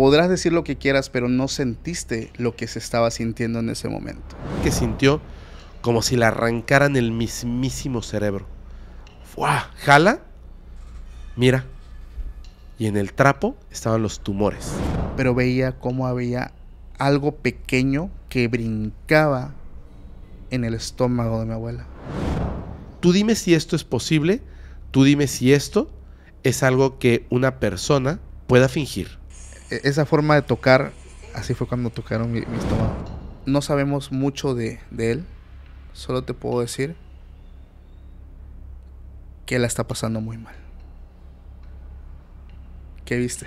podrás decir lo que quieras, pero no sentiste lo que se estaba sintiendo en ese momento. Que sintió como si le arrancaran el mismísimo cerebro. Jala, mira, y en el trapo estaban los tumores. Pero veía cómo había algo pequeño que brincaba en el estómago de mi abuela. Tú dime si esto es posible, tú dime si esto es algo que una persona pueda fingir. E-, esa forma de tocar, así fue cuando tocaron mi, estómago. No sabemos mucho de, de él, solo te puedo decir que la está pasando muy mal. ¿Qué viste?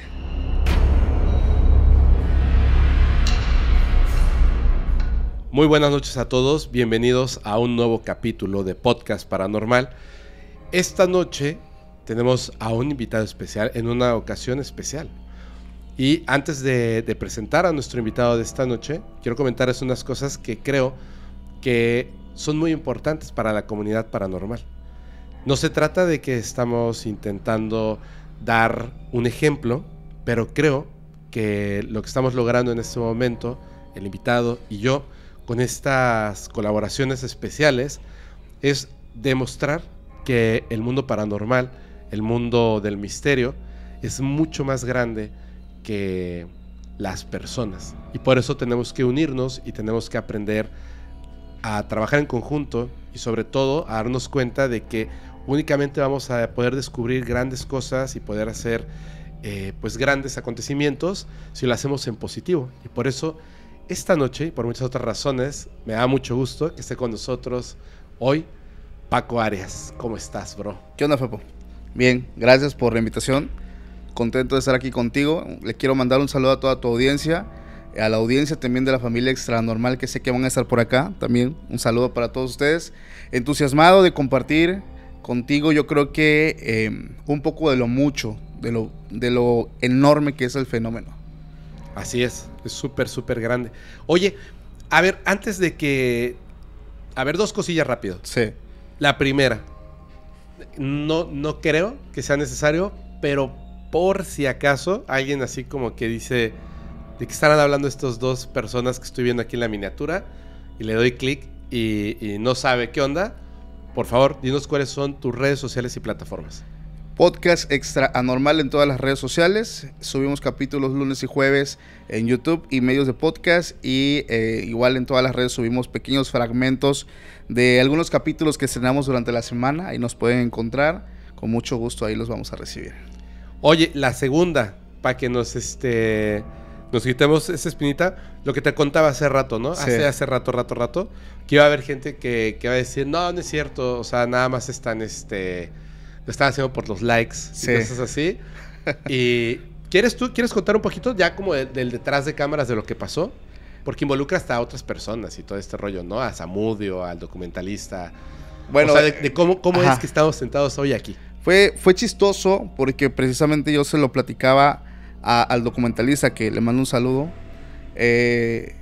Muy buenas noches a todos, bienvenidos a un nuevo capítulo de Podcast Paranormal. Esta noche tenemos a un invitado especial en una ocasión especial. Y antes de, presentar a nuestro invitado de esta noche, quiero comentarles unas cosas que creo que son muy importantes para la comunidad paranormal. No se trata de que estamos intentando dar un ejemplo, pero creo que lo que estamos logrando en este momento, el invitado y yo, con estas colaboraciones especiales, es demostrar que el mundo paranormal, el mundo del misterio, es mucho más grande que las personas. Y por eso tenemos que unirnos y tenemos que aprender a trabajar en conjunto y sobre todo a darnos cuenta de que únicamente vamos a poder descubrir grandes cosas y poder hacer eh, pues grandes acontecimientos si lo hacemos en positivo. Y por eso esta noche, y por muchas otras razones, me da mucho gusto que esté con nosotros hoy Paco Arias. ¿Cómo estás, bro? ¿Qué onda, Bien, gracias por la invitación contento de estar aquí contigo. Le quiero mandar un saludo a toda tu audiencia, a la audiencia también de la familia Extra Normal que sé que van a estar por acá. También un saludo para todos ustedes. Entusiasmado de compartir contigo, yo creo que em, un poco de lo mucho, de lo, de lo enorme que es el fenómeno. Así es, es súper, súper grande. Oye, a ver, antes de que... A ver, dos cosillas rápido. Sí. La primera, no, no creo que sea necesario, pero por si acaso, alguien así como que dice de que estarán hablando estas dos personas que estoy viendo aquí en la miniatura, y le doy clic y, no sabe qué onda, por favor, dinos cuáles son tus redes sociales y plataformas. Podcast Extra Anormal en todas las redes sociales. Subimos capítulos lunes y jueves en YouTube y medios de podcast. Y eh, igual en todas las redes subimos pequeños fragmentos de algunos capítulos que estrenamos durante la semana. Ahí nos pueden encontrar. Con mucho gusto ahí los vamos a recibir. Oye, la segunda, para que nos este nos quitemos esa espinita, lo que te contaba hace rato, ¿no? Hace, rato, rato, rato, que iba a haber gente que, que, va a decir, no, no es cierto, o sea, nada más están, este, lo están haciendo por los likes y cosas así. y, ¿quieres tú, quieres contar un poquito ya como del detrás de cámaras de lo que pasó? Porque involucra hasta a otras personas y todo este rollo, ¿no? A Samudio, al documentalista. Bueno, de, cómo, cómo es que estamos sentados hoy aquí. Fue, chistoso porque precisamente yo se lo platicaba al documentalista que le mando un saludo. Eh,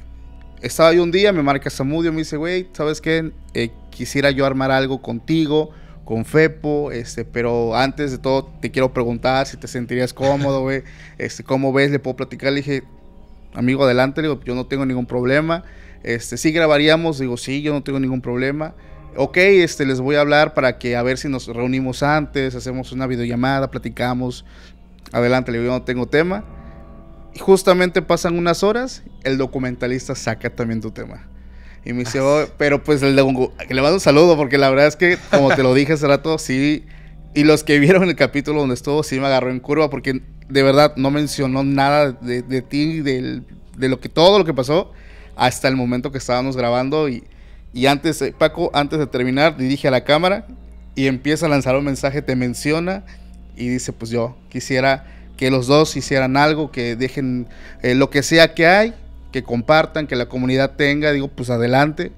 estaba ahí un día, me marca Samudio, me dice, güey, ¿sabes qué? Eh, quisiera yo armar algo contigo, con Fepo, este, pero antes de todo te quiero preguntar si te sentirías cómodo, güey, este, ¿cómo ves? ¿Le puedo platicar? Le dije, amigo, adelante, digo, yo no tengo ningún problema. Este, sí grabaríamos, digo, sí, yo no tengo ningún problema ok, este, les voy a hablar para que a ver si nos reunimos antes, hacemos una videollamada, platicamos, adelante, le digo, no tengo tema. Y justamente pasan unas horas, el documentalista saca también tu tema. Y me dice, ah, oh, pero pues el que le mando un saludo, porque la verdad es que, como te lo dije hace rato, sí, y los que vieron el capítulo donde estuvo, sí me agarró en curva, porque de verdad no mencionó nada de, de ti, del, de lo que, todo lo que pasó, hasta el momento que estábamos grabando y y antes, eh, Paco, antes de terminar, dirige a la cámara y empieza a lanzar un mensaje, te menciona y dice, pues yo quisiera que los dos hicieran algo, que dejen eh, lo que sea que hay, que compartan, que la comunidad tenga, digo, pues adelante.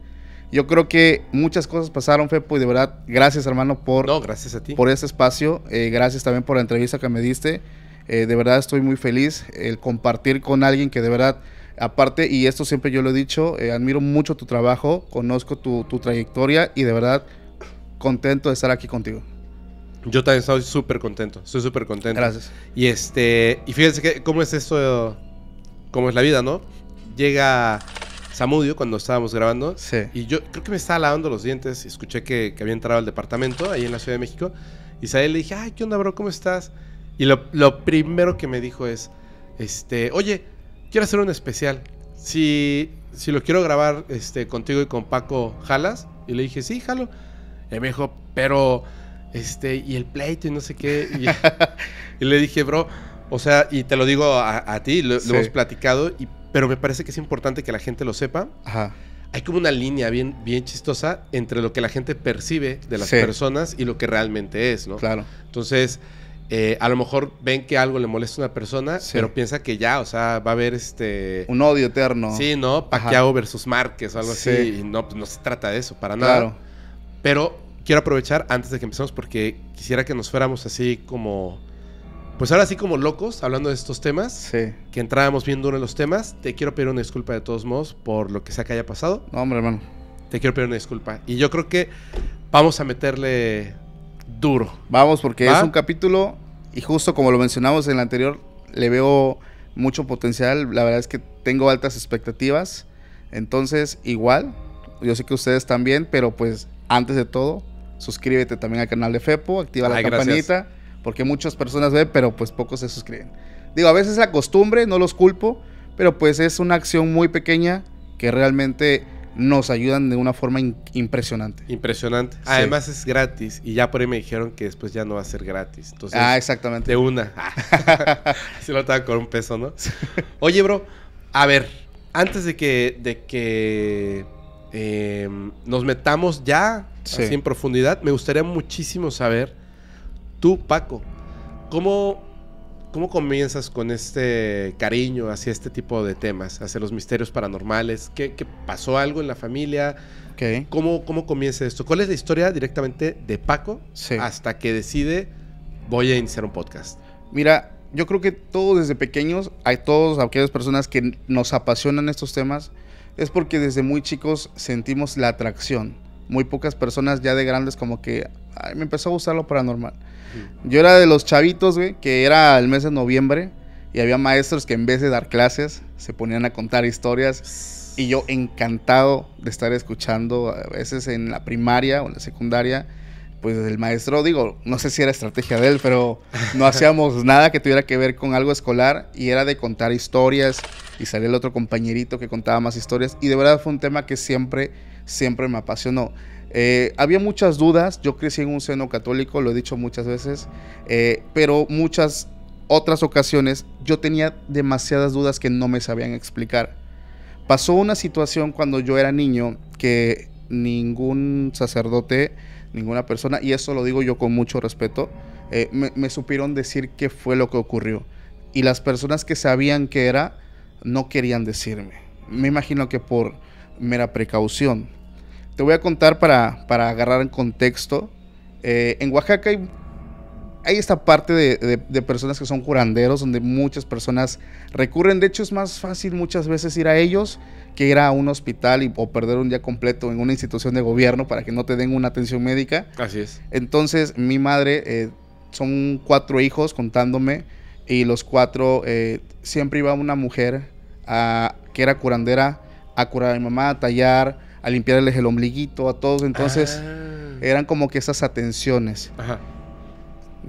Yo creo que muchas cosas pasaron, Fepo, y de verdad, gracias hermano por, gracias a ti. por este espacio, eh, gracias también por la entrevista que me diste. de verdad estoy muy feliz el compartir con alguien que de verdad Aparte, y esto siempre yo lo he dicho, eh, admiro mucho tu trabajo, conozco tu, trayectoria y de verdad contento de estar aquí contigo. Yo también estoy súper contento, estoy súper contento. Gracias. Y este, y fíjense que, cómo es esto, cómo es la vida, ¿no? Llega Samudio cuando estábamos grabando. Y yo creo que me estaba lavando los dientes y escuché que, había entrado al departamento ahí en la Ciudad de México. Y salí le dije, ay, ¿qué onda, bro? ¿Cómo estás? Y lo, primero que me dijo es, este, oye, quiero hacer un especial. Si, lo quiero grabar este, contigo y con Paco, ¿jalas? Y le dije, sí, jalo. Y me dijo, pero, este, y el pleito y no sé qué. Y, le dije, bro, o sea, y te lo digo a, ti, lo, hemos platicado, y, pero me parece que es importante que la gente lo sepa. Hay como una línea bien, bien chistosa entre lo que la gente percibe de las personas y lo que realmente es, ¿no? Claro. Entonces, eh, a lo mejor ven que algo le molesta a una persona, pero piensa que ya, o sea, va a haber este... Un odio eterno. Sí, ¿no? Pacquiao versus Márquez o algo así. Y no, pues, no se trata de eso, para claro. nada. Pero quiero aprovechar antes de que empecemos porque quisiera que nos fuéramos así como... Pues ahora sí como locos, hablando de estos temas. Sí. Que entrábamos viendo uno en los temas. Te quiero pedir una disculpa de todos modos por lo que sea que haya pasado. No, hombre, hermano. Te quiero pedir una disculpa. Y yo creo que vamos a meterle duro. Vamos, porque es un capítulo y justo como lo mencionamos en el anterior, le veo mucho potencial. La verdad es que tengo altas expectativas. Entonces, igual, yo sé que ustedes también, pero pues antes de todo, suscríbete también al canal de FEPO, activa la campanita, porque muchas personas ven, pero pues pocos se suscriben. Digo, a veces es la costumbre, no los culpo, pero pues es una acción muy pequeña que realmente nos ayudan de una forma impresionante. Impresionante. Además es gratis y ya por ahí me dijeron que después ya no va a ser gratis. Entonces, ah, exactamente. De una. Ah. Si lo estaba con un peso, ¿no? Oye, bro, a ver, antes de que, de que em, nos metamos ya así en profundidad, me gustaría muchísimo saber, tú, Paco, ¿cómo ¿Cómo comienzas con este cariño hacia este tipo de temas, hacia los misterios paranormales? ¿Qué, pasó algo en la familia? ¿Cómo, ¿Cómo comienza esto? ¿Cuál es la historia directamente de Paco hasta que decide voy a iniciar un podcast? Mira, yo creo que todos desde pequeños, hay todos aquellas personas que nos apasionan estos temas, es porque desde muy chicos sentimos la atracción. Muy pocas personas ya de grandes como que ay, me empezó a gustar lo paranormal. Yo era de los chavitos, güey, que era el mes de noviembre y había maestros que en vez de dar clases se ponían a contar historias y yo encantado de estar escuchando a veces en la primaria o en la secundaria pues el maestro, digo, no sé si era estrategia de él, pero no hacíamos nada que tuviera que ver con algo escolar y era de contar historias y salía el otro compañerito que contaba más historias y de verdad fue un tema que siempre, siempre me apasionó. Eh, había muchas dudas, yo crecí en un seno católico, lo he dicho muchas veces, eh, pero muchas otras ocasiones yo tenía demasiadas dudas que no me sabían explicar. Pasó una situación cuando yo era niño que ningún sacerdote, ninguna persona, y eso lo digo yo con mucho respeto, eh, me, supieron decir qué fue lo que ocurrió. Y las personas que sabían que era, no querían decirme. Me imagino que por mera precaución te voy a contar para, para agarrar en contexto. Eh, en Oaxaca hay, esta parte de, personas que son curanderos, donde muchas personas recurren. De hecho, es más fácil muchas veces ir a ellos que ir a un hospital y, o perder un día completo en una institución de gobierno para que no te den una atención médica. Así es. Entonces, mi madre, eh, son cuatro hijos contándome, y los cuatro, eh, siempre iba una mujer que era curandera a curar a mi mamá, a tallar, a limpiarles el ombliguito a todos. Entonces, ah. eran como que esas atenciones.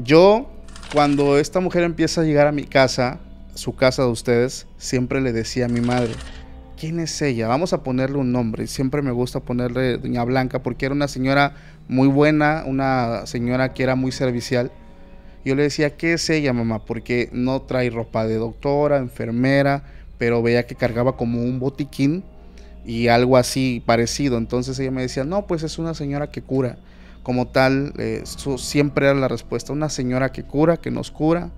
Yo, cuando esta mujer empieza a llegar a mi casa, su casa de ustedes, siempre le decía a mi madre, ¿quién es ella? Vamos a ponerle un nombre. Siempre me gusta ponerle Doña Blanca porque era una señora muy buena, una señora que era muy servicial. Yo le decía, ¿qué es ella, mamá? Porque no trae ropa de doctora, enfermera, pero veía que cargaba como un botiquín y algo así parecido. Entonces ella me decía, no, pues es una señora que cura. Como tal, eso eh, siempre era la respuesta, una señora que cura, que nos cura.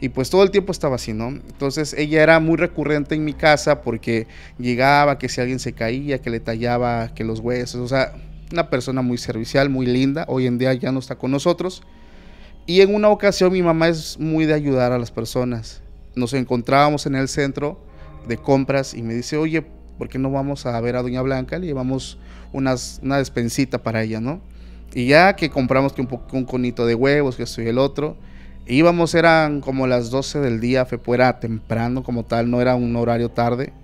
Y pues todo el tiempo estaba así, ¿no? Entonces ella era muy recurrente en mi casa porque llegaba, que si alguien se caía, que le tallaba, que los huesos, o sea, una persona muy servicial, muy linda, hoy en día ya no está con nosotros. Y en una ocasión mi mamá es muy de ayudar a las personas. Nos encontrábamos en el centro de compras y me dice, oye, porque no vamos a ver a Doña Blanca? Le llevamos una despensita para ella, ¿no? Y ya que compramos que un, conito de huevos, que esto y el otro, íbamos, eran como las 12 del día, fue fuera temprano como tal, no era un horario tarde.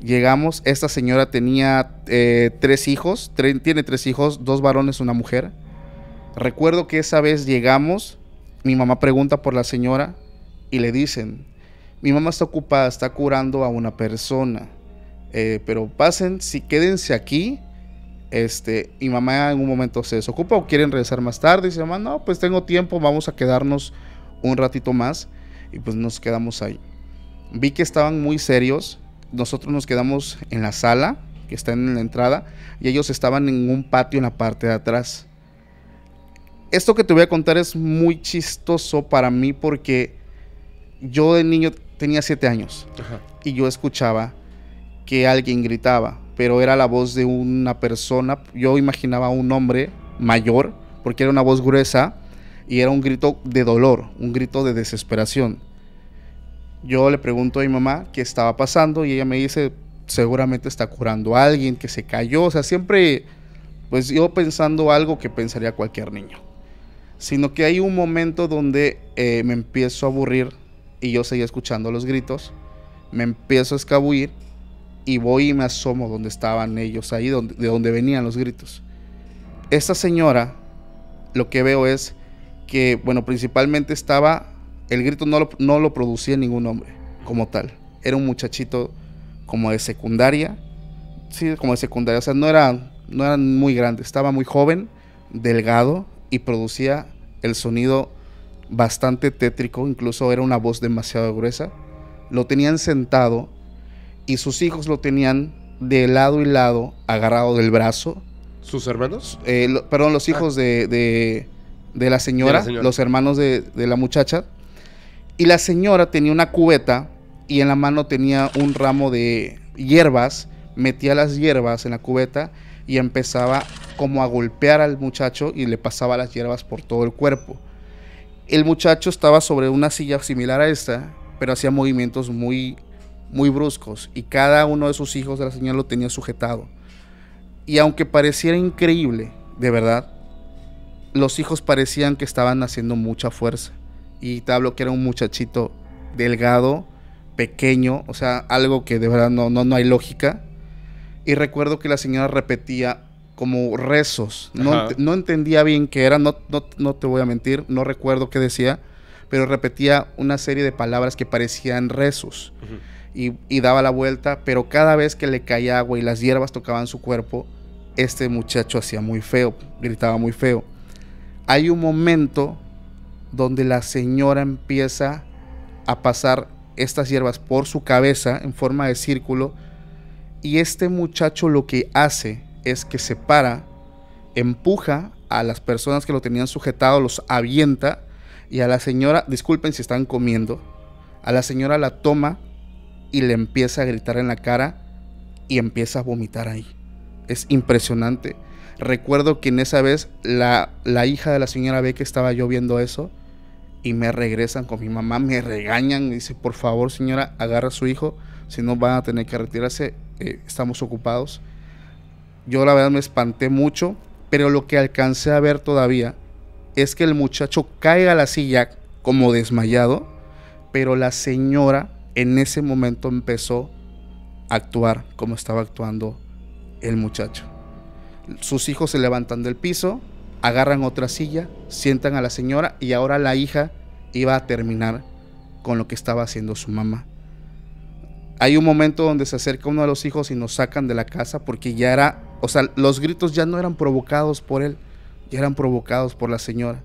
Llegamos, esta señora tenía eh, tres hijos, tiene tres hijos, dos varones, una mujer. Recuerdo que esa vez llegamos, mi mamá pregunta por la señora y le dicen, mi mamá está ocupada, está curando a una persona. Eh, pero pasen, si quédense aquí. Este, y mamá en un momento se desocupa o quieren regresar más tarde. Y dice mamá, no, pues tengo tiempo, vamos a quedarnos un ratito más. Y pues nos quedamos ahí. Vi que estaban muy serios. Nosotros nos quedamos en la sala, que está en la entrada, y ellos estaban en un patio en la parte de atrás. Esto que te voy a contar es muy chistoso para mí porque yo de niño tenía 7 años y yo escuchaba que alguien gritaba, pero era la voz de una persona. Yo imaginaba un hombre mayor, porque era una voz gruesa y era un grito de dolor, un grito de desesperación. Yo le pregunto a mi mamá qué estaba pasando y ella me dice, seguramente está curando a alguien que se cayó, o sea, siempre pues yo pensando algo que pensaría cualquier niño. Sino que hay un momento donde eh, me empiezo a aburrir y yo seguía escuchando los gritos, me empiezo a escabullir y voy y me asomo donde estaban ellos, ahí donde, de donde venían los gritos. Esta señora, lo que veo es que, bueno, principalmente estaba, el grito no lo, no lo producía ningún hombre como tal. Era un muchachito como de secundaria, sí, como de secundaria, o sea, no era, no era muy grande, estaba muy joven, delgado y producía el sonido bastante tétrico, incluso era una voz demasiado gruesa. Lo tenían sentado y sus hijos lo tenían de lado y lado, agarrado del brazo. ¿Sus hermanos? Eh, perdón, los ah. hijos de, de, la señora, los hermanos de, de la muchacha. Y la señora tenía una cubeta y en la mano tenía un ramo de hierbas, metía las hierbas en la cubeta y empezaba como a golpear al muchacho y le pasaba las hierbas por todo el cuerpo. El muchacho estaba sobre una silla similar a esta, pero hacía movimientos muy muy bruscos y cada uno de sus hijos de la señora lo tenía sujetado. Y aunque pareciera increíble, de verdad, los hijos parecían que estaban haciendo mucha fuerza. Y te hablo que era un muchachito delgado, pequeño, o sea, algo que de verdad no, no, no hay lógica. Y recuerdo que la señora repetía como rezos. No, entendía bien qué era, no, no, te voy a mentir, no recuerdo qué decía, pero repetía una serie de palabras que parecían rezos y, daba la vuelta, pero cada vez que le caía agua y las hierbas tocaban su cuerpo, este muchacho hacía muy feo, gritaba muy feo. Hay un momento donde la señora empieza a pasar estas hierbas por su cabeza en forma de círculo y este muchacho lo que hace es que se para, empuja a las personas que lo tenían sujetado, los avienta y a la señora, disculpen si están comiendo, a la señora la toma y le empieza a gritar en la cara y empieza a vomitar ahí. Es impresionante. Recuerdo que en esa vez la, la hija de la señora ve que estaba yo viendo eso y me regresan con mi mamá, me regañan, y dice, por favor señora, agarra a su hijo, si no van a tener que retirarse, eh, estamos ocupados. Yo la verdad me espanté mucho, pero lo que alcancé a ver todavía es que el muchacho cae a la silla como desmayado, pero la señora en ese momento empezó a actuar como estaba actuando el muchacho. Sus hijos se levantan del piso, agarran otra silla, sientan a la señora y ahora la hija iba a terminar con lo que estaba haciendo su mamá. Hay un momento donde se acerca uno de los hijos y nos sacan de la casa porque ya era, o sea, los gritos ya no eran provocados por él, ya eran provocados por la señora.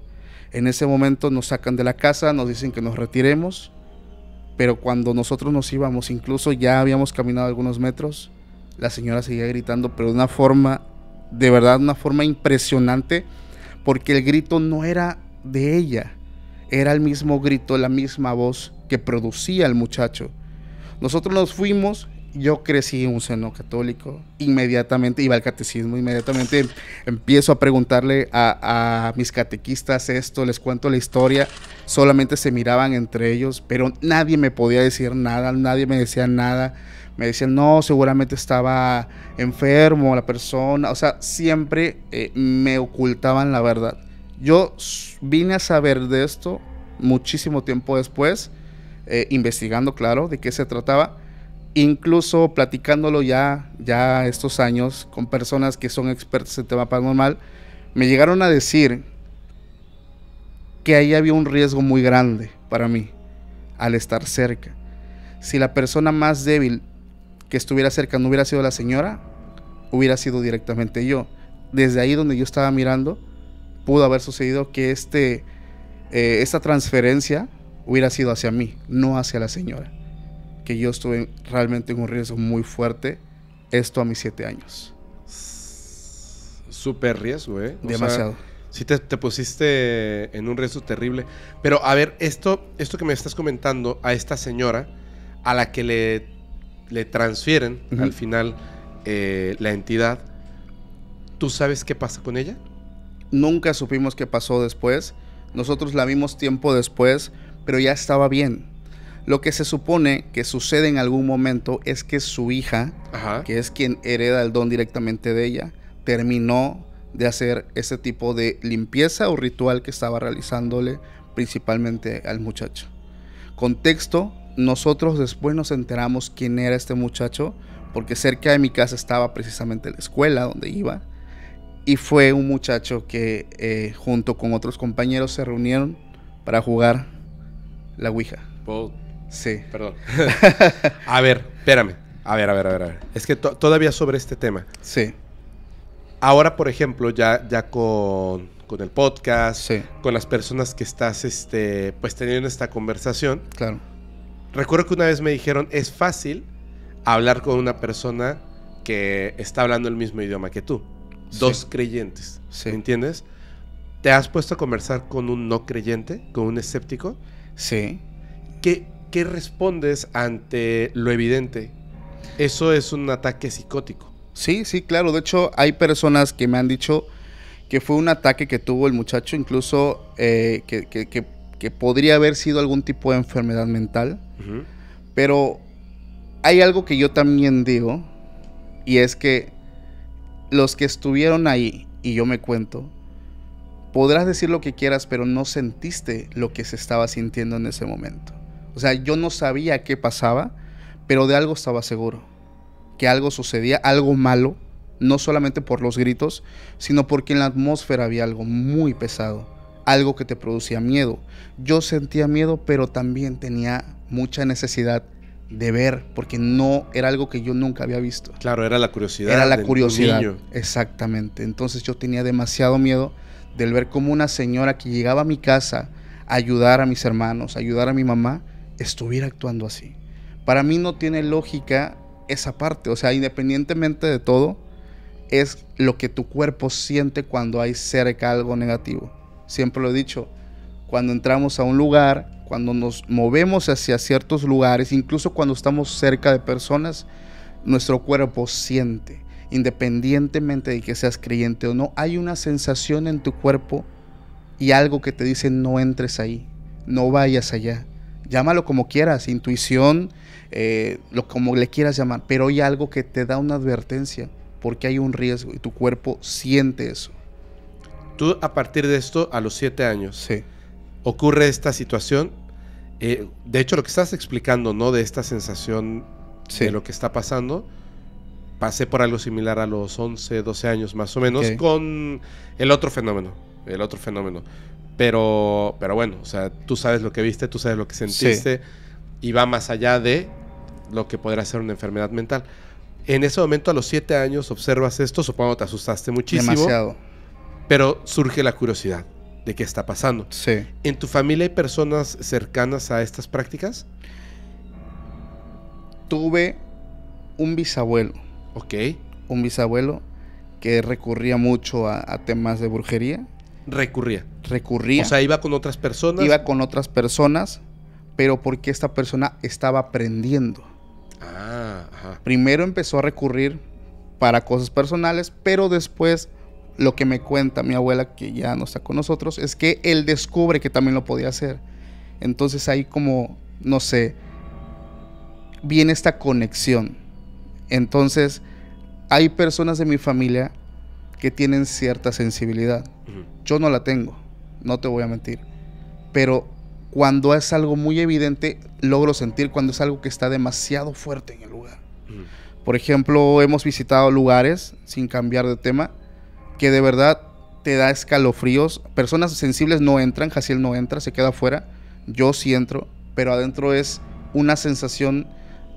En ese momento nos sacan de la casa, nos dicen que nos retiremos pero cuando nosotros nos íbamos, incluso ya habíamos caminado algunos metros, la señora seguía gritando, pero de una forma, de verdad, una forma impresionante, porque el grito no era de ella, era el mismo grito, la misma voz que producía el muchacho. Nosotros nos fuimos, yo crecí en un seno católico, inmediatamente iba al catecismo, inmediatamente empiezo a preguntarle a, mis catequistas esto, les cuento la historia, solamente se miraban entre ellos, pero nadie me podía decir nada, nadie me decía nada, me decían, no, seguramente estaba enfermo la persona, o sea, siempre eh, me ocultaban la verdad. Yo vine a saber de esto muchísimo tiempo después, eh, investigando, claro, de qué se trataba incluso platicándolo ya, ya estos años con personas que son expertas en tema paranormal, me llegaron a decir que ahí había un riesgo muy grande para mí al estar cerca. Si la persona más débil que estuviera cerca no hubiera sido la señora, hubiera sido directamente yo. Desde ahí donde yo estaba mirando, pudo haber sucedido que este, eh, esta transferencia hubiera sido hacia mí, no hacia la señora que yo estuve realmente en un riesgo muy fuerte, esto a mis siete años. Súper riesgo, ¿eh? Demasiado. si sí te, pusiste en un riesgo terrible. Pero a ver, esto, esto que me estás comentando a esta señora, a la que le, le transfieren al final eh, la entidad, ¿tú sabes qué pasa con ella? Nunca supimos qué pasó después. Nosotros la vimos tiempo después, pero ya estaba bien lo que se supone que sucede en algún momento es que su hija, que es quien hereda el don directamente de ella, terminó de hacer ese tipo de limpieza o ritual que estaba realizándole principalmente al muchacho. Contexto, nosotros después nos enteramos quién era este muchacho, porque cerca de mi casa estaba precisamente la escuela donde iba, y fue un muchacho que eh, junto con otros compañeros se reunieron para jugar la Ouija. Sí. Perdón. a ver, espérame. A ver, a ver, a ver. A ver. Es que todavía sobre este tema. Sí. Ahora, por ejemplo, ya, ya con, el podcast, con las personas que estás este, pues teniendo esta conversación. Claro. Recuerdo que una vez me dijeron, es fácil hablar con una persona que está hablando el mismo idioma que tú. Dos creyentes. Sí. ¿Me entiendes? ¿Te has puesto a conversar con un no creyente, con un escéptico? Sí. ¿Qué, respondes ante lo evidente. Eso es un ataque psicótico. Sí, sí, claro. De hecho, hay personas que me han dicho que fue un ataque que tuvo el muchacho, incluso eh, que, podría haber sido algún tipo de enfermedad mental. Pero hay algo que yo también digo, y es que los que estuvieron ahí, y yo me cuento, podrás decir lo que quieras, pero no sentiste lo que se estaba sintiendo en ese momento. O sea, yo no sabía qué pasaba, pero de algo estaba seguro. Que algo sucedía, algo malo, no solamente por los gritos, sino porque en la atmósfera había algo muy pesado, algo que te producía miedo. Yo sentía miedo, pero también tenía mucha necesidad de ver, porque no era algo que yo nunca había visto. Claro, era la curiosidad. Era la curiosidad. Exactamente. Entonces yo tenía demasiado miedo del ver cómo una señora que llegaba a mi casa a ayudar a mis hermanos, a ayudar a mi mamá, estuviera actuando así. Para mí no tiene lógica esa parte, o sea, independientemente de todo, es lo que tu cuerpo siente cuando hay cerca algo negativo. Siempre lo he dicho, cuando entramos a un lugar, cuando nos movemos hacia ciertos lugares, incluso cuando estamos cerca de personas, nuestro cuerpo siente, independientemente de que seas creyente o no, hay una sensación en tu cuerpo y algo que te dice no entres ahí, no vayas allá llámalo como quieras, intuición, eh, lo como le quieras llamar, pero hay algo que te da una advertencia, porque hay un riesgo y tu cuerpo siente eso. Tú a partir de esto, a los siete años, sí. ocurre esta situación. Eh, de hecho, lo que estás explicando, ¿no? De esta sensación de lo que está pasando, pasé por algo similar a los 11, 12 años más o menos, con el otro fenómeno, el otro fenómeno. Pero, pero bueno, o sea, tú sabes lo que viste, tú sabes lo que sentiste y va más allá de lo que podrá ser una enfermedad mental. En ese momento, a los siete años, observas esto, supongo que te asustaste muchísimo. Demasiado. Pero surge la curiosidad de qué está pasando. Sí. ¿En tu familia hay personas cercanas a estas prácticas? Tuve un bisabuelo. Ok. Un bisabuelo que recurría mucho a temas de brujería Recurría. Recurría. O sea, iba con otras personas. Iba con otras personas, pero porque esta persona estaba aprendiendo. Ah, Primero empezó a recurrir para cosas personales, pero después lo que me cuenta mi abuela, que ya no está con nosotros, es que él descubre que también lo podía hacer. Entonces ahí como, no sé, viene esta conexión. Entonces, hay personas de mi familia que tienen cierta sensibilidad. Yo no la tengo, no te voy a mentir. Pero cuando es algo muy evidente, logro sentir cuando es algo que está demasiado fuerte en el lugar. Por ejemplo, hemos visitado lugares, sin cambiar de tema, que de verdad te da escalofríos. Personas sensibles no entran, Jaciel no entra, se queda afuera. Yo sí entro, pero adentro es una sensación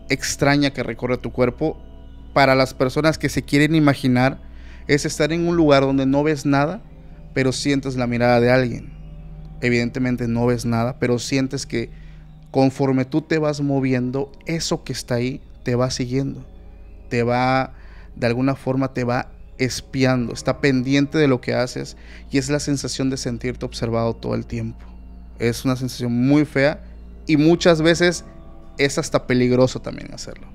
extraña que recorre tu cuerpo. Para las personas que se quieren imaginar, es estar en un lugar donde no ves nada, pero sientes la mirada de alguien. Evidentemente no ves nada, pero sientes que conforme tú te vas moviendo, eso que está ahí te va siguiendo, te va, de alguna forma te va espiando, está pendiente de lo que haces y es la sensación de sentirte observado todo el tiempo. Es una sensación muy fea y muchas veces es hasta peligroso también hacerlo.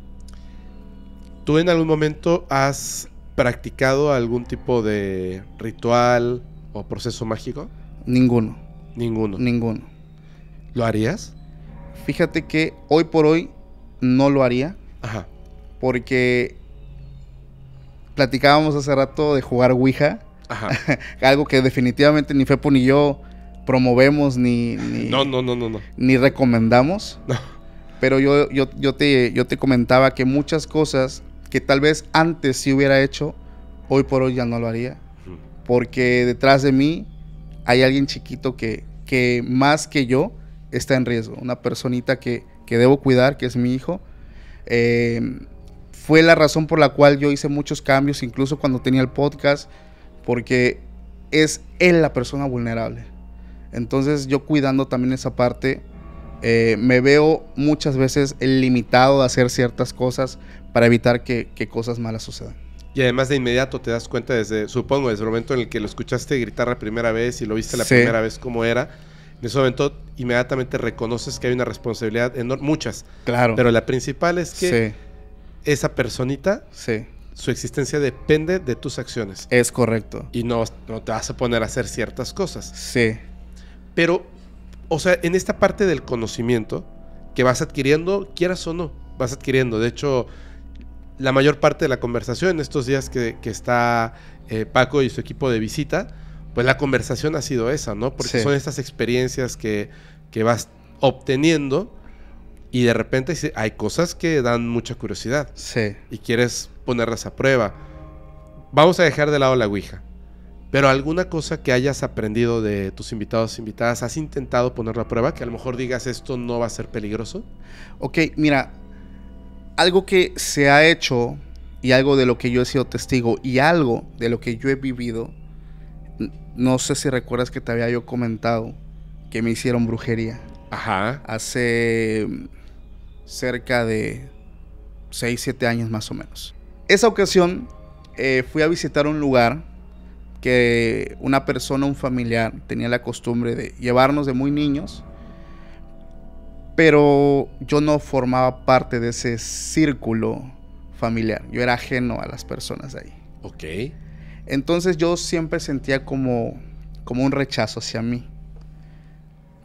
¿Tú en algún momento has practicado algún tipo de ritual o proceso mágico? Ninguno. Ninguno. Ninguno. ¿Lo harías? Fíjate que hoy por hoy no lo haría. Ajá. Porque platicábamos hace rato de jugar Ouija. Ajá. algo que definitivamente ni Fepo ni yo promovemos ni, no, no, no, no, ni recomendamos. Pero yo, yo, te, yo te comentaba que muchas cosas que tal vez antes sí hubiera hecho, hoy por hoy ya no lo haría. Porque detrás de mí hay alguien chiquito que, que más que yo está en riesgo. Una personita que, que debo cuidar, que es mi hijo. Eh, fue la razón por la cual yo hice muchos cambios, incluso cuando tenía el podcast, porque es él la persona vulnerable. Entonces yo cuidando también esa parte, eh, me veo muchas veces limitado a hacer ciertas cosas para evitar que, cosas malas sucedan. Y además de inmediato te das cuenta desde, supongo, desde el momento en el que lo escuchaste gritar la primera vez y lo viste la primera vez como era, en ese momento inmediatamente reconoces que hay una responsabilidad enorme, muchas. Claro. Pero la principal es que esa personita, sí. su existencia depende de tus acciones. Es correcto. Y no, no te vas a poner a hacer ciertas cosas. Sí. Pero, o sea, en esta parte del conocimiento que vas adquiriendo, quieras o no, vas adquiriendo. De hecho, la mayor parte de la conversación en estos días que, está eh, Paco y su equipo de visita, pues la conversación ha sido esa, ¿no? Porque son estas experiencias que, vas obteniendo y de repente hay cosas que dan mucha curiosidad. Sí. Y quieres ponerlas a prueba. Vamos a dejar de lado la Ouija. Pero alguna cosa que hayas aprendido de tus invitados e invitadas, ¿has intentado ponerla a prueba? Que a lo mejor digas esto no va a ser peligroso. Ok, mira, algo que se ha hecho y algo de lo que yo he sido testigo y algo de lo que yo he vivido, no sé si recuerdas que te había yo comentado que me hicieron brujería. Ajá. Hace cerca de 6, 7 años más o menos. Esa ocasión eh, fui a visitar un lugar que una persona, un familiar, tenía la costumbre de llevarnos de muy niños pero yo no formaba parte de ese círculo familiar. Yo era ajeno a las personas ahí. Ok. Entonces yo siempre sentía como, como un rechazo hacia mí.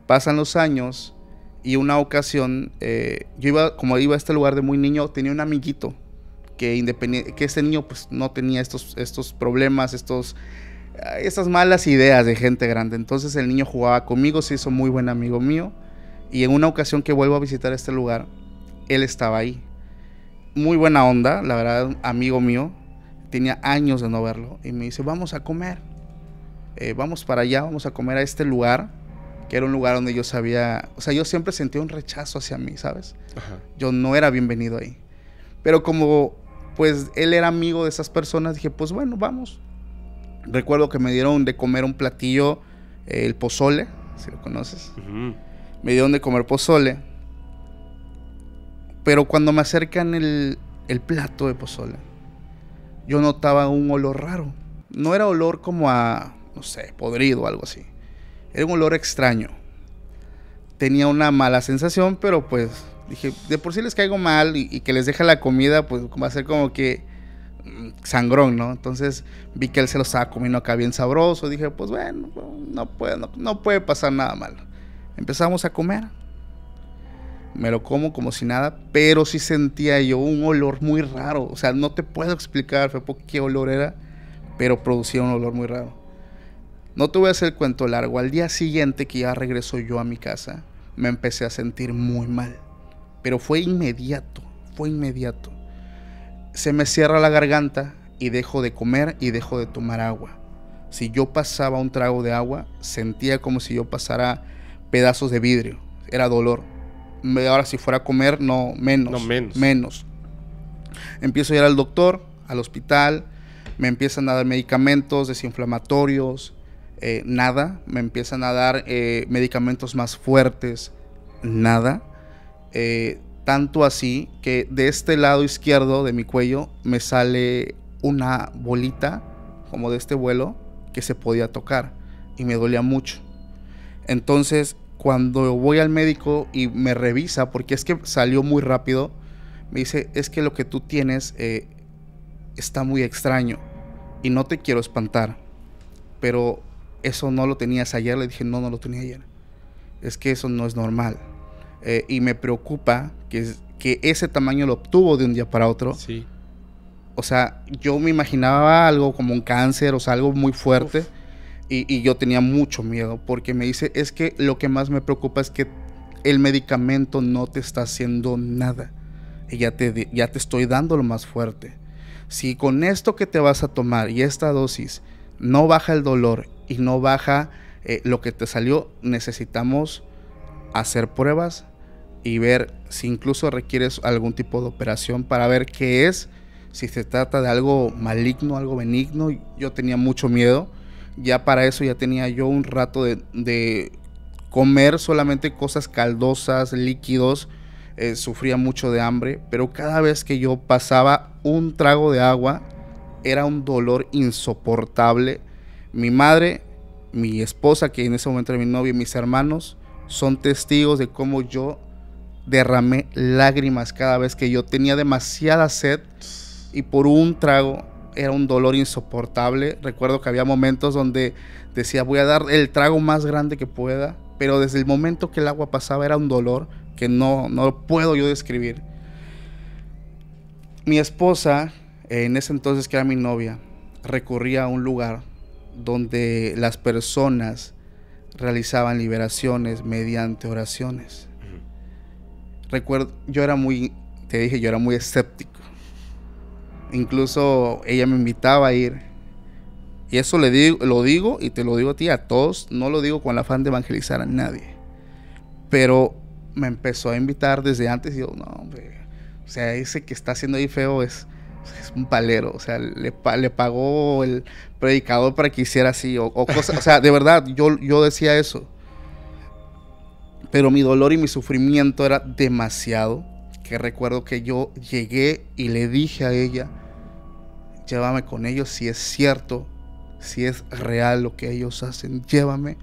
Pasan los años y una ocasión, eh, yo iba, como iba a este lugar de muy niño, tenía un amiguito que independiente, que este niño pues no tenía estos, estos problemas, estos, eh, estas malas ideas de gente grande. Entonces el niño jugaba conmigo, se hizo muy buen amigo mío. Y en una ocasión que vuelvo a visitar este lugar, él estaba ahí. Muy buena onda, la verdad, amigo mío. Tenía años de no verlo. Y me dice, vamos a comer. Eh, vamos para allá, vamos a comer a este lugar que era un lugar donde yo sabía, o sea, yo siempre sentía un rechazo hacia mí, ¿sabes? Yo no era bienvenido ahí. Pero como pues él era amigo de esas personas, dije, pues bueno, vamos. Recuerdo que me dieron de comer un platillo, eh, el pozole, si lo conoces me dieron de comer pozole. Pero cuando me acercan el, plato de pozole, yo notaba un olor raro. No era olor como a, no sé, podrido o algo así. Era un olor extraño. Tenía una mala sensación, pero pues dije, de por sí les caigo mal y, que les deja la comida, pues va a ser como que mm, sangrón, ¿no? Entonces vi que él se lo estaba comiendo acá bien sabroso. Dije, pues bueno, no puede, no, no puede pasar nada malo. Empezamos a comer. Me lo como como si nada, pero sí sentía yo un olor muy raro. O sea, no te puedo explicar qué olor era, pero producía un olor muy raro. No te voy a hacer el cuento largo. Al día siguiente que ya regreso yo a mi casa, me empecé a sentir muy mal. Pero fue inmediato, fue inmediato. Se me cierra la garganta y dejo de comer y dejo de tomar agua. Si yo pasaba un trago de agua, sentía como si yo pasara pedazos de vidrio. Era dolor. Ahora si fuera a comer, no, menos. No, menos. Menos. Empiezo a ir al doctor, al hospital, me empiezan a dar medicamentos desinflamatorios, eh, nada. Me empiezan a dar eh, medicamentos más fuertes, nada. Eh, tanto así que de este lado izquierdo de mi cuello me sale una bolita, como de este vuelo, que se podía tocar y me dolía mucho. Entonces cuando voy al médico y me revisa, porque es que salió muy rápido, me dice, es que lo que tú tienes eh, está muy extraño y no te quiero espantar, pero eso no lo tenías ayer, le dije, no, no lo tenía ayer, es que eso no es normal. Eh, y me preocupa que, que ese tamaño lo obtuvo de un día para otro. Sí. O sea, yo me imaginaba algo como un cáncer, o sea, algo muy fuerte. Y, yo tenía mucho miedo porque me dice, es que lo que más me preocupa es que el medicamento no te está haciendo nada. Y ya te, ya te estoy dando lo más fuerte. Si con esto que te vas a tomar y esta dosis no baja el dolor y no baja eh, lo que te salió, necesitamos hacer pruebas y ver si incluso requieres algún tipo de operación para ver qué es, si se trata de algo maligno, algo benigno. Yo tenía mucho miedo ya para eso ya tenía yo un rato de, comer solamente cosas caldosas, líquidos, eh, sufría mucho de hambre, pero cada vez que yo pasaba un trago de agua era un dolor insoportable. Mi madre, mi esposa, que en ese momento era mi novia, y mis hermanos, son testigos de cómo yo derramé lágrimas cada vez que yo tenía demasiada sed y por un trago era un dolor insoportable. Recuerdo que había momentos donde decía, voy a dar el trago más grande que pueda, pero desde el momento que el agua pasaba era un dolor que no, no puedo yo describir. Mi esposa, en ese entonces que era mi novia, recurría a un lugar donde las personas realizaban liberaciones mediante oraciones. Recuerdo, yo era muy, te dije, yo era muy escéptico Incluso ella me invitaba a ir. Y eso le digo, lo digo y te lo digo a ti, a todos. No lo digo con el afán de evangelizar a nadie. Pero me empezó a invitar desde antes y yo, no, hombre. O sea, ese que está haciendo ahí feo es, es un palero. O sea, le, le pagó el predicador para que hiciera así. O, o, o sea, de verdad, yo, yo decía eso. Pero mi dolor y mi sufrimiento era demasiado. Que recuerdo que yo llegué y le dije a ella, llévame con ellos si es cierto, si es real lo que ellos hacen, llévame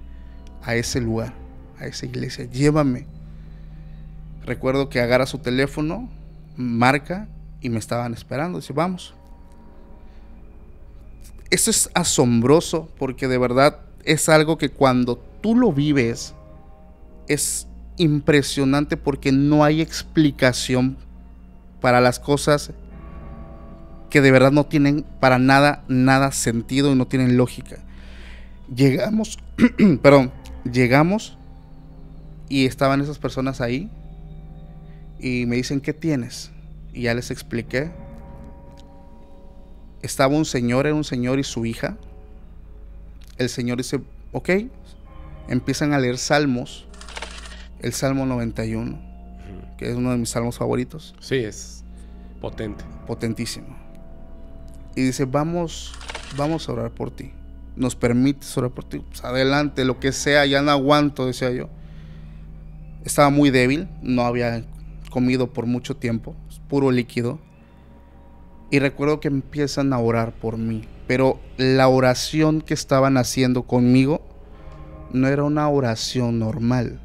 a ese lugar, a esa iglesia, llévame. Recuerdo que agarra su teléfono, marca y me estaban esperando, dice, vamos. Eso es asombroso porque de verdad es algo que cuando tú lo vives es impresionante porque no hay explicación para las cosas que de verdad no tienen para nada, nada sentido y no tienen lógica. Llegamos, perdón, llegamos y estaban esas personas ahí y me dicen, ¿qué tienes? Y ya les expliqué. Estaba un señor, era un señor y su hija. El señor dice, ok, empiezan a leer salmos. El Salmo 91, que es uno de mis salmos favoritos. Sí, es potente. Potentísimo y dice, vamos, vamos a orar por ti. Nos permites orar por ti. Pues, adelante, lo que sea, ya no aguanto, decía yo. Estaba muy débil, no había comido por mucho tiempo, puro líquido. Y recuerdo que empiezan a orar por mí. Pero la oración que estaban haciendo conmigo no era una oración normal.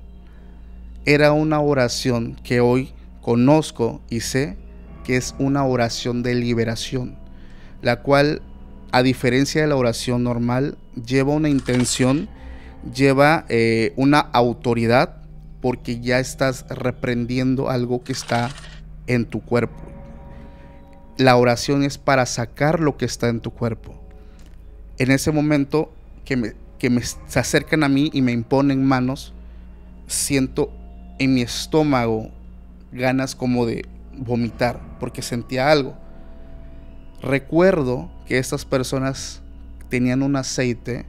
Era una oración que hoy conozco y sé que es una oración de liberación la cual, a diferencia de la oración normal, lleva una intención, lleva eh, una autoridad, porque ya estás reprendiendo algo que está en tu cuerpo. La oración es para sacar lo que está en tu cuerpo. En ese momento que, que se acercan a mí y me imponen manos, siento en mi estómago ganas como de vomitar, porque sentía algo. Recuerdo que estas personas tenían un aceite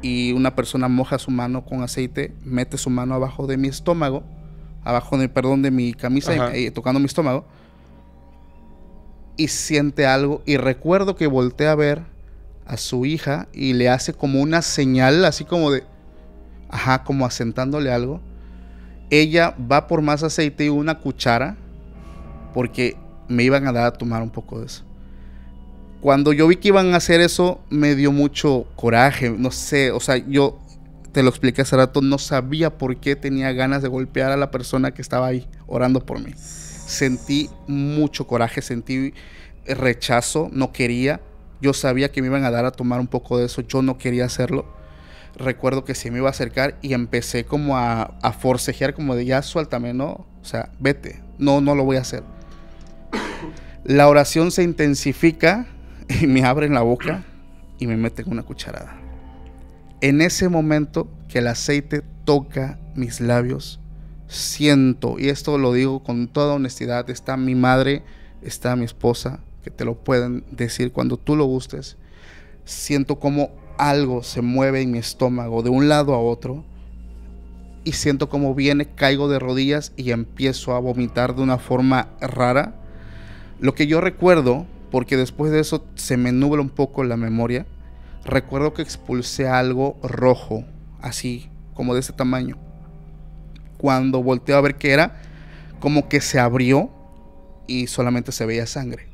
y una persona moja su mano con aceite, mete su mano abajo de mi estómago, abajo de, perdón, de mi camisa, y, eh, tocando mi estómago, y siente algo. Y recuerdo que voltea a ver a su hija y le hace como una señal, así como de, ajá, como asentándole algo. Ella va por más aceite y una cuchara, porque me iban a dar a tomar un poco de eso. Cuando yo vi que iban a hacer eso, me dio mucho coraje. No sé, o sea, yo te lo expliqué hace rato, no sabía por qué tenía ganas de golpear a la persona que estaba ahí orando por mí. Sentí mucho coraje, sentí rechazo, no quería. Yo sabía que me iban a dar a tomar un poco de eso, yo no quería hacerlo. Recuerdo que se me iba a acercar y empecé como a, forcejear, como de ya suéltame, ¿no? O sea, vete, no, no lo voy a hacer. La oración se intensifica y me abren la boca y me meten una cucharada. En ese momento que el aceite toca mis labios, siento, y esto lo digo con toda honestidad, está mi madre, está mi esposa, que te lo pueden decir cuando tú lo gustes, siento como algo se mueve en mi estómago de un lado a otro y siento como viene, caigo de rodillas y empiezo a vomitar de una forma rara. Lo que yo recuerdo porque después de eso se me nubla un poco la memoria. Recuerdo que expulsé algo rojo, así, como de ese tamaño. Cuando volteé a ver qué era, como que se abrió y solamente se veía sangre.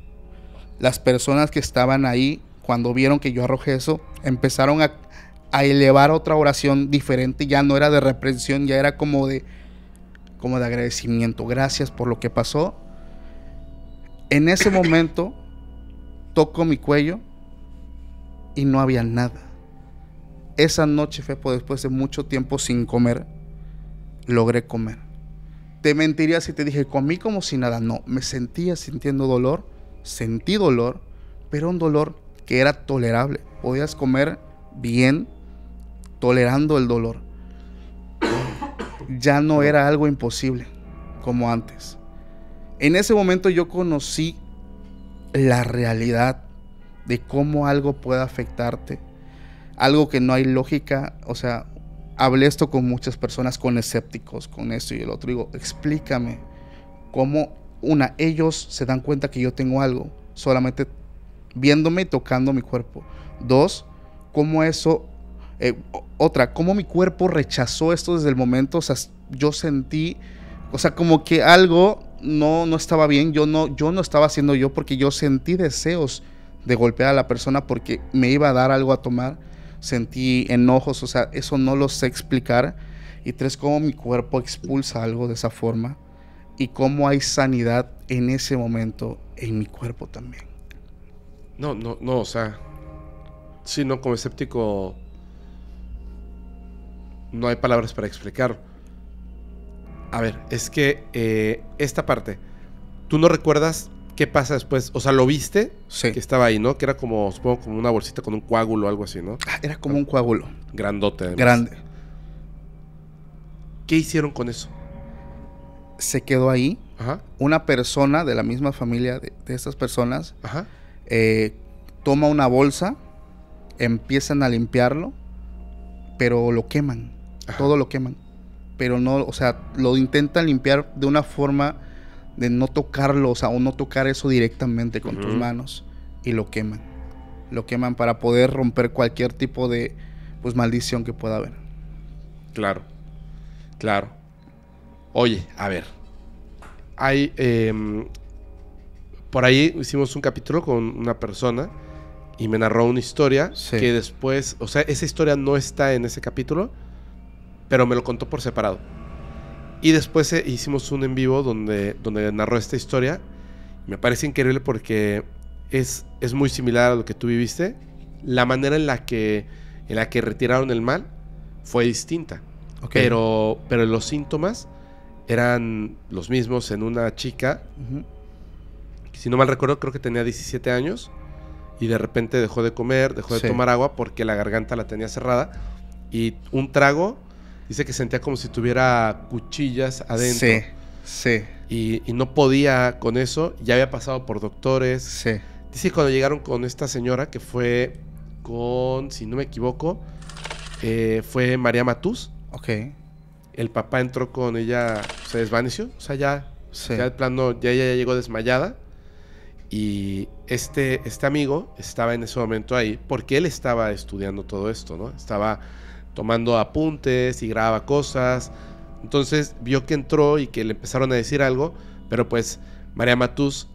Las personas que estaban ahí, cuando vieron que yo arrojé eso, empezaron a, a elevar otra oración diferente. Ya no era de reprensión, ya era como de, como de agradecimiento. Gracias por lo que pasó. En ese momento tocó mi cuello y no había nada. Esa noche, Fepo, después de mucho tiempo sin comer, logré comer. Te mentiría si te dije, comí como si nada. No, me sentía sintiendo dolor, sentí dolor, pero un dolor que era tolerable. Podías comer bien, tolerando el dolor. ya no era algo imposible, como antes. En ese momento yo conocí la realidad de cómo algo puede afectarte. Algo que no hay lógica, o sea, hablé esto con muchas personas, con escépticos, con esto y el otro. Digo, explícame cómo, una, ellos se dan cuenta que yo tengo algo, solamente viéndome y tocando mi cuerpo. Dos, cómo eso, eh, otra, cómo mi cuerpo rechazó esto desde el momento, o sea, yo sentí, o sea, como que algo no, no estaba bien, yo no, yo no estaba haciendo yo porque yo sentí deseos de golpear a la persona porque me iba a dar algo a tomar, sentí enojos, o sea, eso no lo sé explicar. Y tres, cómo mi cuerpo expulsa algo de esa forma y cómo hay sanidad en ese momento en mi cuerpo también. No, no, no, o sea, si no, como escéptico no hay palabras para explicar, a ver, es que eh, esta parte, tú no recuerdas qué pasa después, o sea, lo viste que estaba ahí, ¿no? Que era como, supongo, como una bolsita con un coágulo o algo así, ¿no? Ah, era como un coágulo. Grandote. Grande. ¿Qué hicieron con eso? Se quedó ahí. Ajá. Una persona de la misma familia de, estas personas eh, toma una bolsa, empiezan a limpiarlo, pero lo queman. Todo lo queman pero no, o sea, lo intentan limpiar de una forma de no tocarlo, o sea, o no tocar eso directamente con tus manos y lo queman. Lo queman para poder romper cualquier tipo de pues maldición que pueda haber. Claro. Claro. Oye, a ver. Hay em, por ahí hicimos un capítulo con una persona y me narró una historia que después, o sea, esa historia no está en ese capítulo, pero me lo contó por separado. Y después eh, hicimos un en vivo donde, donde narró esta historia. Me parece increíble porque es, es muy similar a lo que tú viviste. La manera en la que, en la que retiraron el mal fue distinta. Pero, pero los síntomas eran los mismos en una chica. si no mal recuerdo, creo que tenía 17 años. Y de repente dejó de comer, dejó de tomar agua porque la garganta la tenía cerrada. Y un trago Dice que sentía como si tuviera cuchillas adentro. Sí, sí. Y, no podía con eso. Ya había pasado por doctores. Sí. Dice que cuando llegaron con esta señora, que fue con, si no me equivoco, eh, fue María Matús. Ok. El papá entró con ella, se desvaneció. O sea, ya, ya el plano, ya ella llegó desmayada. Y este, este amigo estaba en ese momento ahí porque él estaba estudiando todo esto, ¿no? Estaba tomando apuntes y graba cosas. Entonces vio que entró y que le empezaron a decir algo, pero pues María Matús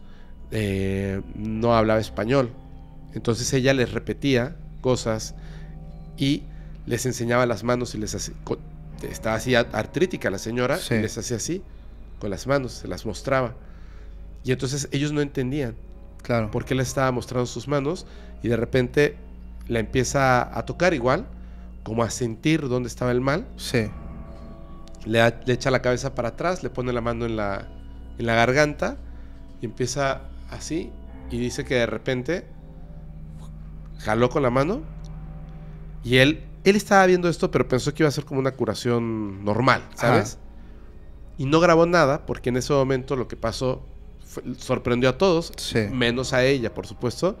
eh, no hablaba español. Entonces ella les repetía cosas y les enseñaba las manos y les hacía... Estaba así artrítica la señora y les hacía así con las manos, se las mostraba. Y entonces ellos no entendían. Claro. Porque le estaba mostrando sus manos y de repente la empieza a tocar igual como a sentir dónde estaba el mal. Sí. Le, echa la cabeza para atrás, le pone la mano en la, en la garganta y empieza así. Y dice que de repente jaló con la mano y él, él estaba viendo esto, pero pensó que iba a ser como una curación normal, ¿sabes? Y no grabó nada porque en ese momento lo que pasó sorprendió a todos, menos a ella, por supuesto.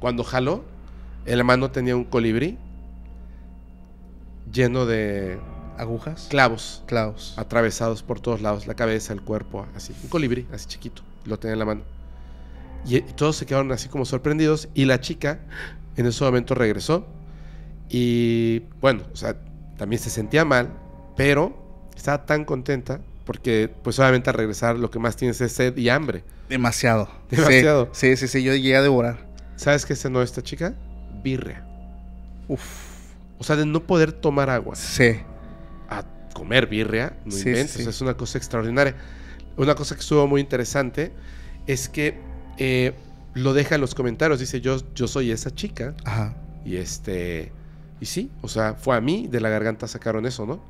Cuando jaló, en la mano tenía un colibrí lleno de agujas, clavos, clavos atravesados por todos lados, la cabeza, el cuerpo, así, un colibrí, así chiquito, lo tenía en la mano. Y, todos se quedaron así como sorprendidos y la chica en ese momento regresó y bueno, o sea, también se sentía mal, pero estaba tan contenta porque pues obviamente al regresar lo que más tienes es sed y hambre. Demasiado. Demasiado. Sí, sí, sí, yo llegué a devorar. ¿Sabes qué cenó esta chica? Birria. Uf. O sea, de no poder tomar agua. Sí. A comer birria, no inventes. es una cosa extraordinaria. Una cosa que estuvo muy interesante es que eh, lo deja en los comentarios. Dice, yo, yo soy esa chica. Ajá. Y este... Y sí, o sea, fue a mí, de la garganta sacaron eso, ¿no?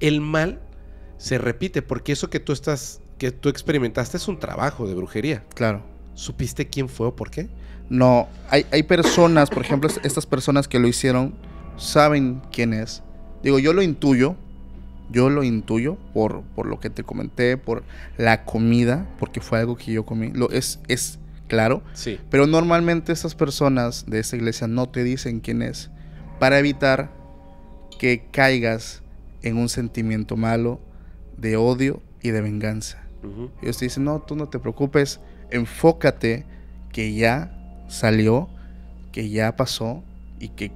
El mal se repite, porque eso que tú estás, que tú experimentaste es un trabajo de brujería. Claro. ¿Supiste quién fue o por qué? No, hay, hay personas, por ejemplo, estas personas que lo hicieron saben quién es. Digo, yo lo intuyo, yo lo intuyo por, por lo que te comenté, por la comida, porque fue algo que yo comí. Lo, es, es claro. Sí. Pero normalmente estas personas de esta iglesia no te dicen quién es para evitar que caigas en un sentimiento malo de odio y de venganza. Ellos te dicen, no, tú no te preocupes, enfócate que ya salió, que ya pasó y que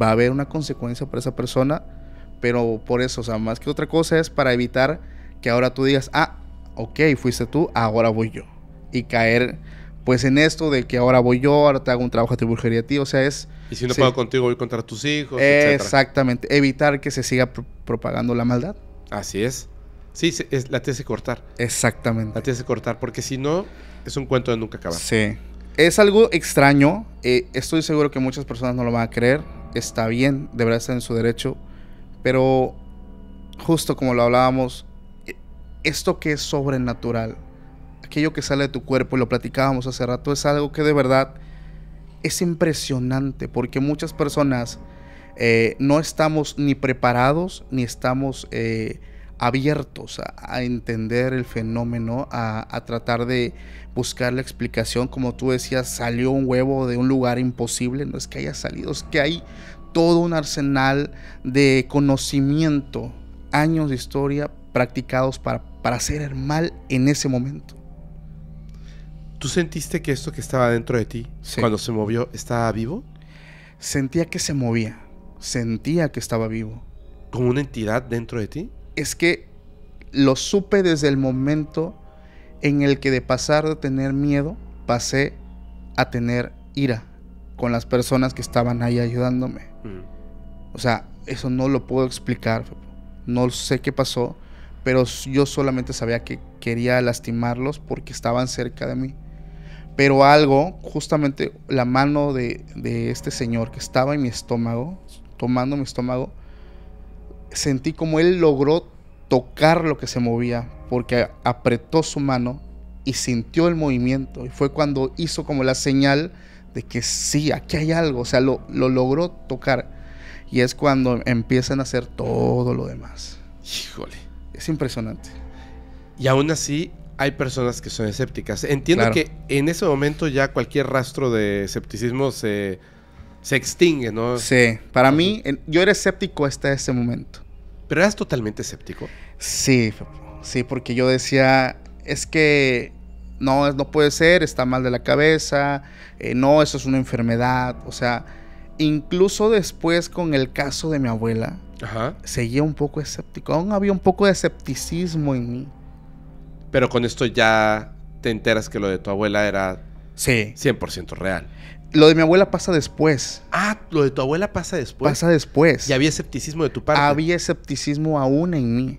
va a haber una consecuencia para esa persona, pero por eso, o sea, más que otra cosa es para evitar que ahora tú digas, ah, ok, fuiste tú, ahora voy yo. Y caer pues en esto de que ahora voy yo, ahora te hago un trabajo de brujería a ti, o sea, es... Y si no puedo contigo, voy contra tus hijos. exactamente, evitar que se siga propagando la maldad. Así es. Sí, es, la tienes que cortar. Exactamente. La tienes que cortar, porque si no, es un cuento de nunca acabar. Sí es algo extraño. Eh, estoy seguro que muchas personas no lo van a creer. Está bien, verdad está en su derecho. Pero justo como lo hablábamos, e, esto que es sobrenatural, aquello que sale de tu cuerpo, y lo platicábamos hace rato, es algo que de verdad es impresionante. Porque muchas personas eh, no estamos ni preparados, ni estamos... Eh, abiertos a, entender el fenómeno, a, tratar de buscar la explicación. Como tú decías, salió un huevo de un lugar imposible. No es que haya salido, es que hay todo un arsenal de conocimiento, años de historia practicados para, hacer el mal en ese momento. ¿Tú sentiste que esto que estaba dentro de ti, cuando se movió, estaba vivo? Sentía que se movía, sentía que estaba vivo. ¿Como una entidad dentro de ti? es que lo supe desde el momento en el que de pasar de tener miedo pasé a tener ira con las personas que estaban ahí ayudándome. Mm. O sea, eso no lo puedo explicar. No sé qué pasó, pero yo solamente sabía que quería lastimarlos porque estaban cerca de mí. Pero algo, justamente la mano de este señor que estaba en mi estómago, tomando mi estómago, sentí como él logró tocar lo que se movía porque apretó su mano y sintió el movimiento. Y fue cuando hizo como la señal de que sí, aquí hay algo. O sea, lo, logró tocar. Y es cuando empiezan a hacer todo lo demás. Híjole. Es impresionante. Y aún así, hay personas que son escépticas. Entiendo que en ese momento ya cualquier rastro de escepticismo se, se extingue, ¿no? Sí. Para mí, yo era escéptico hasta ese momento. ¿Pero eras totalmente escéptico? Sí, sí, porque yo decía, es que no, no puede ser, está mal de la cabeza, eh, no, eso es una enfermedad, o sea, incluso después con el caso de mi abuela, seguía un poco escéptico, aún había un poco de escepticismo en mí. Pero con esto ya te enteras que lo de tu abuela era sí. 100% real. Lo de mi abuela pasa después. Ah, lo de tu abuela pasa después. Pasa después. Y había escepticismo de tu parte. Había escepticismo aún en mí.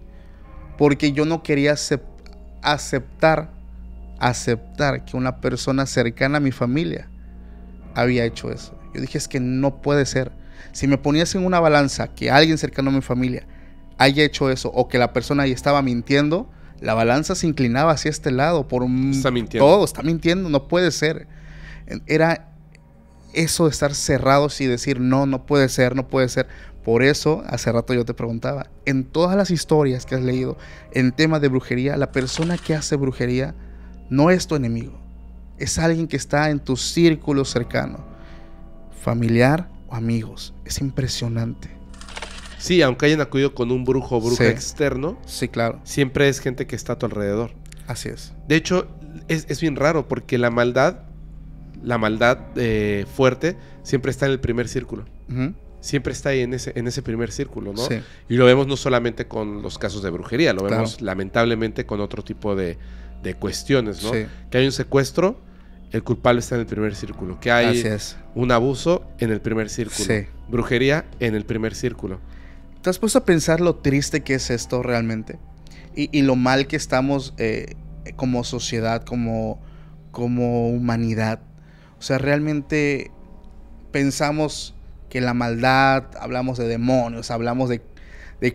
Porque yo no quería aceptar, aceptar que una persona cercana a mi familia había hecho eso. Yo dije, es que no puede ser. Si me ponías en una balanza que alguien cercano a mi familia haya hecho eso o que la persona ahí estaba mintiendo, la balanza se inclinaba hacia este lado por está todo, está mintiendo, no puede ser. Era eso de estar cerrados y decir, no, no puede ser, no puede ser. Por eso, hace rato yo te preguntaba, en todas las historias que has leído en tema de brujería, la persona que hace brujería no es tu enemigo, es alguien que está en tu círculo cercano, familiar o amigos. Es impresionante. Sí, aunque hayan acudido con un brujo o bruja externo. Sí, claro. Siempre es gente que está a tu alrededor. Así es. De hecho, es, es bien raro porque la maldad la maldad eh, fuerte siempre está en el primer círculo. Siempre está ahí en ese, en ese primer círculo, ¿no? Y lo vemos no solamente con los casos de brujería, lo vemos lamentablemente con otro tipo de, de cuestiones, ¿no? Que hay un secuestro, el culpable está en el primer círculo. Que hay un abuso en el primer círculo. Brujería en el primer círculo. ¿Te has puesto a pensar lo triste que es esto realmente? Y, lo mal que estamos eh, como sociedad, como, como humanidad o sea, realmente pensamos que la maldad, hablamos de demonios, hablamos de,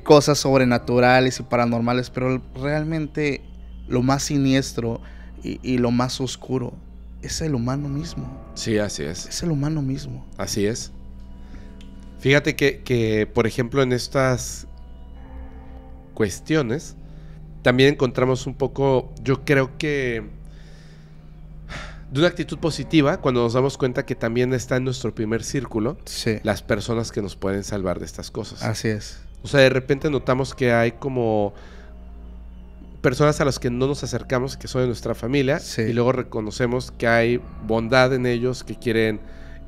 cosas sobrenaturales y paranormales, pero realmente lo más siniestro y, lo más oscuro es el humano mismo. Sí, así es. Es el humano mismo. Así es. Fíjate que, que, por ejemplo, en estas cuestiones, también encontramos un poco, yo creo que de una actitud positiva cuando nos damos cuenta que también está en nuestro primer círculo las personas que nos pueden salvar de estas cosas. Así es. O sea, de repente notamos que hay como personas a las que no nos acercamos, que son de nuestra familia, y luego reconocemos que hay bondad en ellos, que quieren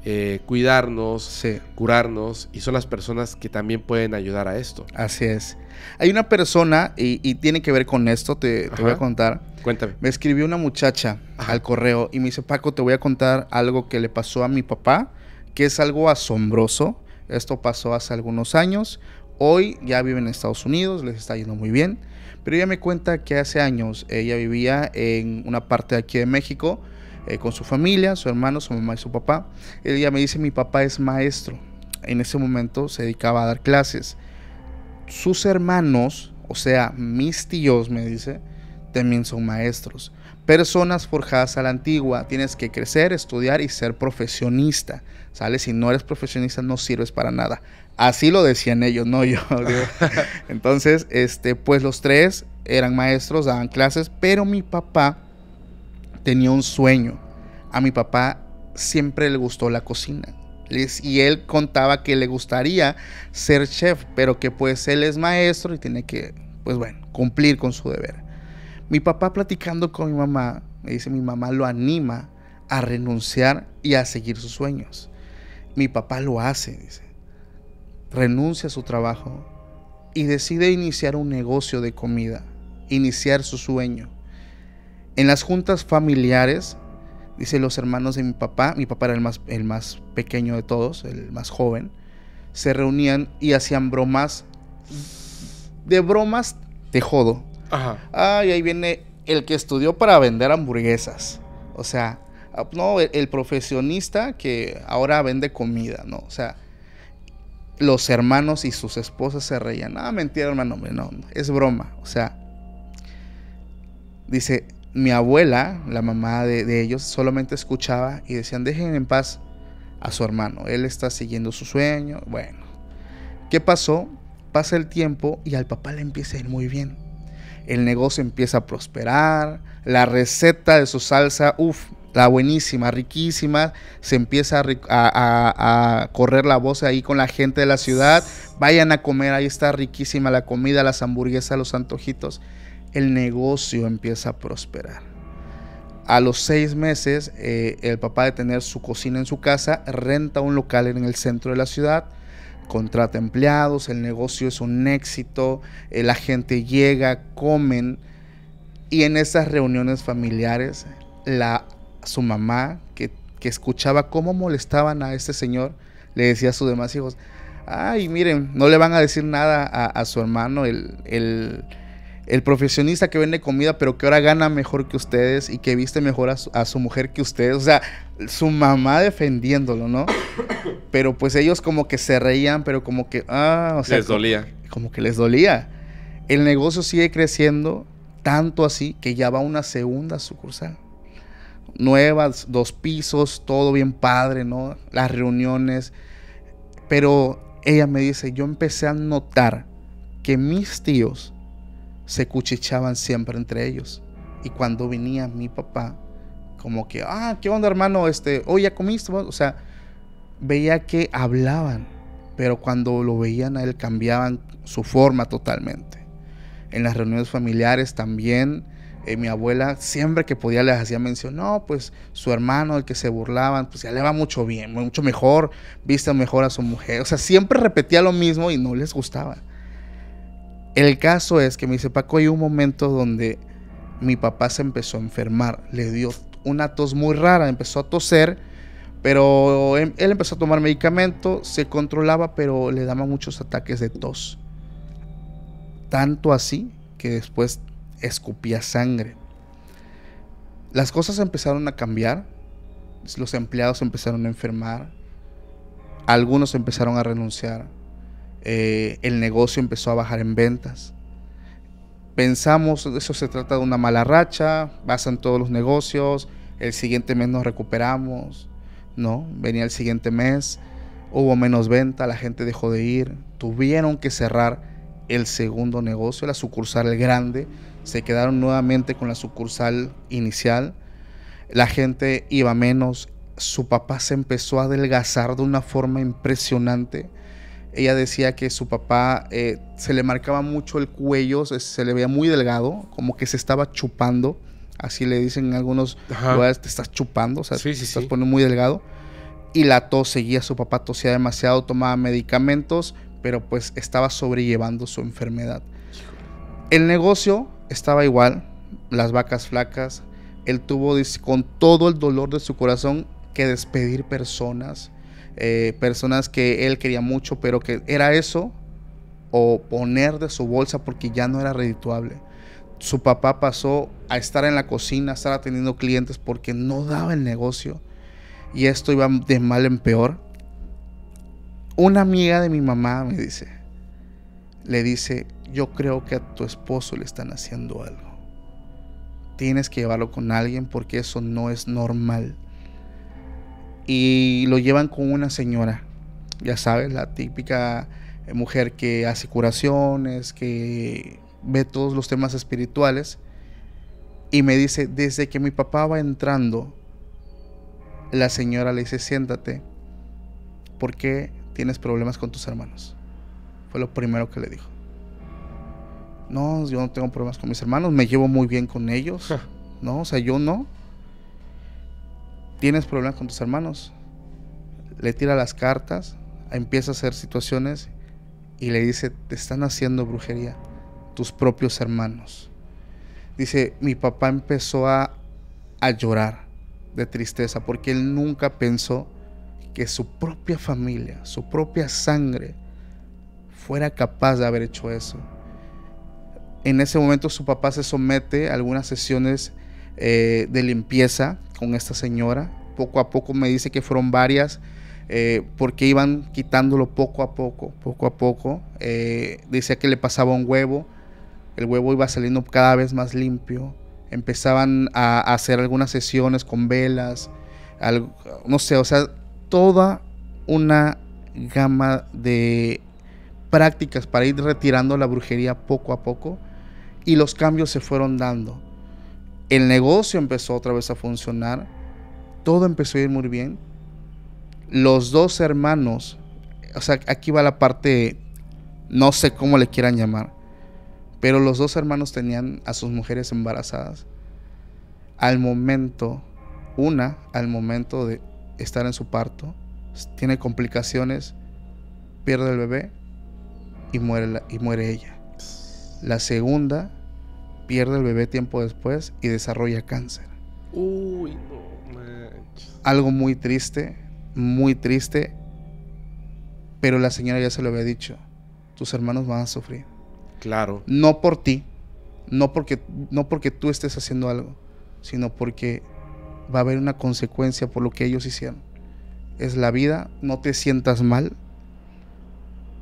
eh, cuidarnos, curarnos, y son las personas que también pueden ayudar a esto. Así es. Hay una persona, y, tiene que ver con esto, te, voy a contar. Cuéntame. Me escribió una muchacha al correo y me dice, Paco, te voy a contar algo que le pasó a mi papá, que es algo asombroso. Esto pasó hace algunos años. Hoy ya vive en Estados Unidos, les está yendo muy bien. Pero ella me cuenta que hace años ella vivía en una parte de aquí de México eh, con su familia, su hermano, su mamá y su papá. Ella me dice, mi papá es maestro. En ese momento se dedicaba a dar clases. Sus hermanos, o sea, mis tíos, me dice, también son maestros. Personas forjadas a la antigua, tienes que crecer, estudiar y ser profesionista. ¿Sales? Si no eres profesionista no sirves para nada. Así lo decían ellos, no yo. Entonces, este, pues los tres eran maestros, daban clases, pero mi papá tenía un sueño. A mi papá siempre le gustó la cocina. y él contaba que le gustaría ser chef, pero que pues él es maestro y tiene que, pues bueno, cumplir con su deber. Mi papá platicando con mi mamá, me dice, mi mamá lo anima a renunciar y a seguir sus sueños. Mi papá lo hace, dice. Renuncia a su trabajo y decide iniciar un negocio de comida, iniciar su sueño. En las juntas familiares, dice los hermanos de mi papá, mi papá era el más, el más pequeño de todos, el más joven, se reunían y hacían bromas, de bromas te jodo. Ajá. Ah, ahí viene el que estudió para vender hamburguesas. O sea, ah, no, el, profesionista que ahora vende comida, ¿no? O sea, los hermanos y sus esposas se reían. Ah, mentira, hermano, no, es broma. O sea, dice, mi abuela, la mamá de, ellos, solamente escuchaba y decían, dejen en paz a su hermano, él está siguiendo su sueño. Bueno, ¿qué pasó? Pasa el tiempo y al papá le empieza a ir muy bien. El negocio empieza a prosperar, la receta de su salsa, uff, la buenísima, riquísima, se empieza a, a, correr la voz ahí con la gente de la ciudad, vayan a comer, ahí está riquísima la comida, las hamburguesas, los antojitos el negocio empieza a prosperar. A los seis meses, eh, el papá de tener su cocina en su casa, renta un local en el centro de la ciudad, contrata empleados, el negocio es un éxito, eh, la gente llega, comen, y en esas reuniones familiares, la, su mamá, que, escuchaba cómo molestaban a este señor, le decía a sus demás hijos, ay, miren, no le van a decir nada a, a su hermano, el, el el profesionista que vende comida, pero que ahora gana mejor que ustedes y que viste mejor a su, mujer que ustedes. O sea, su mamá defendiéndolo, ¿no? Pero pues ellos como que se reían, pero como que, ah, Les dolía. Como, como que les dolía. El negocio sigue creciendo, tanto así que ya va una segunda sucursal. Nuevas, dos pisos, todo bien padre, ¿no? Las reuniones. Pero ella me dice, yo empecé a notar que mis tíos se cuchicheaban siempre entre ellos. Y cuando venía mi papá, como que, ah, ¿qué onda hermano? Este, hoy ya comiste. O sea, veía que hablaban, pero cuando lo veían a él cambiaban su forma totalmente. En las reuniones familiares también, eh, mi abuela siempre que podía les hacía mención, no, pues su hermano, el que se burlaban, pues ya le va mucho bien, mucho mejor, viste mejor a su mujer. O sea, siempre repetía lo mismo y no les gustaba. El caso es que me dice, Paco, hay un momento donde mi papá se empezó a enfermar, le dio una tos muy rara, empezó a toser, pero em, él empezó a tomar medicamento, se controlaba, pero le daban muchos ataques de tos. Tanto así que después escupía sangre. Las cosas empezaron a cambiar, los empleados empezaron a enfermar, algunos empezaron a renunciar, eh, el negocio empezó a bajar en ventas. Pensamos, eso se trata de una mala racha, pasan todos los negocios, el siguiente mes nos recuperamos, ¿no? Venía el siguiente mes, hubo menos venta, la gente dejó de ir, tuvieron que cerrar el segundo negocio, la sucursal grande, se quedaron nuevamente con la sucursal inicial, la gente iba menos, su papá se empezó a adelgazar de una forma impresionante, ella decía que su papá eh, se le marcaba mucho el cuello, se, le veía muy delgado, como que se estaba chupando. Así le dicen en algunos lugares, te estás chupando, o sea, te estás poniendo muy delgado. Y la tos seguía, su papá tosía demasiado, tomaba medicamentos, pero pues estaba sobrellevando su enfermedad. El negocio estaba igual, las vacas flacas. Él tuvo con todo el dolor de su corazón que despedir personas eh, personas que él quería mucho, pero que era eso o poner de su bolsa porque ya no era redituable. Su papá pasó a estar en la cocina, a estar atendiendo clientes porque no daba el negocio. Y esto iba de mal en peor. Una amiga de mi mamá me dice, le dice, yo creo que a tu esposo le están haciendo algo. Tienes que llevarlo con alguien porque eso no es normal y lo llevan con una señora, ya sabes, la típica eh, mujer que hace curaciones, que ve todos los temas espirituales, y me dice, desde que mi papá va entrando, la señora le dice, siéntate, porque tienes problemas con tus hermanos. Fue lo primero que le dijo. No, yo no tengo problemas con mis hermanos, me llevo muy bien con ellos. no, o sea, yo no tienes problemas con tus hermanos, le tira las cartas, empieza a hacer situaciones y le dice, te están haciendo brujería tus propios hermanos. Dice, mi papá empezó a, a llorar de tristeza porque él nunca pensó que su propia familia, su propia sangre, fuera capaz de haber hecho eso. En ese momento su papá se somete a algunas sesiones eh, de limpieza con esta señora. Poco a poco me dice que fueron varias, eh, porque iban quitándolo poco a poco, poco a poco. Eh, decía que le pasaba un huevo, el huevo iba saliendo cada vez más limpio. Empezaban a, hacer algunas sesiones con velas, no sé, o sea, toda una gama de prácticas para ir retirando la brujería poco a poco y los cambios se fueron dando. El negocio empezó otra vez a funcionar. Todo empezó a ir muy bien. Los dos hermanos, o sea, aquí va la parte, no sé cómo le quieran llamar, pero los dos hermanos tenían a sus mujeres embarazadas. Al momento, una, al momento de estar en su parto, tiene complicaciones, pierde el bebé y muere, y muere ella. La segunda pierde el bebé tiempo después y desarrolla cáncer. Uy, no manches. Algo muy triste, muy triste, pero la señora ya se lo había dicho, tus hermanos van a sufrir. Claro. No por ti, no porque, no porque tú estés haciendo algo, sino porque va a haber una consecuencia por lo que ellos hicieron. Es la vida, no te sientas mal.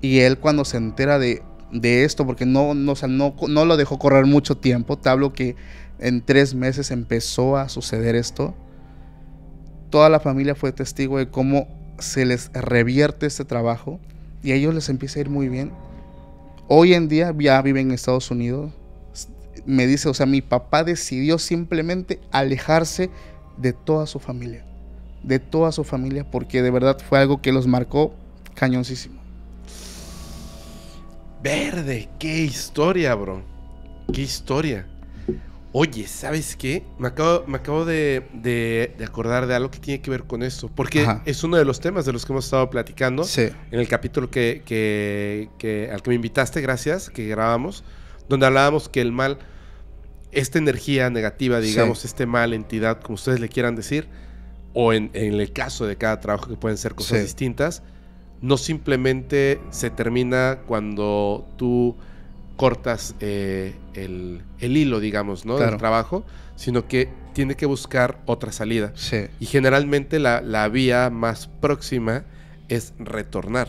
Y él cuando se entera de, de esto, porque no, no, o no, lo dejó correr mucho tiempo. Te hablo que en tres meses empezó a suceder esto. Toda la familia fue testigo de cómo se les revierte este trabajo y a ellos les empieza a ir muy bien. Hoy en día ya viven en Estados Unidos. Me dice, o sea, mi papá decidió simplemente alejarse de toda su familia. De toda su familia, porque de verdad fue algo que los marcó cañoncísimo. Verde, qué historia, bro. Qué historia. Oye, ¿sabes qué? Me acabo, me acabo de, de, acordar de algo que tiene que ver con esto. Porque es uno de los temas de los que hemos estado platicando. En el capítulo que, al que me invitaste, gracias, que grabamos. Donde hablábamos que el mal, esta energía negativa, digamos, este mal, entidad, como ustedes le quieran decir. O en, el caso de cada trabajo que pueden ser cosas distintas no simplemente se termina cuando tú cortas eh, el, hilo, digamos, ¿no? Del trabajo, sino que tiene que buscar otra salida. Sí. Y generalmente la, vía más próxima es retornar.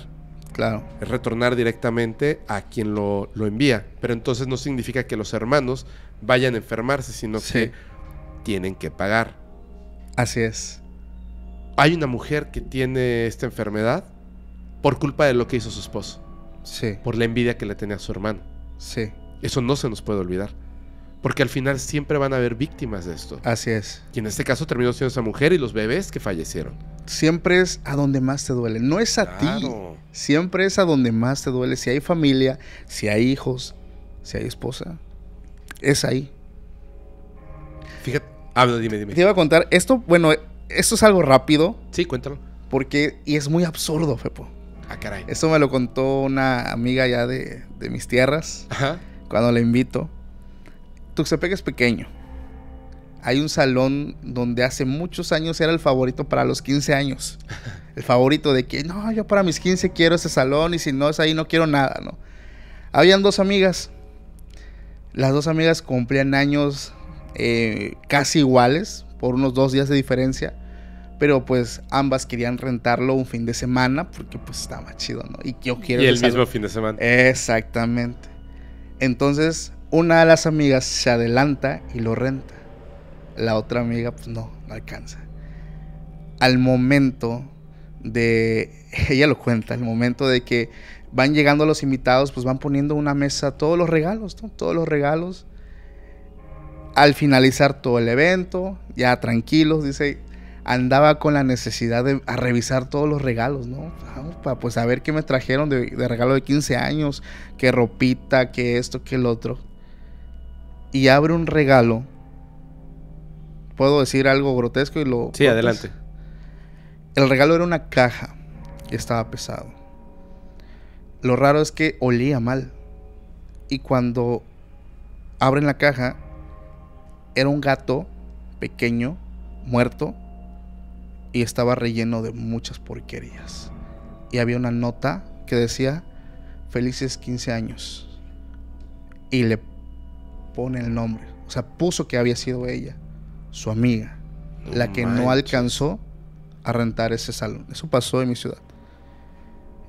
Claro. Es retornar directamente a quien lo, envía. Pero entonces no significa que los hermanos vayan a enfermarse, sino que tienen que pagar. Así es. Hay una mujer que tiene esta enfermedad por culpa de lo que hizo su esposo. Sí. Por la envidia que le tenía a su hermano. Sí. Eso no se nos puede olvidar. Porque al final siempre van a haber víctimas de esto. Así es. Y en este caso terminó siendo esa mujer y los bebés que fallecieron. Siempre es a donde más te duele. No es a ti. Siempre es a donde más te duele. Si hay familia, si hay hijos, si hay esposa, es ahí. Fíjate. Habla, dime, dime. Te iba a contar. Esto, bueno, esto es algo rápido. Sí, cuéntalo. Porque, y es muy absurdo, Fepo. Ah, Eso me lo contó una amiga ya de, mis tierras. Cuando la invito. Tuxtepec es pequeño. Hay un salón donde hace muchos años era el favorito para los 15 años. El favorito de que, no, yo para mis 15 quiero ese salón y si no es ahí no quiero nada, ¿no? Habían dos amigas. Las dos amigas cumplían años eh, casi iguales, por unos dos días de diferencia pero pues ambas querían rentarlo un fin de semana porque pues estaba chido, ¿no? Y yo quiero... Y el mismo fin de semana. Exactamente. Entonces, una de las amigas se adelanta y lo renta. La otra amiga pues no, no alcanza. Al momento de... Ella lo cuenta, al momento de que van llegando los invitados, pues van poniendo una mesa todos los regalos, ¿no? Todos los regalos al finalizar todo el evento, ya tranquilos, dice, andaba con la necesidad de revisar todos los regalos, ¿no? Para pues a ver qué me trajeron de, regalo de 15 años, qué ropita, qué esto, qué el otro. Y abre un regalo. Puedo decir algo grotesco y lo. Sí, pues, adelante. El regalo era una caja y estaba pesado. Lo raro es que olía mal. Y cuando abren la caja, era un gato pequeño, muerto, y estaba relleno de muchas porquerías. Y había una nota que decía, felices 15 años. Y le pone el nombre. O sea, puso que había sido ella, su amiga, la que no alcanzó a rentar ese salón. Eso pasó en mi ciudad.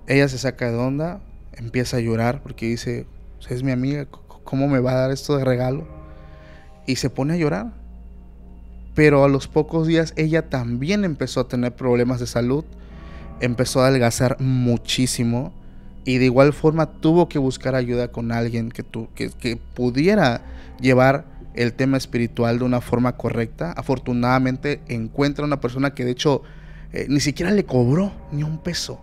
Ella se saca de onda, empieza a llorar porque dice, es mi amiga, ¿cómo me va a dar esto de regalo? Y se pone a llorar pero a los pocos días ella también empezó a tener problemas de salud, empezó a adelgazar muchísimo y de igual forma tuvo que buscar ayuda con alguien que, que, pudiera llevar el tema espiritual de una forma correcta. Afortunadamente encuentra una persona que de hecho eh, ni siquiera le cobró ni un peso.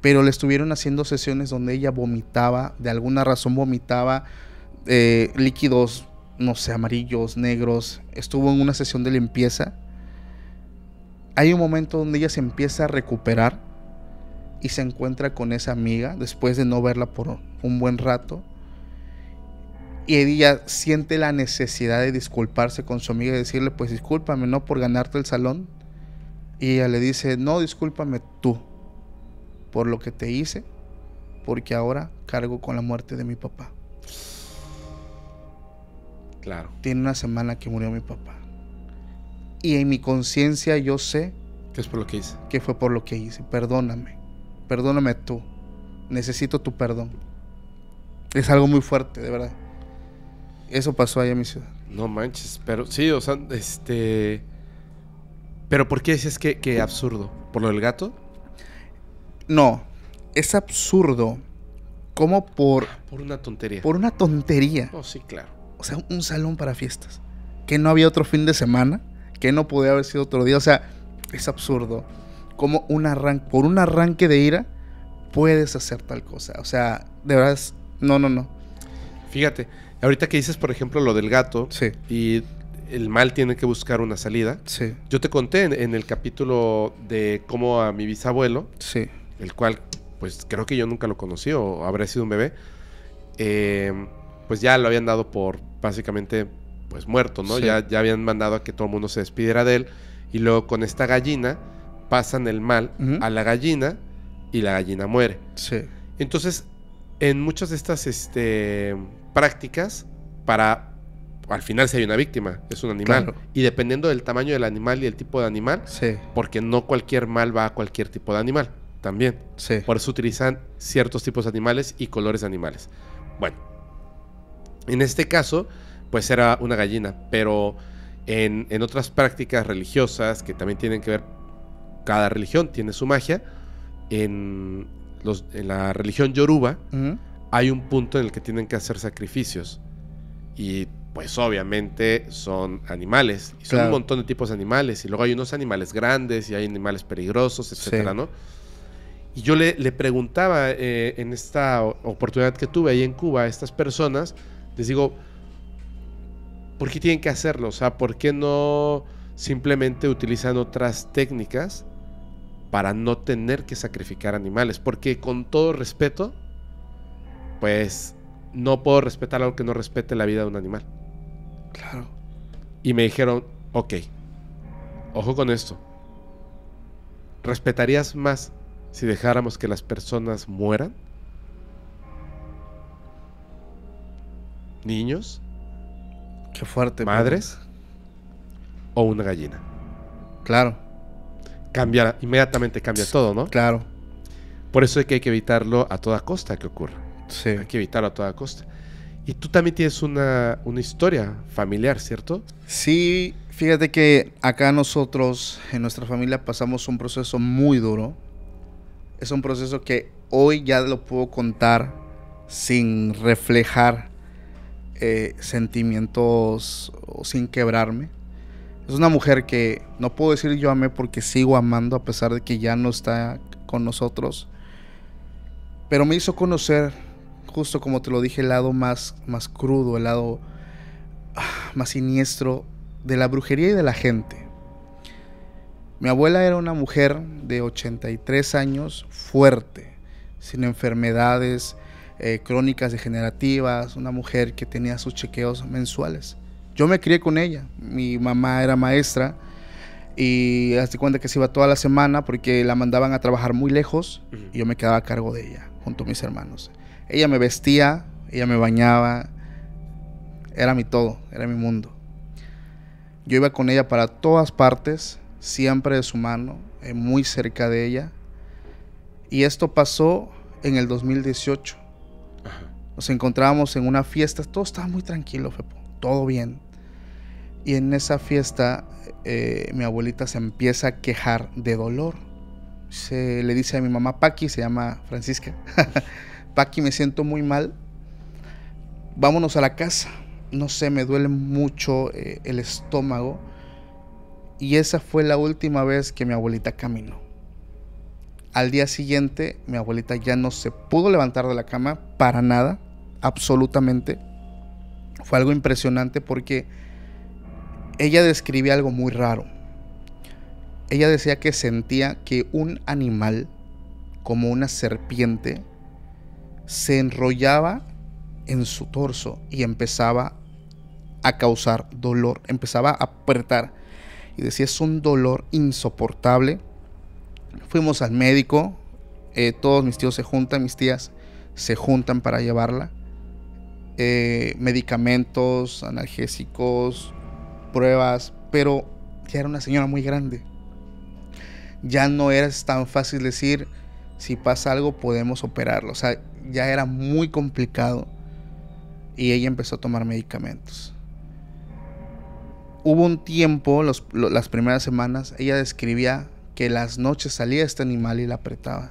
Pero le estuvieron haciendo sesiones donde ella vomitaba, de alguna razón vomitaba eh, líquidos no sé, amarillos, negros. Estuvo en una sesión de limpieza. Hay un momento donde ella se empieza a recuperar y se encuentra con esa amiga después de no verla por un buen rato. Y ella siente la necesidad de disculparse con su amiga y decirle, pues discúlpame, no por ganarte el salón. Y ella le dice, no, discúlpame tú por lo que te hice, porque ahora cargo con la muerte de mi papá. Tiene una semana que murió mi papá. Y en mi conciencia yo sé. Que es por lo que hice. Que fue por lo que hice. Perdóname. Perdóname tú. Necesito tu perdón. Es algo muy fuerte, de verdad. Eso pasó allá en mi ciudad. No manches, pero sí, o sea, este. Pero ¿por qué dices que, que absurdo? ¿Por lo del gato? No, es absurdo. Como por. Por una tontería. Por una tontería. Oh, sí, claro o sea, un salón para fiestas. Que no había otro fin de semana, que no podía haber sido otro día. O sea, es absurdo. Como un arranque, por un arranque de ira, puedes hacer tal cosa. O sea, de verdad, no, no, no. Fíjate, ahorita que dices, por ejemplo, lo del gato. Sí. Y el mal tiene que buscar una salida. Sí. Yo te conté en, el capítulo de cómo a mi bisabuelo. Sí. El cual, pues creo que yo nunca lo conocí o habrá sido un bebé. Eh pues ya lo habían dado por básicamente pues muerto, ¿no? Ya, ya habían mandado a que todo el mundo se despidiera de él. Y luego con esta gallina pasan el mal a la gallina y la gallina muere. Sí. Entonces, en muchas de estas este, prácticas, para al final si hay una víctima, es un animal. Y dependiendo del tamaño del animal y el tipo de animal, sí. porque no cualquier mal va a cualquier tipo de animal también. Sí. Por eso utilizan ciertos tipos de animales y colores de animales. Bueno, en este caso, pues era una gallina, pero en, otras prácticas religiosas que también tienen que ver, cada religión tiene su magia, en, los, la religión yoruba hay un punto en el que tienen que hacer sacrificios y pues obviamente son animales. son un montón de tipos de animales. Y luego hay unos animales grandes y hay animales peligrosos, etcétera, ¿no? Y yo le, le preguntaba eh, en esta oportunidad que tuve ahí en Cuba a estas personas les digo, ¿por qué tienen que hacerlo? O sea, ¿por qué no simplemente utilizan otras técnicas para no tener que sacrificar animales? Porque con todo respeto, pues no puedo respetar algo que no respete la vida de un animal. Claro. Y me dijeron, ok, ojo con esto. ¿Respetarías más si dejáramos que las personas mueran? niños, Qué fuerte. Madres o una gallina. Claro. Cambia, inmediatamente cambia todo, ¿no? Claro. Por eso es que hay que evitarlo a toda costa que ocurra. Sí. Hay que evitarlo a toda costa. Y tú también tienes una, una historia familiar, ¿cierto? Sí, fíjate que acá nosotros, en nuestra familia, pasamos un proceso muy duro. Es un proceso que hoy ya lo puedo contar sin reflejar eh, sentimientos sin quebrarme. Es una mujer que no puedo decir yo amé porque sigo amando a pesar de que ya no está con nosotros. Pero me hizo conocer, justo como te lo dije, el lado más, más crudo, el lado ah, más siniestro de la brujería y de la gente. Mi abuela era una mujer de 83 años, fuerte, sin enfermedades, eh, crónicas degenerativas, una mujer que tenía sus chequeos mensuales. Yo me crié con ella, mi mamá era maestra y hasta cuenta que se iba toda la semana porque la mandaban a trabajar muy lejos y yo me quedaba a cargo de ella junto a mis hermanos. Ella me vestía, ella me bañaba, era mi todo, era mi mundo. Yo iba con ella para todas partes, siempre de su mano, eh, muy cerca de ella. Y esto pasó en el 2018. Nos encontrábamos en una fiesta, todo estaba muy tranquilo, Fepo, todo bien. Y en esa fiesta eh, mi abuelita se empieza a quejar de dolor. Se le dice a mi mamá Paqui, se llama Francisca, Paqui me siento muy mal, vámonos a la casa. No sé, me duele mucho eh, el estómago. Y esa fue la última vez que mi abuelita caminó. Al día siguiente, mi abuelita ya no se pudo levantar de la cama para nada absolutamente. Fue algo impresionante porque ella describía algo muy raro. Ella decía que sentía que un animal, como una serpiente, se enrollaba en su torso y empezaba a causar dolor, empezaba a apretar. Y decía, es un dolor insoportable. Fuimos al médico, eh, todos mis tíos se juntan, mis tías se juntan para llevarla. Eh, medicamentos, analgésicos, pruebas, pero ya era una señora muy grande. Ya no era tan fácil decir, si pasa algo podemos operarlo. O sea, ya era muy complicado. Y ella empezó a tomar medicamentos. Hubo un tiempo, las primeras semanas, ella describía que las noches salía este animal y la apretaba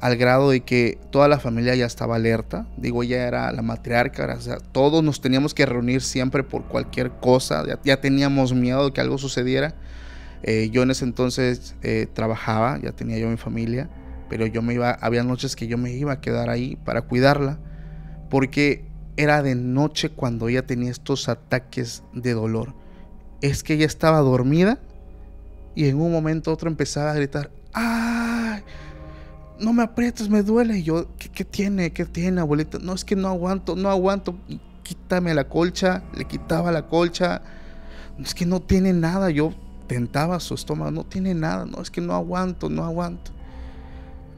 al grado de que toda la familia ya estaba alerta. Digo, ella era la matriarca, todos nos teníamos que reunir siempre por cualquier cosa, ya, teníamos miedo de que algo sucediera. Eh, yo en ese entonces eh, trabajaba, ya tenía yo mi familia, pero yo me iba, había noches que yo me iba a quedar ahí para cuidarla, porque era de noche cuando ella tenía estos ataques de dolor. Es que ella estaba dormida y en un momento u otro empezaba a gritar, ¡ay! no me aprietes, me duele. Y yo, ¿qué, tiene? ¿Qué tiene, abuelita? No, es que no aguanto, no aguanto. Quítame la colcha, le quitaba la colcha. es que no tiene nada. Yo tentaba su estómago, no tiene nada. No, es que no aguanto, no aguanto.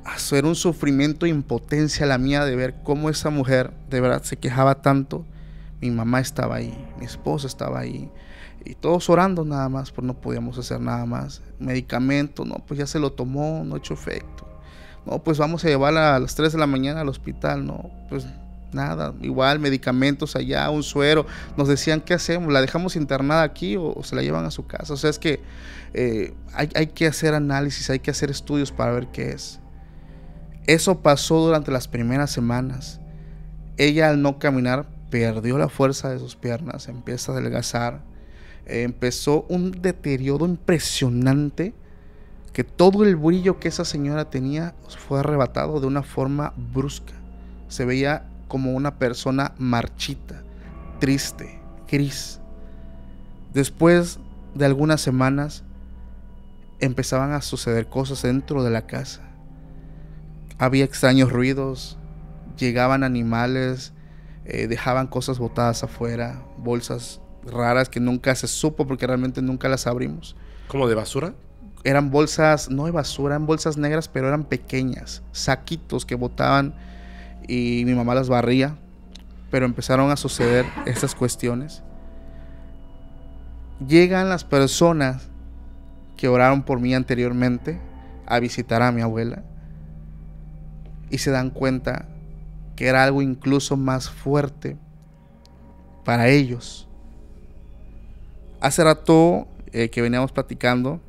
Ah, era un sufrimiento impotencia la mía de ver cómo esa mujer de verdad se quejaba tanto. Mi mamá estaba ahí, mi esposa estaba ahí, y todos orando nada más, pues no podíamos hacer nada más. Medicamento, no, pues ya se lo tomó, no hecho efecto no, pues vamos a llevarla a las 3 de la mañana al hospital, no, pues nada, igual medicamentos allá, un suero. Nos decían, ¿qué hacemos? ¿La dejamos internada aquí o, se la llevan a su casa? O sea, es que eh, hay, que hacer análisis, hay que hacer estudios para ver qué es. Eso pasó durante las primeras semanas. Ella al no caminar perdió la fuerza de sus piernas, empieza a adelgazar. empezó un deterioro impresionante que todo el brillo que esa señora tenía fue arrebatado de una forma brusca. Se veía como una persona marchita, triste, gris. Después de algunas semanas empezaban a suceder cosas dentro de la casa. Había extraños ruidos, llegaban animales, eh, dejaban cosas botadas afuera, bolsas raras que nunca se supo porque realmente nunca las abrimos. ¿Como de basura? eran bolsas, no de basura, eran bolsas negras, pero eran pequeñas, saquitos que botaban y mi mamá las barría, pero empezaron a suceder estas cuestiones. Llegan las personas que oraron por mí anteriormente a visitar a mi abuela y se dan cuenta que era algo incluso más fuerte para ellos. Hace rato eh, que veníamos platicando,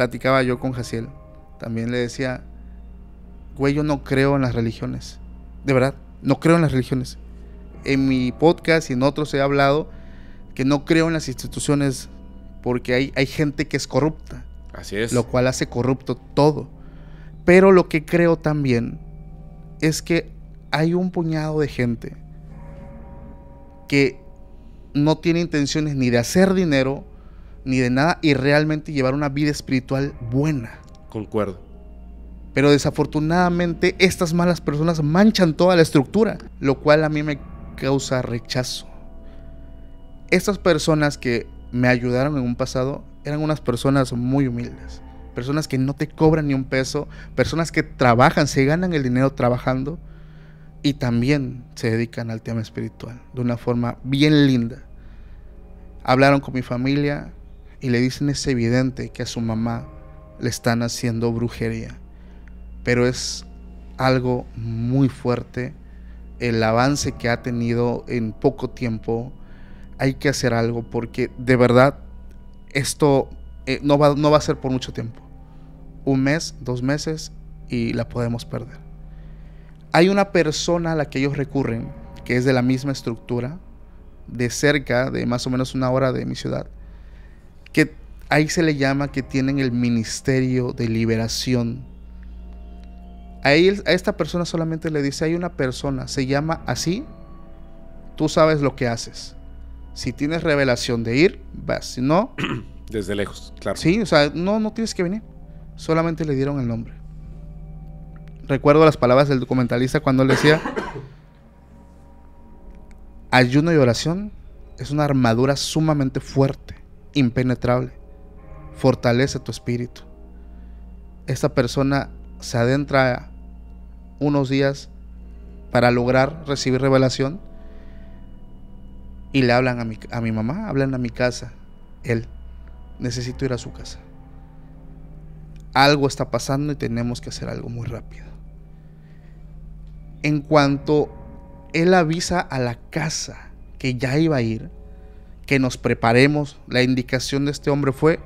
platicaba yo con Jaciel, también le decía, güey, yo no creo en las religiones. De verdad, no creo en las religiones. En mi podcast y en otros he hablado que no creo en las instituciones porque hay, hay gente que es corrupta. Así es. Lo cual hace corrupto todo. Pero lo que creo también es que hay un puñado de gente que no tiene intenciones ni de hacer dinero ni de nada y realmente llevar una vida espiritual buena. Concuerdo. Pero desafortunadamente estas malas personas manchan toda la estructura, lo cual a mí me causa rechazo. Estas personas que me ayudaron en un pasado eran unas personas muy humildes, personas que no te cobran ni un peso, personas que trabajan, se ganan el dinero trabajando y también se dedican al tema espiritual de una forma bien linda. Hablaron con mi familia, y le dicen es evidente que a su mamá le están haciendo brujería. Pero es algo muy fuerte el avance que ha tenido en poco tiempo. Hay que hacer algo porque de verdad esto eh, no, va, no va a ser por mucho tiempo. Un mes, dos meses y la podemos perder. Hay una persona a la que ellos recurren, que es de la misma estructura, de cerca, de más o menos una hora de mi ciudad, que ahí se le llama que tienen el ministerio de liberación. A, a esta persona solamente le dice, hay una persona, se llama así, tú sabes lo que haces. Si tienes revelación de ir, vas. Si no... Desde lejos, claro. Sí, o sea, no, no tienes que venir. Solamente le dieron el nombre. Recuerdo las palabras del documentalista cuando le decía, ayuno y oración es una armadura sumamente fuerte impenetrable. Fortalece tu espíritu. Esta persona se adentra unos días para lograr recibir revelación y le hablan a mi, a mi mamá, hablan a mi casa. Él, necesito ir a su casa. Algo está pasando y tenemos que hacer algo muy rápido. En cuanto él avisa a la casa que ya iba a ir, que nos preparemos. La indicación de este hombre fue,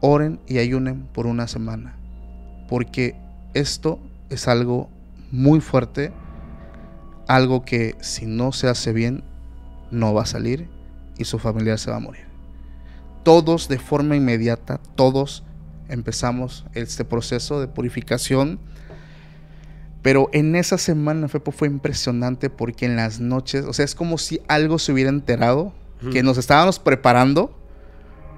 oren y ayunen por una semana, porque esto es algo muy fuerte, algo que si no se hace bien, no va a salir y su familiar se va a morir. Todos de forma inmediata, todos empezamos este proceso de purificación. Pero en esa semana fue, fue impresionante porque en las noches, o sea, es como si algo se hubiera enterado que nos estábamos preparando,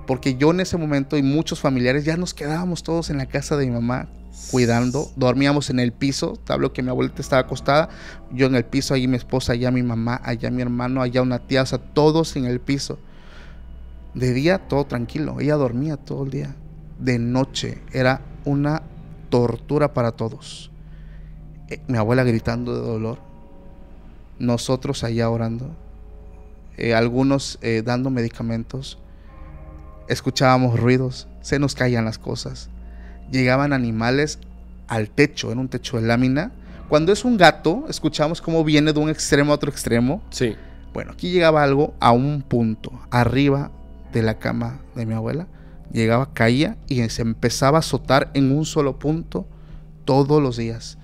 porque yo en ese momento y muchos familiares ya nos quedábamos todos en la casa de mi mamá cuidando, dormíamos en el piso, hablo que mi abuelita estaba acostada, yo en el piso, allí mi esposa, allá mi mamá, allá mi hermano, allá una tía, o sea, todos en el piso. De día todo tranquilo, ella dormía todo el día. De noche era una tortura para todos. Eh, mi abuela gritando de dolor, nosotros allá orando. Eh, algunos eh, dando medicamentos, escuchábamos ruidos, se nos caían las cosas, llegaban animales al techo, en un techo de lámina. Cuando es un gato, escuchamos cómo viene de un extremo a otro extremo. Sí. Bueno, aquí llegaba algo a un punto, arriba de la cama de mi abuela. Llegaba, caía y se empezaba a azotar en un solo punto todos los días.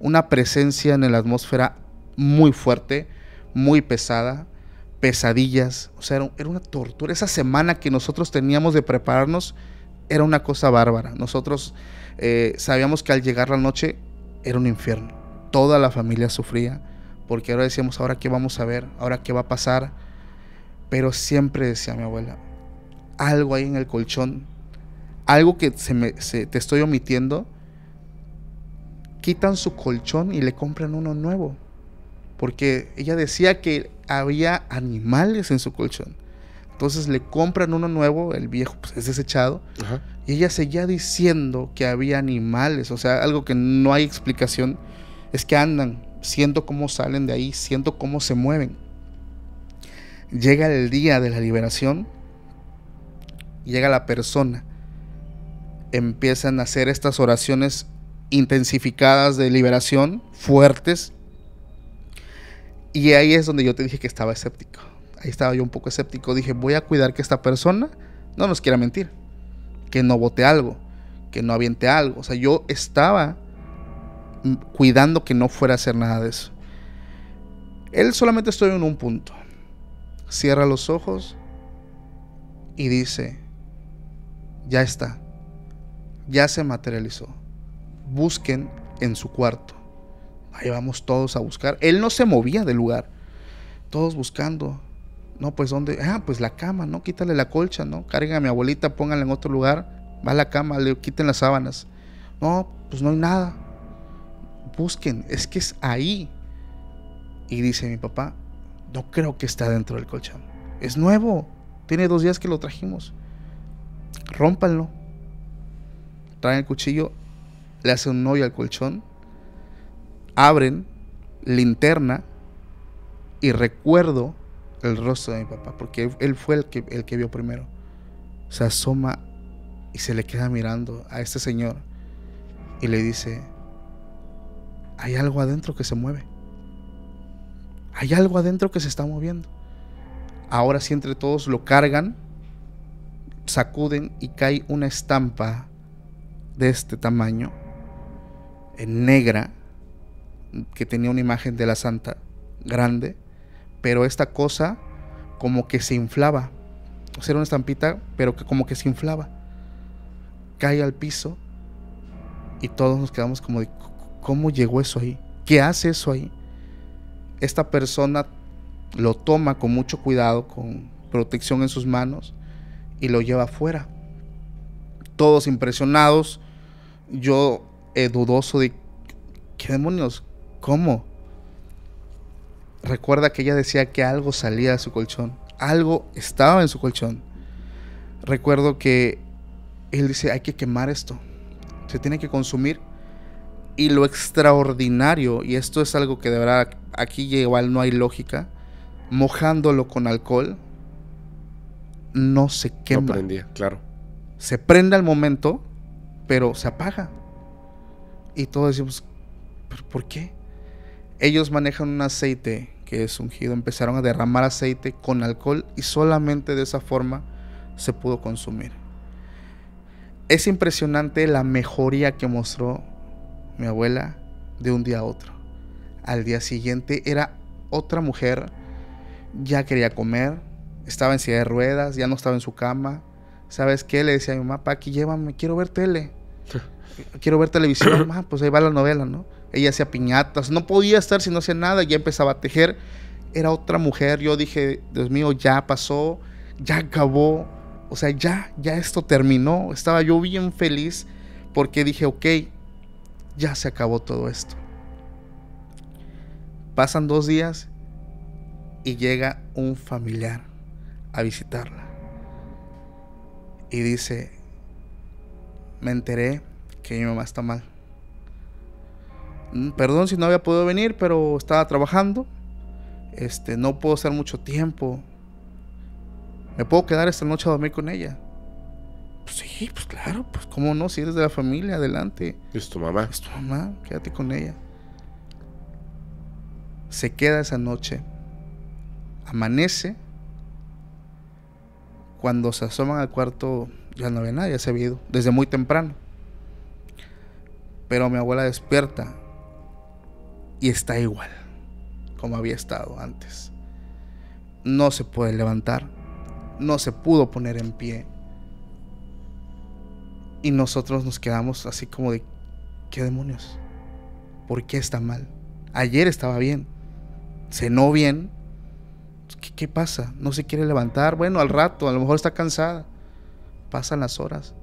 Una presencia en la atmósfera muy fuerte, muy pesada pesadillas, o sea, era, una tortura. Esa semana que nosotros teníamos de prepararnos era una cosa bárbara. Nosotros eh, sabíamos que al llegar la noche era un infierno. Toda la familia sufría, porque ahora decíamos, ahora qué vamos a ver, ahora qué va a pasar. Pero siempre decía mi abuela, algo ahí en el colchón, algo que se me, te estoy omitiendo, quitan su colchón y le compran uno nuevo porque ella decía que había animales en su colchón. Entonces le compran uno nuevo, el viejo pues, es desechado, y ella seguía diciendo que había animales, o sea, algo que no hay explicación, es que andan, siento cómo salen de ahí, siento cómo se mueven. Llega el día de la liberación, llega la persona, empiezan a hacer estas oraciones intensificadas de liberación, fuertes, y ahí es donde yo te dije que estaba escéptico. Ahí estaba yo un poco escéptico. Dije, voy a cuidar que esta persona no nos quiera mentir. Que no vote algo. Que no aviente algo. O sea, yo estaba cuidando que no fuera a hacer nada de eso. Él solamente estoy en un punto. Cierra los ojos y dice, ya está, ya se materializó. Busquen en su cuarto. Ahí vamos todos a buscar. Él no se movía del lugar. Todos buscando. No, pues dónde. Ah, pues la cama, ¿no? Quítale la colcha, ¿no? Carga a mi abuelita, pónganla en otro lugar. Va a la cama, le quiten las sábanas. No, pues no hay nada. Busquen, es que es ahí. Y dice mi papá, no creo que esté dentro del colchón. Es nuevo. Tiene dos días que lo trajimos. Rómpanlo. Traen el cuchillo, le hacen un hoyo al colchón abren linterna y recuerdo el rostro de mi papá, porque él fue el que, el que vio primero. Se asoma y se le queda mirando a este señor y le dice, hay algo adentro que se mueve. Hay algo adentro que se está moviendo. Ahora sí entre todos lo cargan, sacuden y cae una estampa de este tamaño, en negra, que tenía una imagen de la santa grande, pero esta cosa como que se inflaba. O sea, era una estampita, pero que como que se inflaba. Cae al piso y todos nos quedamos como de, ¿cómo llegó eso ahí? ¿Qué hace eso ahí? Esta persona lo toma con mucho cuidado, con protección en sus manos y lo lleva afuera. Todos impresionados, yo eh, dudoso de qué demonios, ¿Cómo? Recuerda que ella decía que algo salía de su colchón, algo estaba en su colchón. Recuerdo que él dice, hay que quemar esto, se tiene que consumir. Y lo extraordinario, y esto es algo que de verdad aquí igual no hay lógica, mojándolo con alcohol, no se quema. No prendía, claro. Se prende al momento, pero se apaga. Y todos decimos, ¿por qué? Ellos manejan un aceite que es ungido, empezaron a derramar aceite con alcohol y solamente de esa forma se pudo consumir. Es impresionante la mejoría que mostró mi abuela de un día a otro. Al día siguiente era otra mujer, ya quería comer, estaba en silla de ruedas, ya no estaba en su cama. ¿Sabes qué? Le decía a mi mamá, aquí llévame, quiero ver tele. quiero ver televisión, mamá, ah, pues ahí va la novela, ¿no? ella hacía piñatas, no podía estar si no hacía nada, ya empezaba a tejer, era otra mujer, yo dije, Dios mío, ya pasó, ya acabó, o sea, ya, ya esto terminó, estaba yo bien feliz porque dije, ok, ya se acabó todo esto. Pasan dos días y llega un familiar a visitarla. Y dice, me enteré que mi mamá está mal. Mm, perdón si no había podido venir, pero estaba trabajando. Este, no puedo hacer mucho tiempo. ¿Me puedo quedar esta noche a dormir con ella? Pues sí, pues claro, pues cómo no, si eres de la familia, adelante. Es tu mamá. Es tu mamá, quédate con ella. Se queda esa noche. Amanece. Cuando se asoman al cuarto, ya no había nadie, se ha ido, desde muy temprano. Pero mi abuela despierta y está igual como había estado antes. No se puede levantar, no se pudo poner en pie. Y nosotros nos quedamos así como de, ¿qué demonios? ¿Por qué está mal? Ayer estaba bien, cenó bien. ¿Qué, ¿Qué pasa? ¿No se quiere levantar? Bueno, al rato, a lo mejor está cansada. Pasan las horas,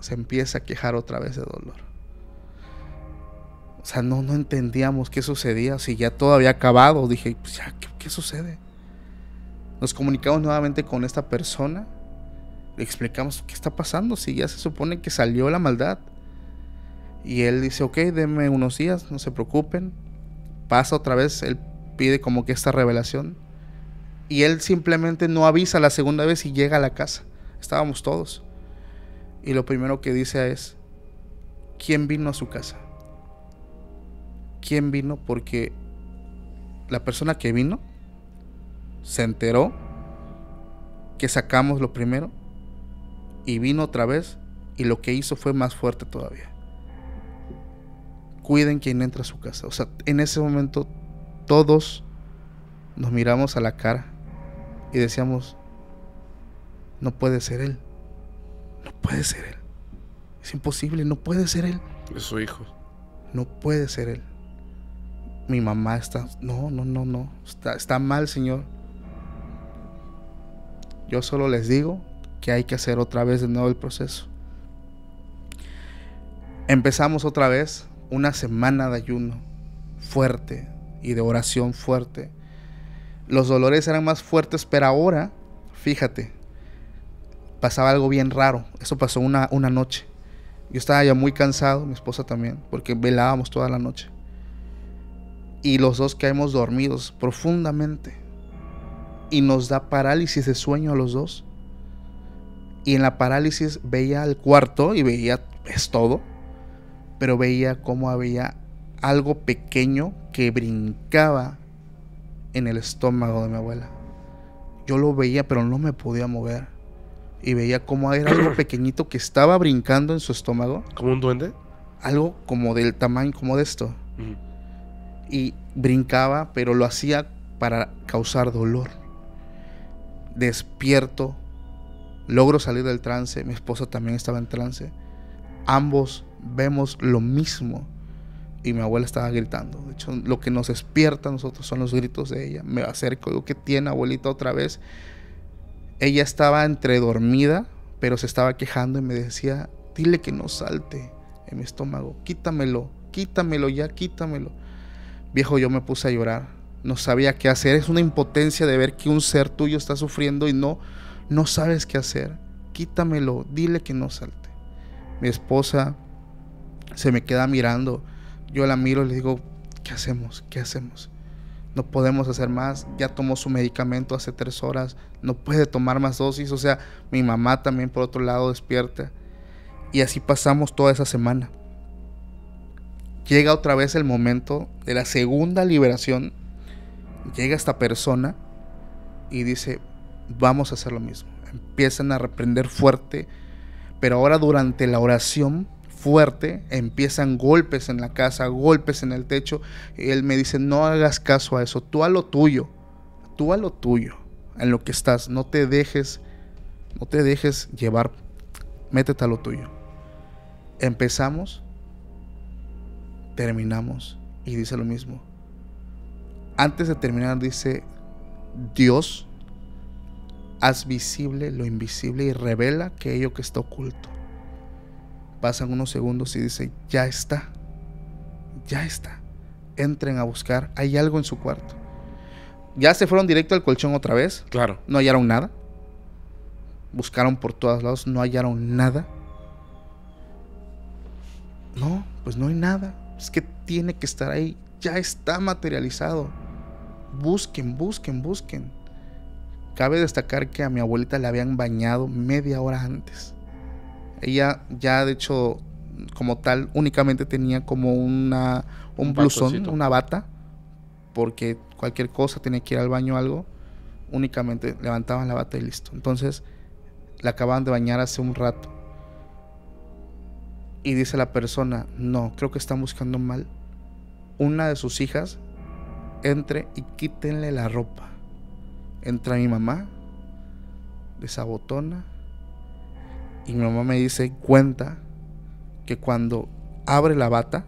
se empieza a quejar otra vez de dolor. O sea, no, no entendíamos qué sucedía, si ya todo había acabado. Dije, pues ya, ¿qué, qué sucede? Nos comunicamos nuevamente con esta persona, le explicamos qué está pasando, si ya se supone que salió la maldad. Y él dice, ok, denme unos días, no se preocupen. Pasa otra vez, él pide como que esta revelación. Y él simplemente no avisa la segunda vez y llega a la casa. Estábamos todos. Y lo primero que dice es, ¿quién vino a su casa? quién vino porque la persona que vino se enteró que sacamos lo primero y vino otra vez y lo que hizo fue más fuerte todavía. Cuiden quien entra a su casa. O sea, en ese momento todos nos miramos a la cara y decíamos, no puede ser él, no puede ser él. Es imposible, no puede ser él. Es su hijo. No puede ser él mi mamá está, no, no, no, no, está, mal, Señor. Yo solo les digo que hay que hacer otra vez de nuevo el proceso. Empezamos otra vez una semana de ayuno fuerte y de oración fuerte. Los dolores eran más fuertes, pero ahora, fíjate, pasaba algo bien raro. Eso pasó una, una noche. Yo estaba ya muy cansado, mi esposa también, porque velábamos toda la noche y los dos caemos dormidos profundamente y nos da parálisis de sueño a los dos. Y en la parálisis veía el cuarto y veía es pues, todo, pero veía cómo había algo pequeño que brincaba en el estómago de mi abuela. Yo lo veía, pero no me podía mover. Y veía cómo era algo pequeñito que estaba brincando en su estómago. ¿Como un duende? Algo como del tamaño, como de esto y brincaba, pero lo hacía para causar dolor. Despierto, logro salir del trance, mi esposa también estaba en trance, ambos vemos lo mismo y mi abuela estaba gritando. De hecho, lo que nos despierta a nosotros son los gritos de ella. Me acerco, lo que tiene abuelita otra vez. Ella estaba entre dormida, pero se estaba quejando y me decía, dile que no salte en mi estómago, quítamelo, quítamelo ya, quítamelo. Viejo, yo me puse a llorar. No sabía qué hacer. Es una impotencia de ver que un ser tuyo está sufriendo y no, no sabes qué hacer. Quítamelo, dile que no salte. Mi esposa se me queda mirando. Yo la miro y le digo, ¿qué hacemos? ¿Qué hacemos? No podemos hacer más. Ya tomó su medicamento hace tres horas. No puede tomar más dosis. O sea, mi mamá también por otro lado despierta. Y así pasamos toda esa semana llega otra vez el momento de la segunda liberación, llega esta persona y dice, vamos a hacer lo mismo. Empiezan a reprender fuerte, pero ahora durante la oración fuerte empiezan golpes en la casa, golpes en el techo. Y él me dice, no hagas caso a eso, tú a lo tuyo, tú a lo tuyo, en lo que estás, no te dejes, no te dejes llevar, métete a lo tuyo. Empezamos terminamos y dice lo mismo. Antes de terminar dice, Dios, haz visible lo invisible y revela aquello que está oculto. Pasan unos segundos y dice, ya está, ya está. Entren a buscar, hay algo en su cuarto. Ya se fueron directo al colchón otra vez. Claro. No hallaron nada. Buscaron por todos lados, no hallaron nada. No, pues no hay nada. Es que tiene que estar ahí. Ya está materializado. Busquen, busquen, busquen. Cabe destacar que a mi abuelita la habían bañado media hora antes. Ella ya de hecho como tal únicamente tenía como una un, blusón, una bata, porque cualquier cosa tiene que ir al baño algo, únicamente levantaban la bata y listo. Entonces la acababan de bañar hace un rato y dice la persona, no, creo que están buscando mal, una de sus hijas entre y quítenle la ropa. Entra mi mamá, desabotona, y mi mamá me dice, cuenta que cuando abre la bata,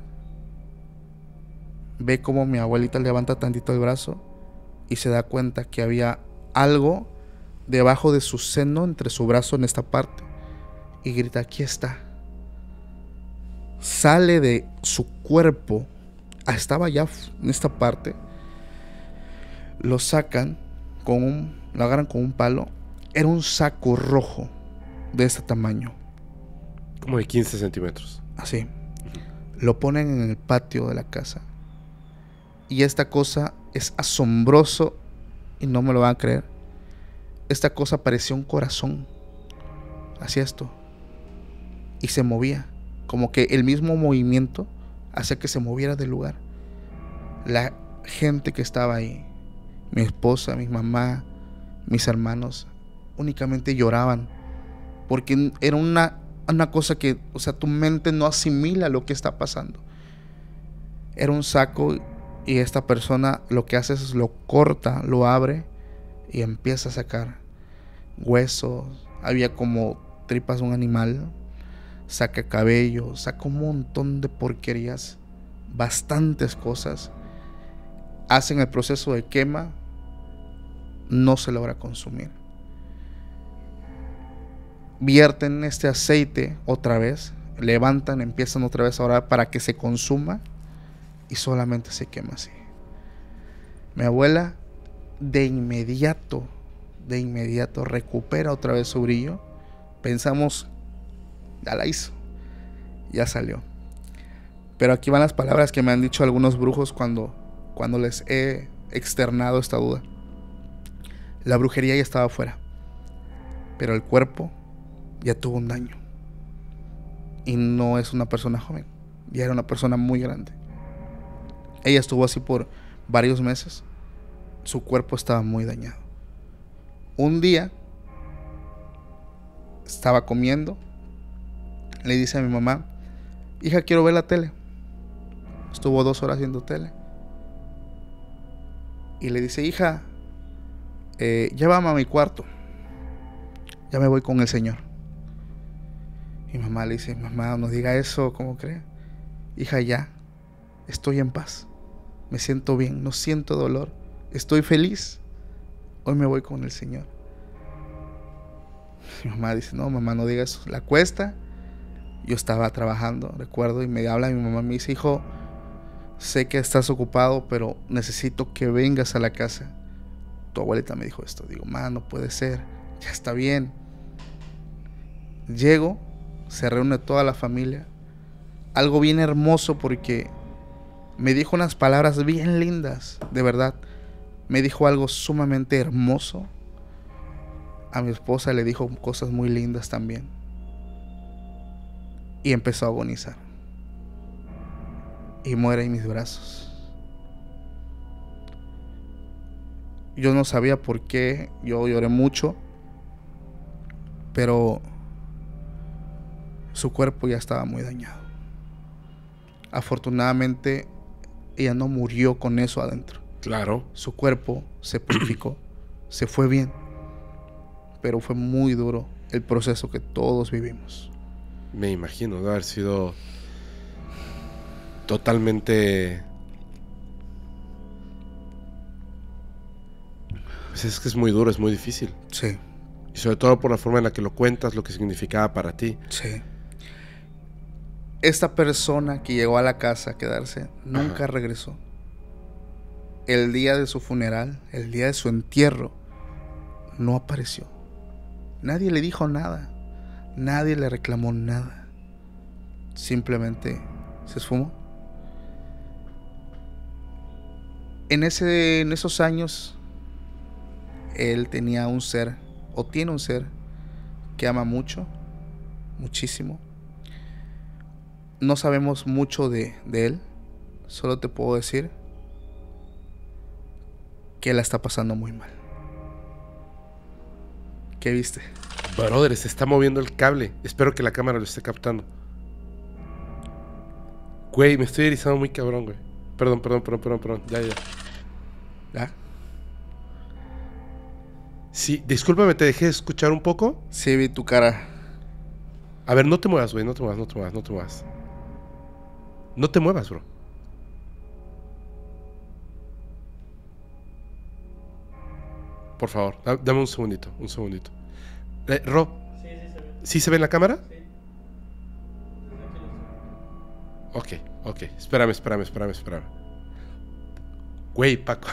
ve como mi abuelita levanta tantito el brazo y se da cuenta que había algo debajo de su seno, entre su brazo en esta parte, y grita, aquí está sale de su cuerpo, ah, estaba ya en esta parte, lo sacan con un, lo agarran con un palo, era un saco rojo de este tamaño. Como de 15 centímetros. Así. Lo ponen en el patio de la casa. Y esta cosa es asombroso y no me lo van a creer. Esta cosa parecía un corazón. Así esto. Y se movía como que el mismo movimiento hacía que se moviera del lugar. La gente que estaba ahí, mi esposa, mi mamá, mis hermanos, únicamente lloraban, porque era una, una cosa que, o sea, tu mente no asimila lo que está pasando. Era un saco y esta persona lo que hace es lo corta, lo abre y empieza a sacar huesos. Había como tripas de un animal, saca cabello, saca un montón de porquerías, bastantes cosas. Hacen el proceso de quema, no se logra consumir. Vierten este aceite otra vez, levantan, empiezan otra vez ahora para que se consuma y solamente se quema así. Mi abuela de inmediato, de inmediato recupera otra vez su brillo. Pensamos ya la hizo. Ya salió. Pero aquí van las palabras que me han dicho algunos brujos cuando, cuando les he externado esta duda. La brujería ya estaba afuera, pero el cuerpo ya tuvo un daño. Y no es una persona joven, ya era una persona muy grande. Ella estuvo así por varios meses, su cuerpo estaba muy dañado. Un día estaba comiendo le dice a mi mamá, hija, quiero ver la tele. Estuvo dos horas viendo tele. Y le dice, hija, ya eh, vamos a mi cuarto. Ya me voy con el Señor. Y mamá le dice, mamá, no diga eso, ¿cómo cree? Hija, ya, estoy en paz. Me siento bien, no siento dolor. Estoy feliz. Hoy me voy con el Señor. Mi mamá dice, no, mamá, no diga eso. La cuesta yo estaba trabajando, recuerdo, y me habla mi mamá, me dice, hijo, sé que estás ocupado, pero necesito que vengas a la casa. Tu abuelita me dijo esto, digo, ma, no puede ser, ya está bien. Llego, se reúne toda la familia, algo bien hermoso porque me dijo unas palabras bien lindas, de verdad. Me dijo algo sumamente hermoso. A mi esposa le dijo cosas muy lindas también y empezó a agonizar. Y muere en mis brazos. Yo no sabía por qué, yo lloré mucho, pero su cuerpo ya estaba muy dañado. Afortunadamente, ella no murió con eso adentro. Claro. Su cuerpo se purificó, se fue bien, pero fue muy duro el proceso que todos vivimos me imagino, de haber sido totalmente... Pues es que es muy duro, es muy difícil. Sí. Y sobre todo por la forma en la que lo cuentas, lo que significaba para ti. Sí. Esta persona que llegó a la casa a quedarse nunca regresó. El día de su funeral, el día de su entierro, no apareció. Nadie le dijo nada. Nadie le reclamó nada. Simplemente se esfumó. En, ese, en esos años, él tenía un ser, o tiene un ser, que ama mucho, muchísimo. No sabemos mucho de, él, solo te puedo decir que la está pasando muy mal. ¿Qué viste? Brother, se está moviendo el cable. Espero que la cámara lo esté captando. Güey, me estoy erizando muy cabrón, güey. Perdón, perdón, perdón, perdón, perdón. Ya, ya. ¿Ya? Sí, discúlpame, te dejé escuchar un poco. Sí, vi tu cara. A ver, no te muevas, güey, no te muevas, no te muevas, no te muevas. No te muevas, bro. Por favor, dame un segundito, un segundito. Eh, Rob. Sí, se ve. en la cámara? Sí. Ok, ok. Espérame, espérame, espérame, espérame. Güey, Paco.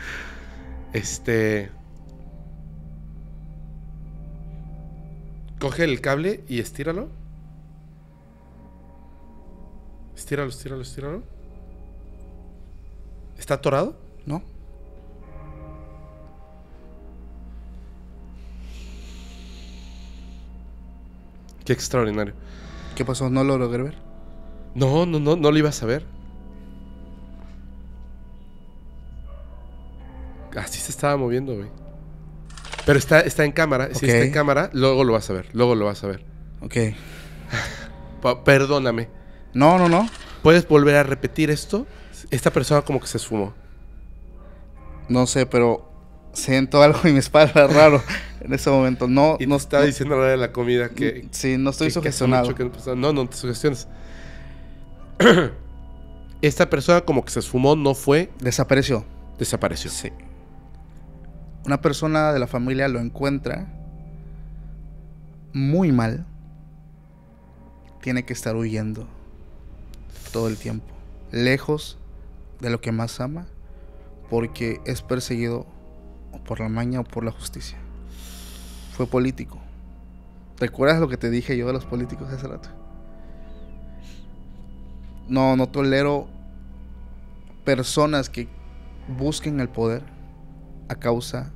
este. Coge el cable y estíralo. Estíralo, estíralo, estíralo. ¿Está atorado? extraordinario. ¿Qué pasó? ¿No lo logré ver? No, no, no, no lo ibas a ver. Así se estaba moviendo, güey. Pero está, está en cámara. Si está en cámara, luego lo vas a ver. Luego lo vas a ver. Ok. Perdóname. No, no, no. ¿Puedes volver a repetir esto? Esta persona como que se esfumó. No sé, pero siento algo en mi espalda raro. en ese momento. No, y no está diciendo nada de la comida que. Mm, sí, no estoy que, sugestionado. no, no, te sugestiones. Esta persona, como que se esfumó, no fue. Desapareció. Desapareció. Sí. Una persona de la familia lo encuentra muy mal. Tiene que estar huyendo todo el tiempo. Lejos de lo que más ama, porque es perseguido por la maña o por la justicia fue político. ¿Recuerdas lo que te dije yo de los políticos hace rato? No, no tolero personas que busquen el poder a causa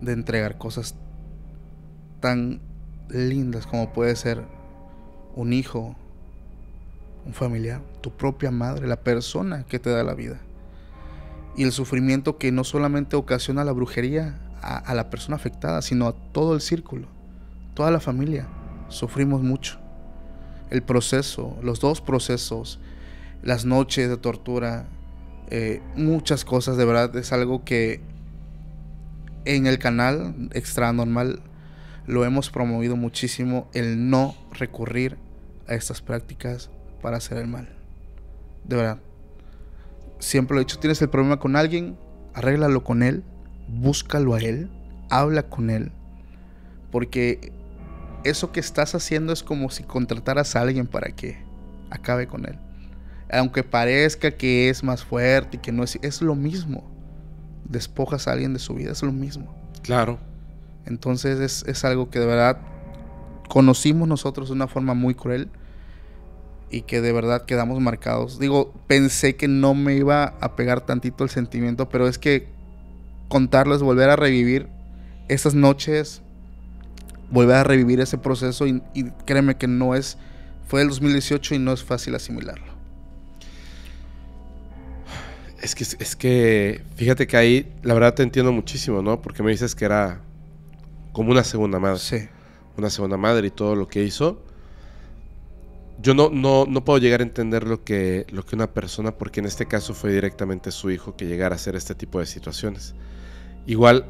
de entregar cosas tan lindas como puede ser un hijo, un familiar, tu propia madre, la persona que te da la vida. Y el sufrimiento que no solamente ocasiona la brujería, a, la persona afectada, sino a todo el círculo, toda la familia. Sufrimos mucho. El proceso, los dos procesos, las noches de tortura, eh, muchas cosas, de verdad es algo que en el canal Extra Normal lo hemos promovido muchísimo, el no recurrir a estas prácticas para hacer el mal. De verdad. Siempre lo he dicho, tienes el problema con alguien, arréglalo con él búscalo a Él, habla con Él, porque eso que estás haciendo es como si contrataras a alguien para que acabe con Él. Aunque parezca que es más fuerte y que no es, es lo mismo. Despojas a alguien de su vida, es lo mismo. Claro. Entonces es, es algo que de verdad conocimos nosotros de una forma muy cruel y que de verdad quedamos marcados. Digo, pensé que no me iba a pegar tantito el sentimiento, pero es que contarles, volver a revivir esas noches, volver a revivir ese proceso y, créeme que no es, fue el 2018 y no es fácil asimilarlo. Es que, es que, fíjate que ahí, la verdad te entiendo muchísimo, ¿no? Porque me dices que era como una segunda madre. Sí. Una segunda madre y todo lo que hizo. Yo no, no, puedo llegar a entender lo que, lo que una persona, porque en este caso fue directamente su hijo que llegara a hacer este tipo de situaciones igual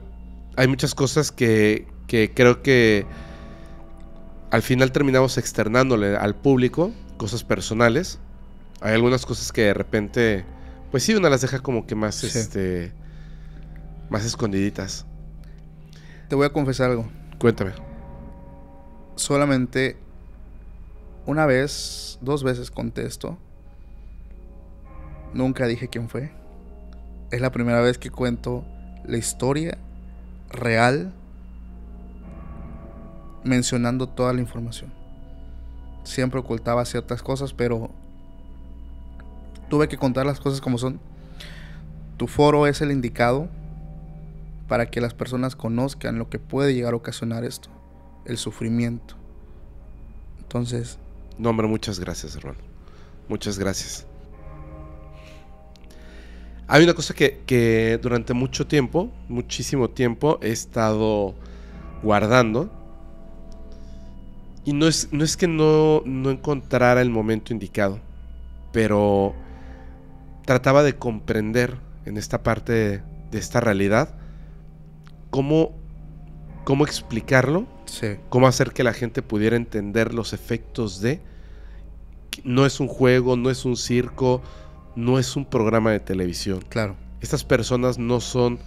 hay muchas cosas que, que creo que al final terminamos externándole al público cosas personales. Hay algunas cosas que de repente, pues sí, una las deja como que más, este, más escondiditas. Te voy a confesar algo. Cuéntame. Solamente una vez, dos veces contesto. Nunca dije quién fue. Es la primera vez que cuento la historia real mencionando toda la información. Siempre ocultaba ciertas cosas, pero tuve que contar las cosas como son. Tu foro es el indicado para que las personas conozcan lo que puede llegar a ocasionar esto, el sufrimiento. Entonces... No, hombre, muchas gracias, hermano. Muchas gracias. Hay una cosa que, durante mucho tiempo, muchísimo tiempo, he estado guardando. Y no es, no es que no, encontrara el momento indicado, pero trataba de comprender en esta parte de, esta realidad cómo, cómo explicarlo, cómo hacer que la gente pudiera entender los efectos de... No es un juego, no es un circo, no es un programa de televisión. Claro. Estas personas no son.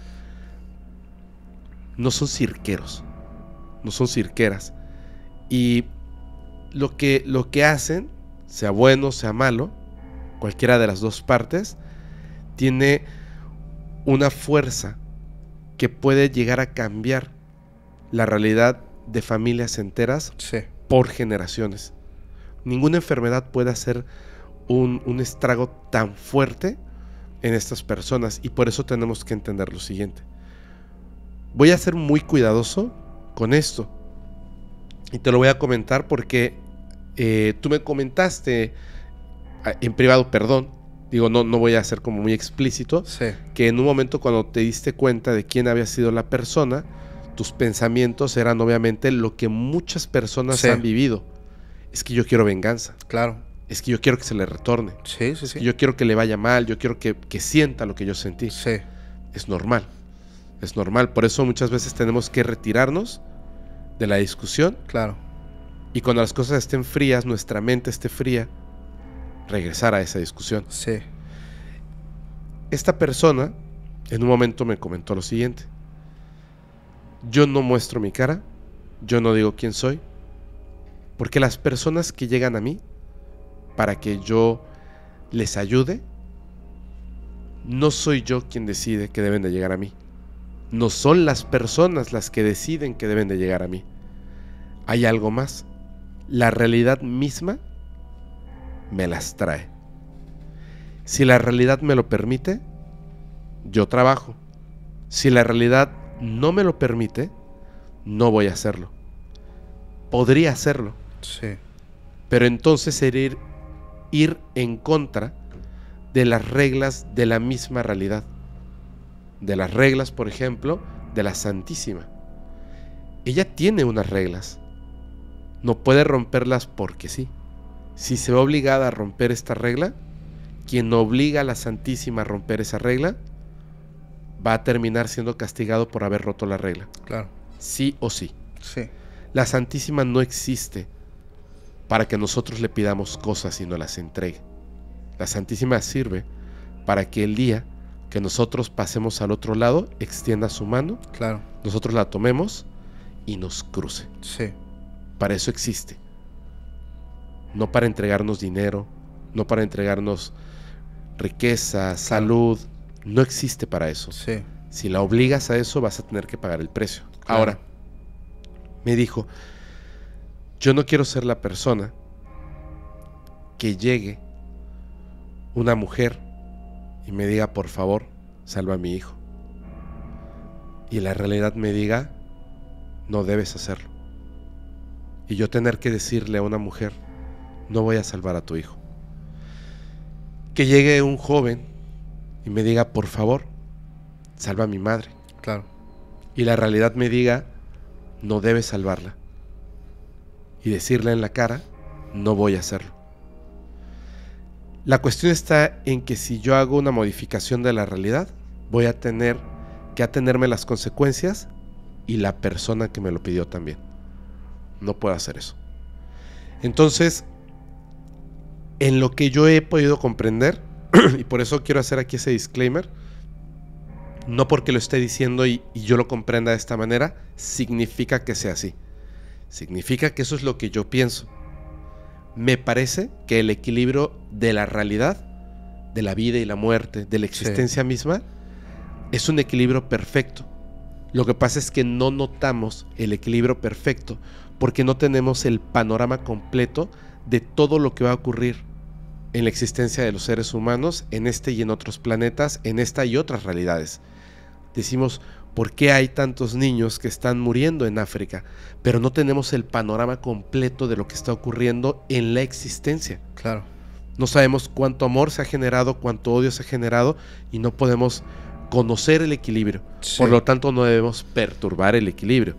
No son cirqueros. No son cirqueras. Y lo que, lo que hacen, sea bueno, sea malo, cualquiera de las dos partes, tiene una fuerza que puede llegar a cambiar la realidad de familias enteras por generaciones. Ninguna enfermedad puede hacer un, estrago tan fuerte en estas personas. Y por eso tenemos que entender lo siguiente. Voy a ser muy cuidadoso con esto. Y te lo voy a comentar porque eh, tú me comentaste ah, en privado, perdón, digo, no, no voy a ser como muy explícito, que en un momento cuando te diste cuenta de quién había sido la persona, tus pensamientos eran obviamente lo que muchas personas han vivido. Es que yo quiero venganza. Claro es que yo quiero que se le retorne. Sí, sí, sí. yo quiero que le vaya mal, yo quiero que, que sienta lo que yo sentí. Sí. Es normal. Es normal. Por eso muchas veces tenemos que retirarnos de la discusión. Claro. Y cuando las cosas estén frías, nuestra mente esté fría, regresar a esa discusión. Sí. Esta persona en un momento me comentó lo siguiente. Yo no muestro mi cara, yo no digo quién soy, porque las personas que llegan a mí para que yo les ayude, no soy yo quien decide que deben de llegar a mí. No son las personas las que deciden que deben de llegar a mí. Hay algo más. La realidad misma me las trae. Si la realidad me lo permite, yo trabajo. Si la realidad no me lo permite, no voy a hacerlo. Podría hacerlo. Sí. Pero entonces sería ir ir en contra de las reglas de la misma realidad. De las reglas, por ejemplo, de la Santísima. Ella tiene unas reglas. No puede romperlas porque sí. Si se ve obligada a romper esta regla, quien obliga a la Santísima a romper esa regla, va a terminar siendo castigado por haber roto la regla. Claro. Sí o sí. Sí. La Santísima no existe para que nosotros le pidamos cosas y no las entregue. La Santísima sirve para que el día que nosotros pasemos al otro lado, extienda su mano, claro. nosotros la tomemos y nos cruce. Sí. Para eso existe. No para entregarnos dinero, no para entregarnos riqueza, salud, no existe para eso. Sí. Si la obligas a eso, vas a tener que pagar el precio. Ahora, me dijo, yo no quiero ser la persona que llegue una mujer y me diga, por favor, salva a mi hijo. Y la realidad me diga, no debes hacerlo. Y yo tener que decirle a una mujer, no voy a salvar a tu hijo. Que llegue un joven y me diga, por favor, salva a mi madre. Claro. Y la realidad me diga, no debes salvarla y decirle en la cara, no voy a hacerlo. La cuestión está en que si yo hago una modificación de la realidad, voy a tener que atenerme las consecuencias y la persona que me lo pidió también. No puedo hacer eso. Entonces, en lo que yo he podido comprender, y por eso quiero hacer aquí ese disclaimer, no porque lo esté diciendo y, y yo lo comprenda de esta manera, significa que sea así significa que eso es lo que yo pienso. Me parece que el equilibrio de la realidad, de la vida y la muerte, de la existencia misma, es un equilibrio perfecto. Lo que pasa es que no notamos el equilibrio perfecto porque no tenemos el panorama completo de todo lo que va a ocurrir en la existencia de los seres humanos, en este y en otros planetas, en esta y otras realidades. Decimos, por qué hay tantos niños que están muriendo en África, pero no tenemos el panorama completo de lo que está ocurriendo en la existencia. Claro. No sabemos cuánto amor se ha generado, cuánto odio se ha generado y no podemos conocer el equilibrio. Por lo tanto, no debemos perturbar el equilibrio.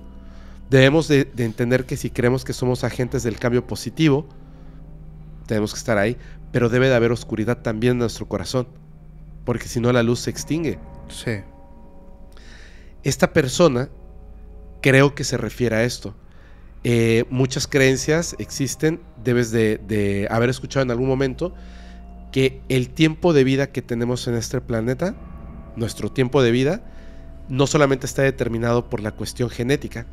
Debemos de, entender que si creemos que somos agentes del cambio positivo, tenemos que estar ahí, pero debe de haber oscuridad también en nuestro corazón, porque si no la luz se extingue. Sí. Esta persona creo que se refiere a esto. Eh, muchas creencias existen, debes de, haber escuchado en algún momento que el tiempo de vida que tenemos en este planeta, nuestro tiempo de vida, no solamente está determinado por la cuestión genética,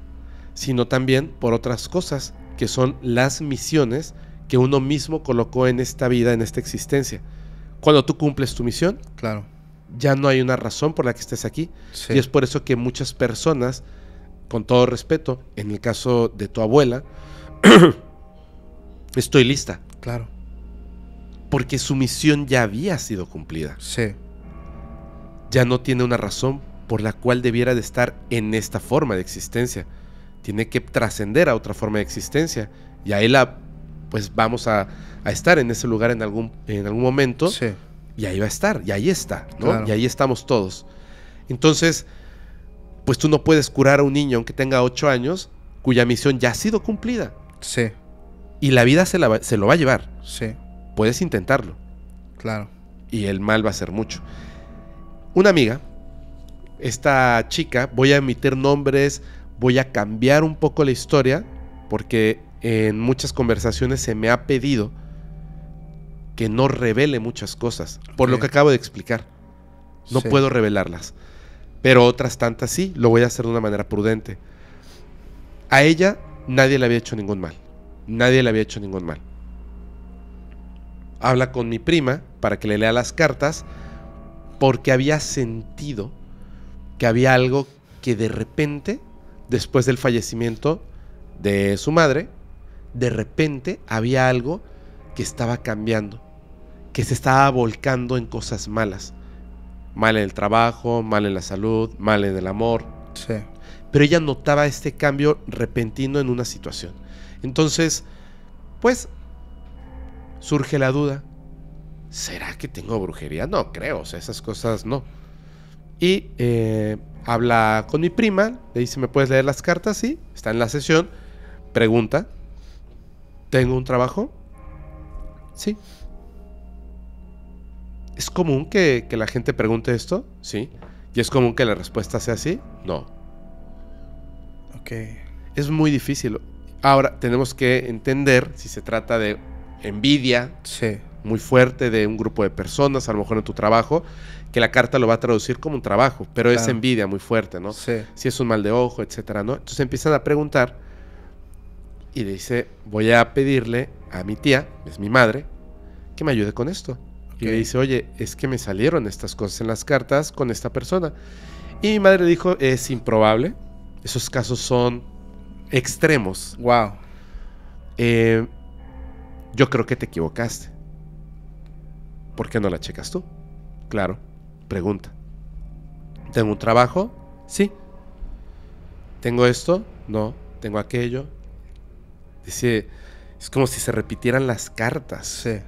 sino también por otras cosas que son las misiones que uno mismo colocó en esta vida, en esta existencia. Cuando tú cumples tu misión, claro ya no hay una razón por la que estés aquí. Y es por eso que muchas personas, con todo respeto, en el caso de tu abuela, estoy lista. Claro. Porque su misión ya había sido cumplida. Sí. Ya no tiene una razón por la cual debiera de estar en esta forma de existencia. Tiene que trascender a otra forma de existencia. Y ahí la, pues vamos a, estar en ese lugar en algún, en algún momento. Sí y ahí va a estar, y ahí está, ¿no? Y ahí estamos todos. Entonces, pues tú no puedes curar a un niño, aunque tenga 8 años, cuya misión ya ha sido cumplida. Sí. Y la vida se, se lo va a llevar. Sí. Puedes intentarlo. Claro. Y el mal va a ser mucho. Una amiga, esta chica, voy a emitir nombres, voy a cambiar un poco la historia, porque en muchas conversaciones se me ha pedido que no revele muchas cosas, por lo que acabo de explicar. No puedo revelarlas. Pero otras tantas sí, lo voy a hacer de una manera prudente. A ella nadie le había hecho ningún mal. Nadie le había hecho ningún mal. Habla con mi prima para que le lea las cartas porque había sentido que había algo que de repente, después del fallecimiento de su madre, de repente había algo que estaba cambiando que se estaba volcando en cosas malas. Mal en el trabajo, mal en la salud, mal en el amor. Sí. Pero ella notaba este cambio repentino en una situación. Entonces, pues, surge la duda. ¿Será que tengo brujería? No creo, esas cosas no. Y eh, habla con mi prima, le dice, ¿me puedes leer las cartas? Sí, está en la sesión. Pregunta, ¿tengo un trabajo? Sí, ¿Es común que, la gente pregunte esto? Sí. ¿Y es común que la respuesta sea así? No. Ok. Es muy difícil. Ahora, tenemos que entender si se trata de envidia sí. muy fuerte de un grupo de personas, a lo mejor en tu trabajo, que la carta lo va a traducir como un trabajo, pero es envidia muy fuerte, ¿no? Sí. Si es un mal de ojo, etcétera, ¿no? Entonces empiezan a preguntar y dice, voy a pedirle a mi tía, es mi madre, que me ayude con esto. Y dice, oye, es que me salieron estas cosas en las cartas con esta persona. Y mi madre dijo, es improbable. Esos casos son extremos. Wow. Eh, yo creo que te equivocaste. ¿Por qué no la checas tú? Claro. Pregunta. ¿Tengo un trabajo? Sí. ¿Tengo esto? No. ¿Tengo aquello? Dice, es como si se repitieran las cartas. Sí.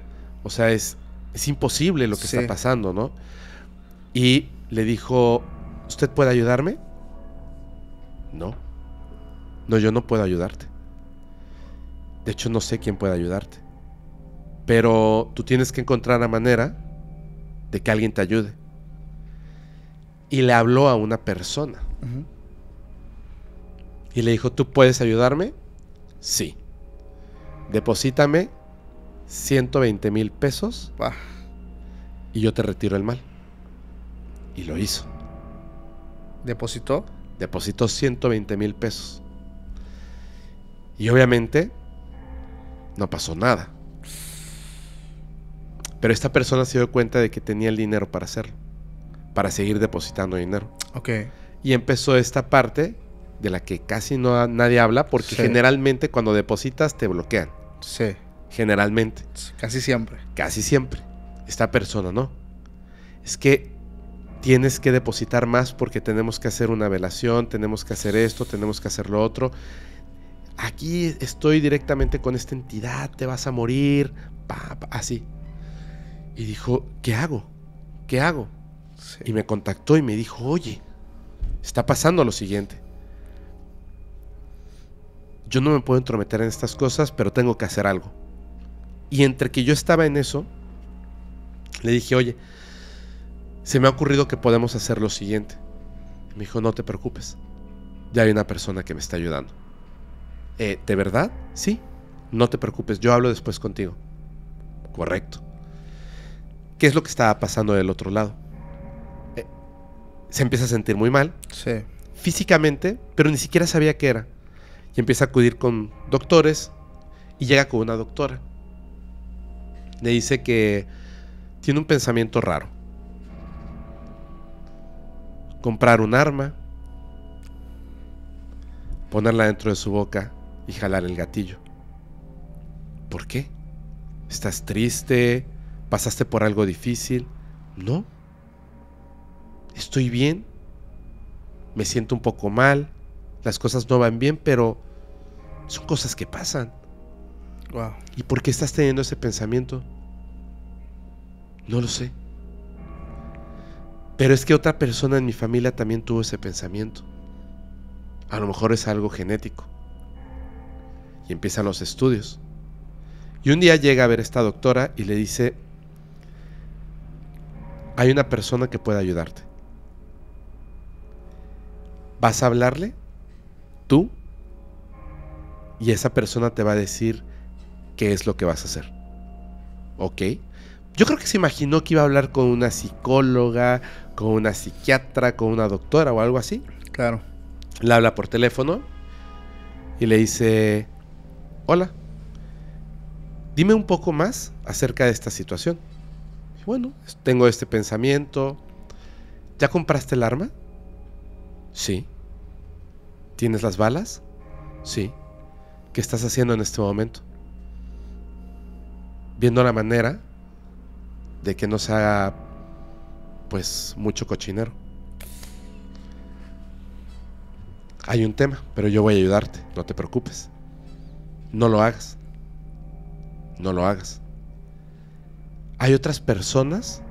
O sea, es, es imposible lo que está pasando, ¿no? Y le dijo, ¿usted puede ayudarme? No. No, yo no puedo ayudarte. De hecho, no sé quién puede ayudarte. Pero tú tienes que encontrar la manera de que alguien te ayude. Y le habló a una persona. Y le dijo, ¿tú puedes ayudarme? Sí. Deposítame 120 mil pesos ah. y yo te retiro el mal. Y lo hizo. ¿Depositó? Depositó 120 mil pesos. Y obviamente no pasó nada. Pero esta persona se dio cuenta de que tenía el dinero para hacerlo, para seguir depositando dinero. Ok. Y empezó esta parte de la que casi no nadie habla porque generalmente cuando depositas te bloquean. Sí generalmente. Casi siempre. Casi siempre. Esta persona no. Es que tienes que depositar más porque tenemos que hacer una velación, tenemos que hacer esto, tenemos que hacer lo otro. Aquí estoy directamente con esta entidad, te vas a morir, así. Y dijo, ¿qué hago? ¿Qué hago? Y me contactó y me dijo, oye, está pasando lo siguiente. Yo no me puedo entrometer en estas cosas, pero tengo que hacer algo. Y entre que yo estaba en eso, le dije, oye, se me ha ocurrido que podemos hacer lo siguiente. Me dijo, no te preocupes, ya hay una persona que me está ayudando. Eh, ¿De verdad? Sí, no te preocupes, yo hablo después contigo. Correcto. ¿Qué es lo que estaba pasando del otro lado? Eh, se empieza a sentir muy mal. Sí. Físicamente, pero ni siquiera sabía qué era. Y empieza a acudir con doctores y llega con una doctora le dice que tiene un pensamiento raro. Comprar un arma, ponerla dentro de su boca y jalar el gatillo. ¿Por qué? ¿Estás triste? ¿Pasaste por algo difícil? No. Estoy bien. Me siento un poco mal. Las cosas no van bien, pero son cosas que pasan. ¿Y por qué estás teniendo ese pensamiento? No lo sé. Pero es que otra persona en mi familia también tuvo ese pensamiento. A lo mejor es algo genético. Y empiezan los estudios. Y un día llega a ver esta doctora y le dice, hay una persona que puede ayudarte. ¿Vas a hablarle? ¿Tú? Y esa persona te va a decir, qué es lo que vas a hacer. ¿Ok? Yo creo que se imaginó que iba a hablar con una psicóloga, con una psiquiatra, con una doctora o algo así. Claro. Le habla por teléfono y le dice, hola, dime un poco más acerca de esta situación. Bueno, tengo este pensamiento. ¿Ya compraste el arma? Sí. ¿Tienes las balas? Sí. ¿Qué estás haciendo en este momento? viendo la manera de que no se haga pues mucho cochinero. Hay un tema, pero yo voy a ayudarte, no te preocupes. No lo hagas. No lo hagas. Hay otras personas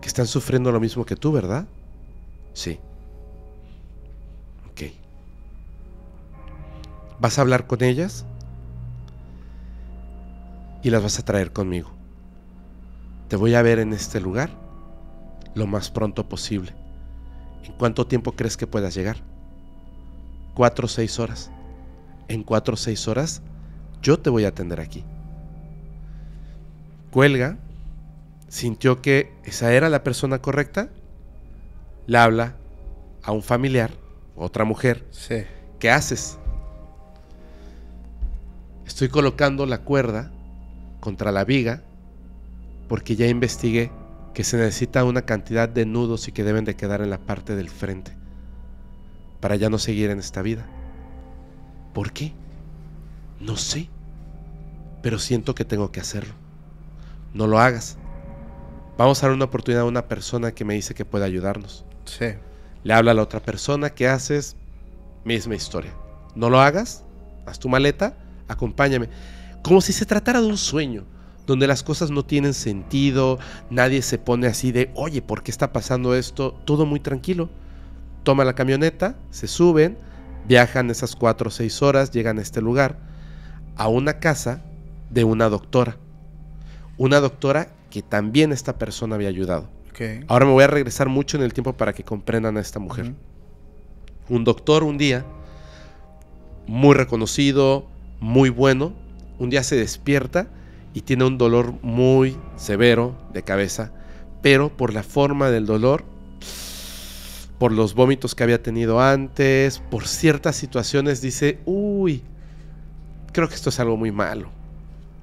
que están sufriendo lo mismo que tú, ¿verdad? Sí. Ok. ¿Vas a hablar con ellas? y las vas a traer conmigo. Te voy a ver en este lugar lo más pronto posible. ¿En cuánto tiempo crees que puedas llegar? Cuatro o seis horas. En cuatro o seis horas yo te voy a atender aquí. Cuelga, sintió que esa era la persona correcta, le habla a un familiar, otra mujer. Sí. ¿Qué haces? Estoy colocando la cuerda contra la viga porque ya investigué que se necesita una cantidad de nudos y que deben de quedar en la parte del frente para ya no seguir en esta vida. ¿Por qué? No sé, pero siento que tengo que hacerlo. No lo hagas. Vamos a dar una oportunidad a una persona que me dice que puede ayudarnos. Sí. Le habla a la otra persona, ¿qué haces? Misma historia. No lo hagas, haz tu maleta, acompáñame como si se tratara de un sueño, donde las cosas no tienen sentido, nadie se pone así de, oye, ¿por qué está pasando esto? Todo muy tranquilo. Toma la camioneta, se suben, viajan esas cuatro o seis horas, llegan a este lugar, a una casa de una doctora. Una doctora que también esta persona había ayudado. Ahora me voy a regresar mucho en el tiempo para que comprendan a esta mujer. Un doctor un día, muy reconocido, muy bueno, un día se despierta y tiene un dolor muy severo de cabeza, pero por la forma del dolor, por los vómitos que había tenido antes, por ciertas situaciones, dice, uy, creo que esto es algo muy malo.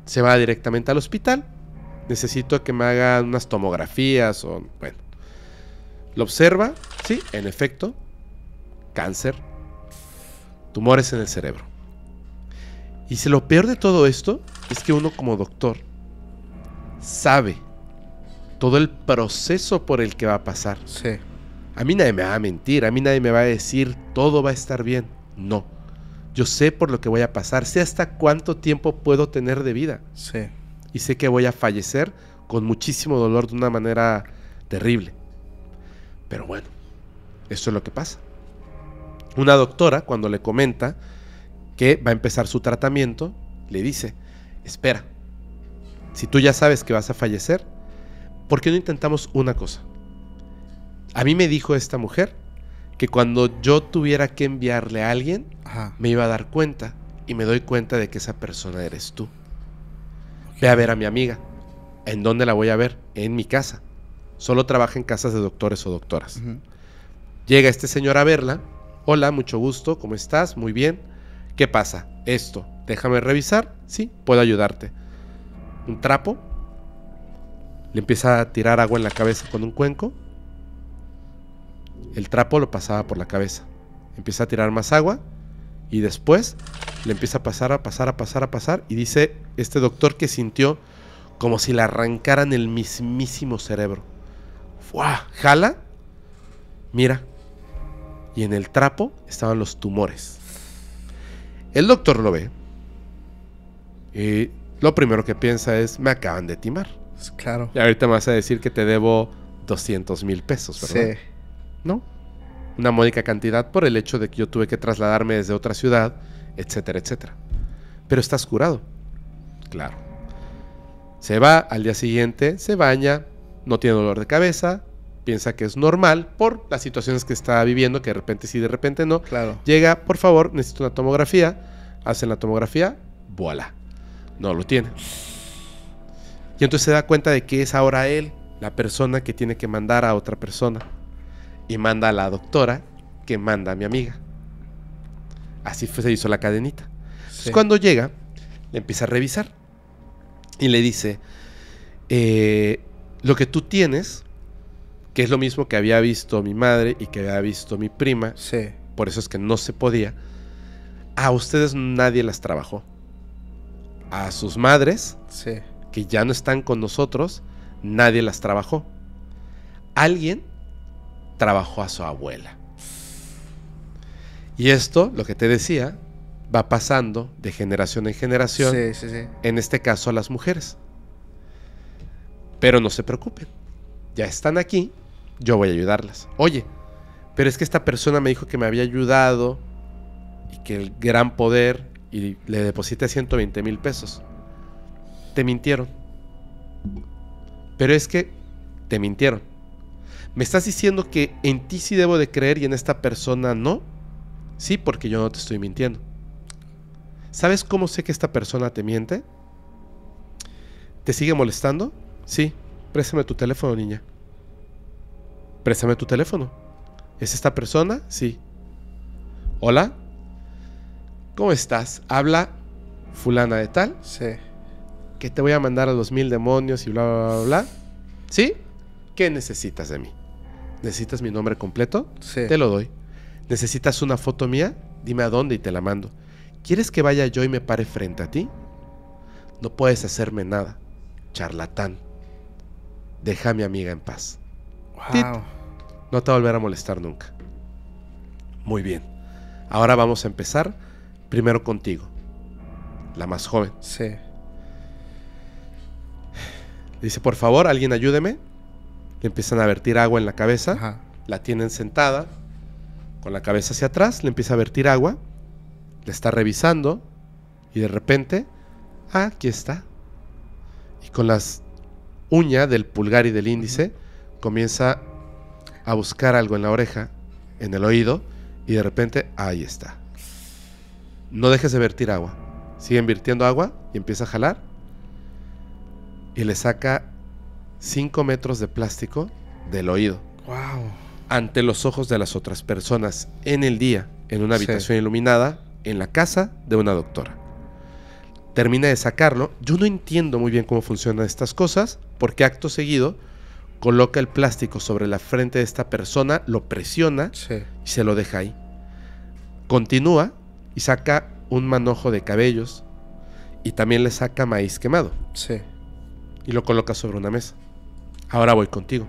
Se va directamente al hospital, necesito que me hagan unas tomografías o, bueno, lo observa, sí, en efecto, cáncer, tumores en el cerebro. Y si lo peor de todo esto es que uno como doctor sabe todo el proceso por el que va a pasar. Sí. A mí nadie me va a mentir, a mí nadie me va a decir todo va a estar bien. No. Yo sé por lo que voy a pasar, sé hasta cuánto tiempo puedo tener de vida. Sí. Y sé que voy a fallecer con muchísimo dolor de una manera terrible. Pero bueno, eso es lo que pasa. Una doctora, cuando le comenta que va a empezar su tratamiento, le dice, espera, si tú ya sabes que vas a fallecer, ¿por qué no intentamos una cosa? A mí me dijo esta mujer que cuando yo tuviera que enviarle a alguien, me iba a dar cuenta y me doy cuenta de que esa persona eres tú. Ve a ver a mi amiga. ¿En dónde la voy a ver? En mi casa. Solo trabaja en casas de doctores o doctoras. Llega este señor a verla. Hola, mucho gusto, ¿cómo estás? Muy bien. ¿Qué pasa? Esto, déjame revisar, sí, puedo ayudarte. Un trapo. Le empieza a tirar agua en la cabeza con un cuenco. El trapo lo pasaba por la cabeza. Empieza a tirar más agua y después le empieza a pasar, a pasar, a pasar, a pasar y dice este doctor que sintió como si le arrancaran el mismísimo cerebro. ¡Fua! Jala. Mira. Y en el trapo estaban los tumores. El doctor lo ve y lo primero que piensa es, me acaban de timar. Pues, claro. Y ahorita me vas a decir que te debo 200 mil pesos, ¿verdad? Sí. ¿No? Una módica cantidad por el hecho de que yo tuve que trasladarme desde otra ciudad, etcétera, etcétera. Pero estás curado. Claro. Se va al día siguiente, se baña, no tiene dolor de cabeza, piensa que es normal por las situaciones que está viviendo, que de repente sí, de repente no. Claro. Llega, por favor, necesito una tomografía, hacen la tomografía, voilà. No lo tiene. Y entonces se da cuenta de que es ahora él la persona que tiene que mandar a otra persona. Y manda a la doctora que manda a mi amiga. Así se hizo la cadenita. Entonces cuando llega, le empieza a revisar. Y le dice, eh, lo que tú tienes que es lo mismo que había visto mi madre y que había visto mi prima. Sí. Por eso es que no se podía. A ustedes nadie las trabajó. A sus madres, que ya no están con nosotros, nadie las trabajó. Alguien trabajó a su abuela. Y esto, lo que te decía, va pasando de generación en generación. Sí, sí, sí. En este caso a las mujeres. Pero no se preocupen. Ya están aquí yo voy a ayudarlas. Oye, pero es que esta persona me dijo que me había ayudado y que el gran poder y le deposité 120 mil pesos. Te mintieron. Pero es que te mintieron. ¿Me estás diciendo que en ti sí debo de creer y en esta persona no? Sí, porque yo no te estoy mintiendo. ¿Sabes cómo sé que esta persona te miente? ¿Te sigue molestando? Sí, préstame tu teléfono, niña. Préstame tu teléfono. ¿Es esta persona? Sí. Hola. ¿Cómo estás? Habla fulana de tal. Sí. Que te voy a mandar a los mil demonios y bla, bla, bla, ¿Sí? ¿Qué necesitas de mí? ¿Necesitas mi nombre completo? Sí. Te lo doy. ¿Necesitas una foto mía? Dime a dónde y te la mando. ¿Quieres que vaya yo y me pare frente a ti? No puedes hacerme nada. Charlatán. Deja a mi amiga en paz. No te volverá a molestar nunca. Muy bien. Ahora vamos a empezar primero contigo. La más joven. Sí. Dice, por favor, alguien ayúdeme. Le empiezan a vertir agua en la cabeza. La tienen sentada, con la cabeza hacia atrás, le empieza a vertir agua. Le está revisando. Y de repente, ah, aquí está. Y con las uñas del pulgar y del índice, comienza a buscar algo en la oreja, en el oído, y de repente ahí está. No dejes de vertir agua. Sigue invirtiendo agua y empieza a jalar. Y le saca 5 metros de plástico del oído. ¡Wow! Ante los ojos de las otras personas, en el día, en una habitación iluminada, en la casa de una doctora. Termina de sacarlo. Yo no entiendo muy bien cómo funcionan estas cosas, porque acto seguido coloca el plástico sobre la frente de esta persona, lo presiona y se lo deja ahí. Continúa y saca un manojo de cabellos y también le saca maíz quemado. Sí. Y lo coloca sobre una mesa. Ahora voy contigo.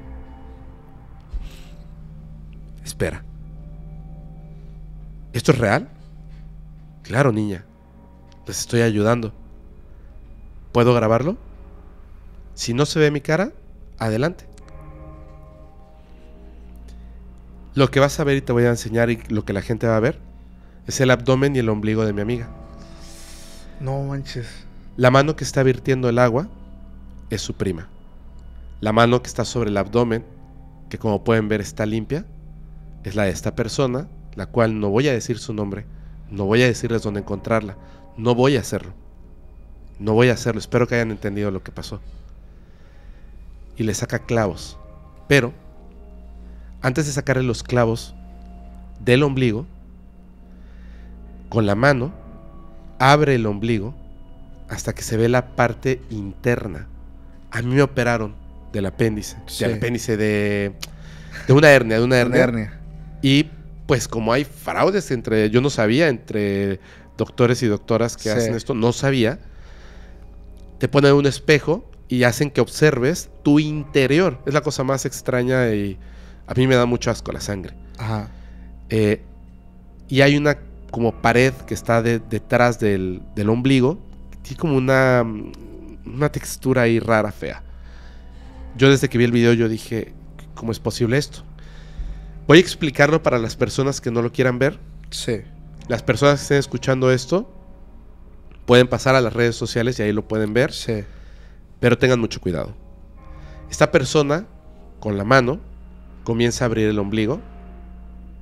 Espera. ¿Esto es real? Claro, niña. Les estoy ayudando. ¿Puedo grabarlo? Si no se ve mi cara, adelante. Lo que vas a ver y te voy a enseñar y lo que la gente va a ver es el abdomen y el ombligo de mi amiga. No manches. La mano que está virtiendo el agua es su prima. La mano que está sobre el abdomen, que como pueden ver está limpia, es la de esta persona, la cual no voy a decir su nombre, no voy a decirles dónde encontrarla, no voy a hacerlo. No voy a hacerlo, espero que hayan entendido lo que pasó. Y le saca clavos, pero antes de sacarle los clavos del ombligo, con la mano, abre el ombligo hasta que se ve la parte interna. A mí me operaron del apéndice, del apéndice de, una hernia, de una hernia. Y pues como hay fraudes entre, yo no sabía, entre doctores y doctoras que hacen esto, no sabía, te ponen un espejo y hacen que observes tu interior. Es la cosa más extraña y a mí me da mucho asco la sangre. Ajá. Eh, y hay una como pared que está detrás del, ombligo. Tiene como una, una textura ahí rara, fea. Yo desde que vi el video yo dije, ¿cómo es posible esto? Voy a explicarlo para las personas que no lo quieran ver. Sí. Las personas que estén escuchando esto pueden pasar a las redes sociales y ahí lo pueden ver. Sí. Pero tengan mucho cuidado. Esta persona, con la mano, comienza a abrir el ombligo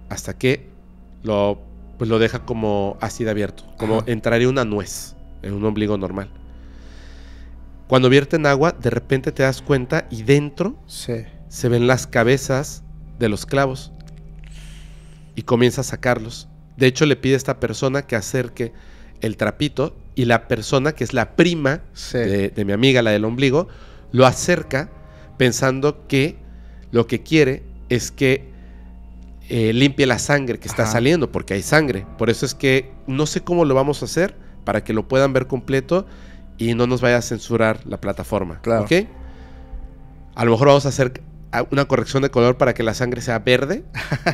hasta que lo, pues, lo deja como así de abierto, como entraría una nuez en un ombligo normal. Cuando vierte en agua, de repente te das cuenta y dentro se ven las cabezas de los clavos y comienza a sacarlos. De hecho, le pide a esta persona que acerque el trapito y la persona, que es la prima de mi amiga, la del ombligo, lo acerca pensando que lo que quiere es que eh, limpie la sangre que está saliendo, porque hay sangre. Por eso es que no sé cómo lo vamos a hacer para que lo puedan ver completo y no nos vaya a censurar la plataforma. Claro. ¿Ok? A lo mejor vamos a hacer una corrección de color para que la sangre sea verde.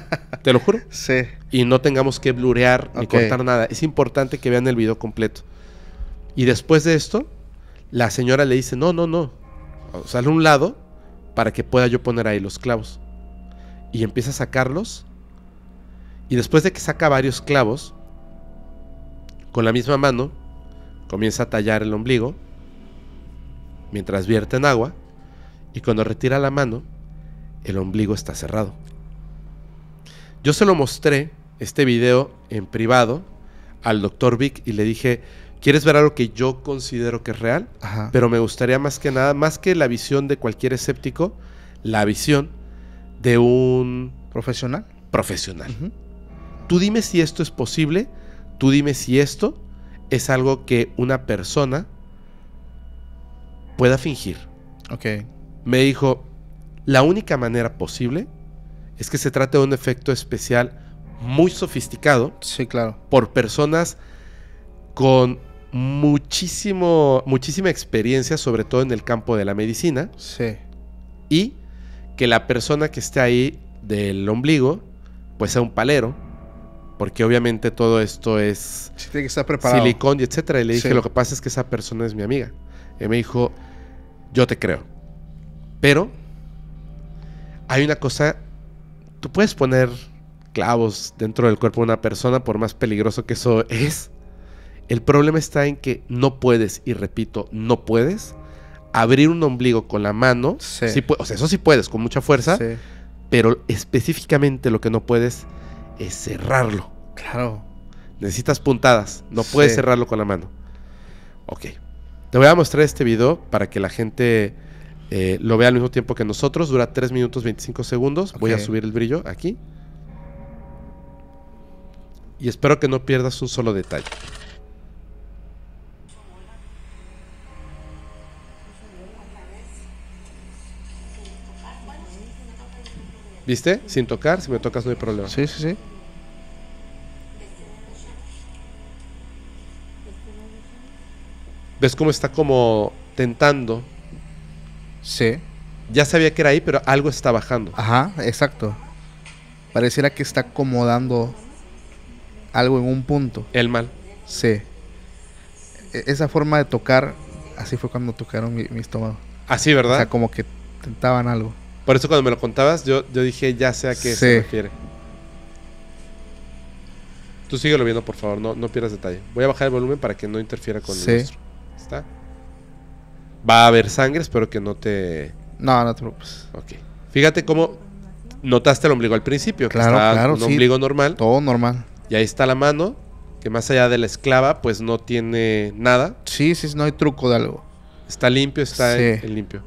Te lo juro. Sí. Y no tengamos que blurear ni contar cortar nada. Es importante que vean el video completo. Y después de esto, la señora le dice, no, no, no. sale un lado para que pueda yo poner ahí los clavos y empieza a sacarlos. Y después de que saca varios clavos, con la misma mano comienza a tallar el ombligo mientras vierte en agua. Y cuando retira la mano, el ombligo está cerrado. Yo se lo mostré este video en privado al doctor Vic y le dije, ¿quieres ver algo que yo considero que es real? Pero me gustaría más que nada, más que la visión de cualquier escéptico, la visión de un... Profesional. Profesional. Tú dime si esto es posible, tú dime si esto es algo que una persona pueda fingir. Ok. Me dijo, la única manera posible es que se trate de un efecto especial muy sofisticado. Sí, claro. Por personas con muchísimo, muchísima experiencia, sobre todo en el campo de la medicina. Sí. Y que la persona que esté ahí del ombligo, pues sea un palero, porque obviamente todo esto es preparado. silicón y etcétera. Y le dije, lo que pasa es que esa persona es mi amiga. Y me dijo, yo te creo. Pero hay una cosa, tú puedes poner clavos dentro del cuerpo de una persona, por más peligroso que eso es. El problema está en que no puedes, y repito, no puedes abrir un ombligo con la mano, o sea, eso sí puedes, con mucha fuerza, pero específicamente lo que no puedes es cerrarlo. Claro. Necesitas puntadas, no puedes cerrarlo con la mano. Ok. Te voy a mostrar este video para que la gente eh, lo vea al mismo tiempo que nosotros. Dura 3 minutos 25 segundos. Voy a subir el brillo aquí. Y espero que no pierdas un solo detalle. ¿Viste? Sin tocar, si me tocas no hay problema. Sí, sí, sí. ¿Ves cómo está como tentando? Sí. Ya sabía que era ahí, pero algo está bajando. Ajá, exacto. Pareciera que está acomodando algo en un punto. El mal. Sí. E-, esa forma de tocar, así fue cuando tocaron mi, mi estómago. Así, ah, ¿verdad? O sea, como que tentaban algo. Por eso cuando me lo contabas, yo, yo dije, ya sé a qué se refiere. Tú síguelo viendo, por favor, no, no pierdas detalle. Voy a bajar el volumen para que no interfiera con el nuestro. ¿Está? Va a haber sangre, espero que no te... No, no te preocupes. Ok. Fíjate cómo notaste el ombligo al principio. Claro, Un ombligo normal. Todo normal. Y ahí está la mano, que más allá de la esclava, pues no tiene nada. Sí, sí, no hay truco de algo. Está limpio, está el limpio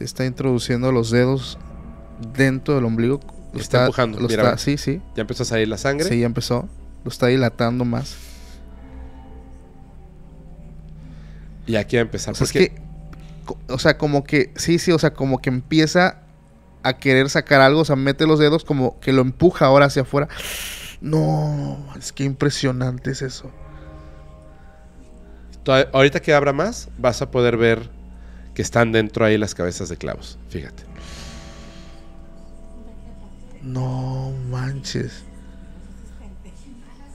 se está introduciendo los dedos dentro del ombligo. está, empujando. sí, sí. Ya empezó a salir la sangre. Sí, ya empezó. Lo está dilatando más. Y aquí va a empezar. que, o sea, como que, sí, sí, o sea, como que empieza a querer sacar algo, o sea, mete los dedos como que lo empuja ahora hacia afuera. No, es que impresionante es eso. Ahorita que abra más, vas a poder ver están dentro ahí las cabezas de clavos. Fíjate. No manches.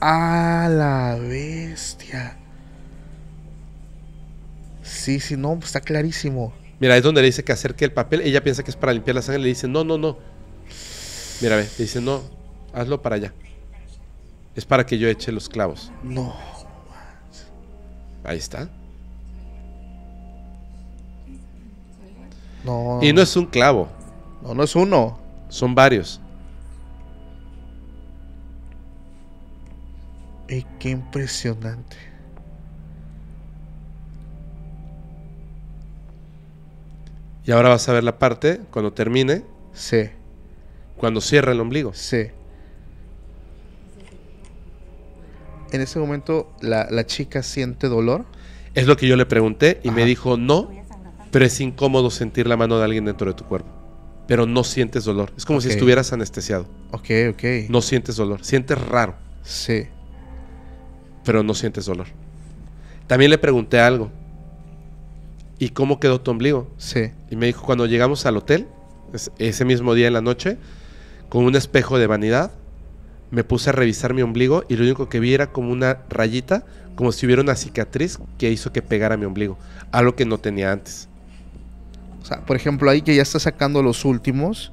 A la bestia. Sí, sí, no, está clarísimo. Mira, es donde le dice que acerque el papel. Ella piensa que es para limpiar la sangre. Le dice, no, no, no. Mira, ve, le dice, no, hazlo para allá. Es para que yo eche los clavos. No. Ahí está. y no es un clavo. No, no es uno. Son varios. Y qué impresionante. Y ahora vas a ver la parte cuando termine. Sí. Cuando cierra el ombligo. Sí. En ese momento la, la chica siente dolor. Es lo que yo le pregunté y me dijo no pero es incómodo sentir la mano de alguien dentro de tu cuerpo. Pero no sientes dolor. Es como si estuvieras anestesiado. Ok, ok. No sientes dolor. Sientes raro. Sí. Pero no sientes dolor. También le pregunté algo. ¿Y cómo quedó tu ombligo? Sí. Y me dijo, cuando llegamos al hotel, ese mismo día en la noche, con un espejo de vanidad, me puse a revisar mi ombligo y lo único que vi era como una rayita, como si hubiera una cicatriz que hizo que pegara mi ombligo, algo que no tenía antes. O sea, por ejemplo, ahí que ya está sacando los últimos,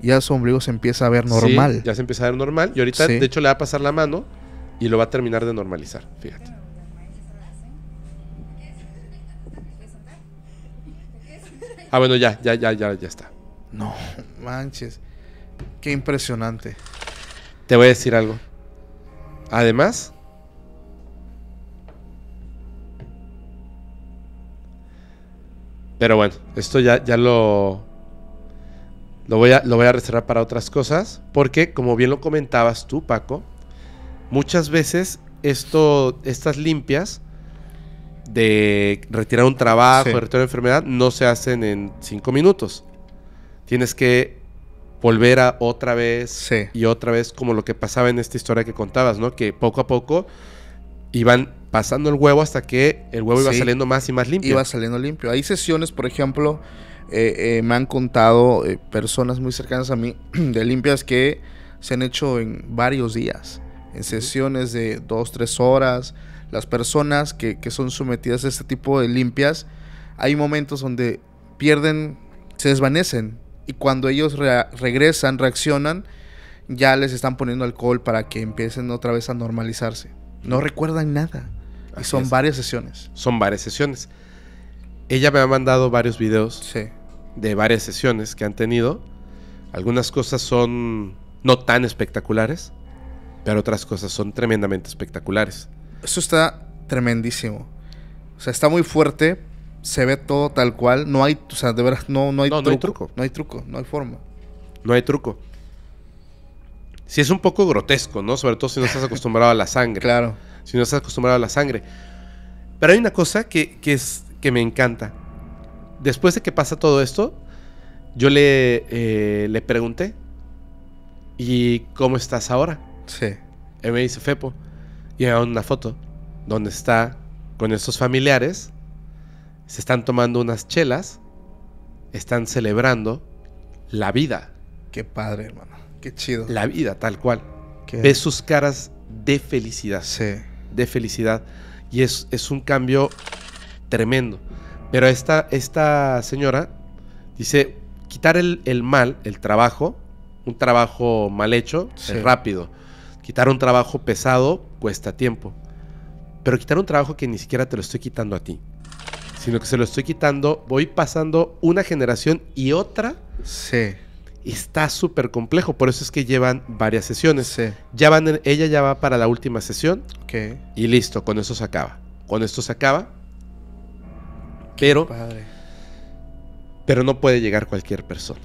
ya su ombligo se empieza a ver normal. ya se empieza a ver normal. Y ahorita, de hecho, le va a pasar la mano y lo va a terminar de normalizar. Fíjate. Ah, bueno, ya, ya, ya, ya, ya está. No, manches. Qué impresionante. Te voy a decir algo. Además, Pero bueno, esto ya, ya lo, voy, a, lo voy a reservar para otras cosas, porque como bien lo comentabas tú, Paco, muchas veces esto, estas limpias de retirar un trabajo, de retirar una enfermedad, no se hacen en cinco minutos. Tienes que volver a otra vez y otra vez, como lo que pasaba en esta historia que contabas, ¿no? Que poco a poco iban pasando el huevo hasta que el huevo iba saliendo más y más limpio. Iba saliendo limpio. Hay sesiones, por ejemplo, eh, eh, me han contado eh, personas muy cercanas a mí de limpias que se han hecho en varios días, en sesiones de dos, tres horas. Las personas que, son sometidas a este tipo de limpias, hay momentos donde pierden, se desvanecen y cuando ellos regresan, reaccionan, ya les están poniendo alcohol para que empiecen otra vez a normalizarse. No recuerdan nada y son varias sesiones. Son varias sesiones. Ella me ha mandado varios videos de varias sesiones que han tenido. Algunas cosas son no tan espectaculares, pero otras cosas son tremendamente espectaculares. Eso está tremendísimo. O sea, está muy fuerte, se ve todo tal cual, no hay, o sea, de verdad no, no, hay, truco. no hay truco. No hay forma. No hay truco. Si es un poco grotesco, ¿no? Sobre todo si no estás acostumbrado a la sangre. Claro si no estás acostumbrado a la sangre. Pero hay una cosa que, es, que me encanta. Después de que pasa todo esto, yo le, eh, le pregunté, ¿y cómo estás ahora? Sí. Él me dice, Fepo, y me una foto donde está con estos familiares, se están tomando unas chelas, están celebrando la vida. Qué padre, hermano. Qué chido. La vida, tal cual. ves Ve sus caras de felicidad. Sí de felicidad. Y es, es un cambio tremendo. Pero esta, esta señora dice, quitar el, mal, el trabajo, un trabajo mal hecho, es rápido. Quitar un trabajo pesado cuesta tiempo. Pero quitar un trabajo que ni siquiera te lo estoy quitando a ti, sino que se lo estoy quitando, voy pasando una generación y otra. Sí está súper complejo, por eso es que llevan varias sesiones. Ya van ella ya va para la última sesión. Y listo, con eso se acaba. Con esto se acaba. pero pero no puede llegar cualquier persona.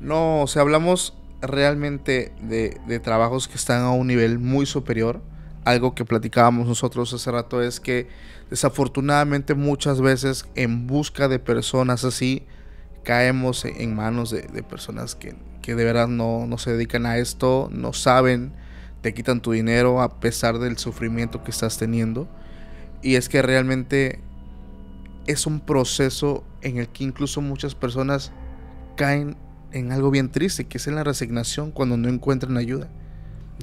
No, o sea, hablamos realmente de trabajos que están a un nivel muy superior. Algo que platicábamos nosotros hace rato es que desafortunadamente muchas veces en busca de personas así, caemos e-, en manos de, personas que, de verdad no, se dedican a esto, no saben, te quitan tu dinero a pesar del sufrimiento que estás teniendo. Y es que realmente es un proceso en el que incluso muchas personas caen en algo bien triste, que es en la resignación cuando no encuentran ayuda.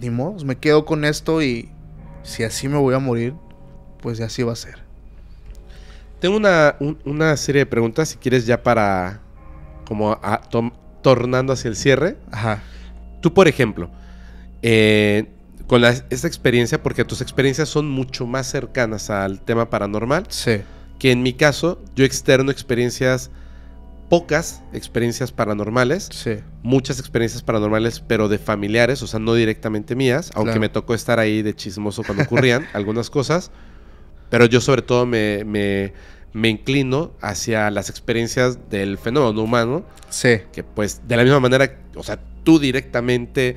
Ni modo, me quedo con esto y si así me voy a morir, pues así va a ser. Tengo una serie de preguntas, si quieres ya para, como tornando hacia el cierre. Ajá. Tú, por ejemplo, eh, con esta experiencia, porque tus experiencias son mucho más cercanas al tema paranormal. Sí. Que en mi caso, yo externo experiencias pocas experiencias paranormales, sí. muchas experiencias paranormales, pero de familiares, o sea, no directamente mías, aunque me tocó estar ahí de chismoso cuando ocurrían algunas cosas, pero yo sobre todo me, me inclino hacia las experiencias del fenómeno humano. Sí. Que pues de la misma manera, o sea, tú directamente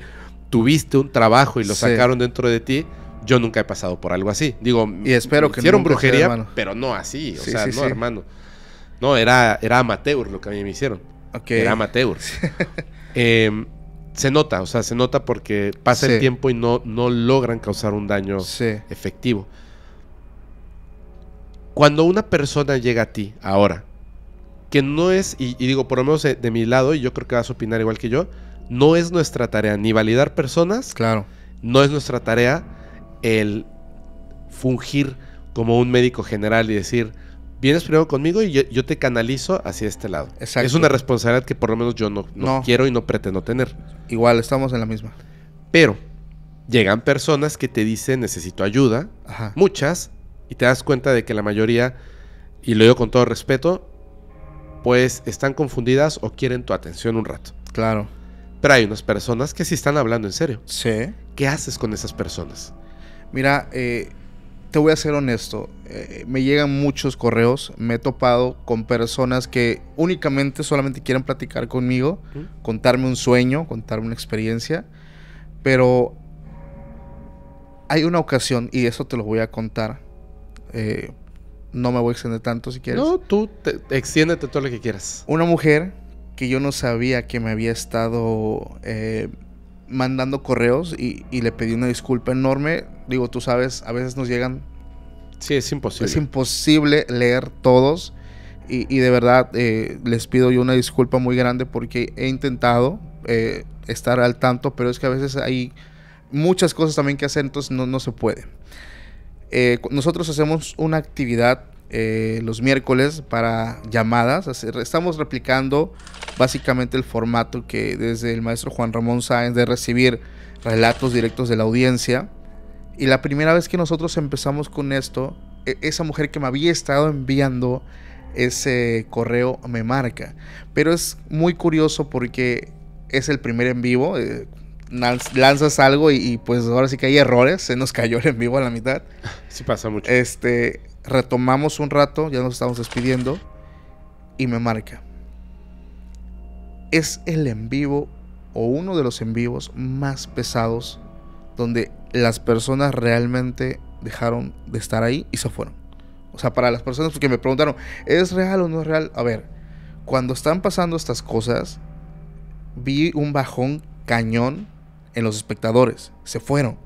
tuviste un trabajo y lo sacaron dentro de ti. Yo nunca he pasado por algo así. Digo, y espero que hicieron brujería, pero no así. O sea, no, hermano. No, era, era amateur lo que a mí me hicieron. Era amateur. Em, se nota, o sea, se nota porque pasa el tiempo y no, no logran causar un daño efectivo. Cuando una persona llega a ti ahora, que no es, y, digo por lo menos eh, de, mi lado, y yo creo que vas a opinar igual que yo, no es nuestra tarea ni validar personas. Claro. No es nuestra tarea el fungir como un médico general y decir, vienes primero conmigo y yo, te canalizo hacia este lado. Exacto. Es una responsabilidad que por lo menos yo no, quiero y no pretendo tener. Igual, estamos en la misma. Pero llegan personas que te dicen necesito ayuda, muchas, y te das cuenta de que la mayoría, y lo digo con todo respeto, pues están confundidas o quieren tu atención un rato. Claro. Pero hay unas personas que sí están hablando en serio. Sí. ¿Qué haces con esas personas? Mira, eh, te voy a ser honesto. Eh, me llegan muchos correos. Me he topado con personas que únicamente, solamente quieren platicar conmigo, contarme un sueño, contarme una experiencia. Pero hay una ocasión, y eso te lo voy a contar, eh, no me voy a extender tanto si quieres. No, tú te, extiéndete todo lo que quieras. Una mujer que yo no sabía que me había estado eh, mandando correos y, le pedí una disculpa enorme. Digo, tú sabes, a veces nos llegan. Sí, es imposible. Es imposible leer todos. Y, de verdad eh, les pido yo una disculpa muy grande porque he intentado estar al tanto, pero es que a veces hay muchas cosas también que hacer, entonces no, no se puede. Eh, nosotros hacemos una actividad eh, los miércoles para llamadas. Estamos replicando básicamente el formato que desde el maestro Juan Ramón Sáenz de recibir relatos directos de la audiencia. Y la primera vez que nosotros empezamos con esto, e, esa mujer que me había estado enviando ese correo me marca. Pero es muy curioso porque es el primer en vivo. Eh, lanzas algo y, pues ahora sí que hay errores, se nos cayó el en vivo a la mitad. Sí pasa mucho. Este, retomamos un rato, ya nos estamos despidiendo y me marca. Es el en vivo o uno de los en vivos más pesados donde las personas realmente dejaron de estar ahí y se fueron. O sea, para las personas que me preguntaron, ¿es real o no es real? A ver, cuando están pasando estas cosas, vi un bajón cañón en los espectadores, se fueron.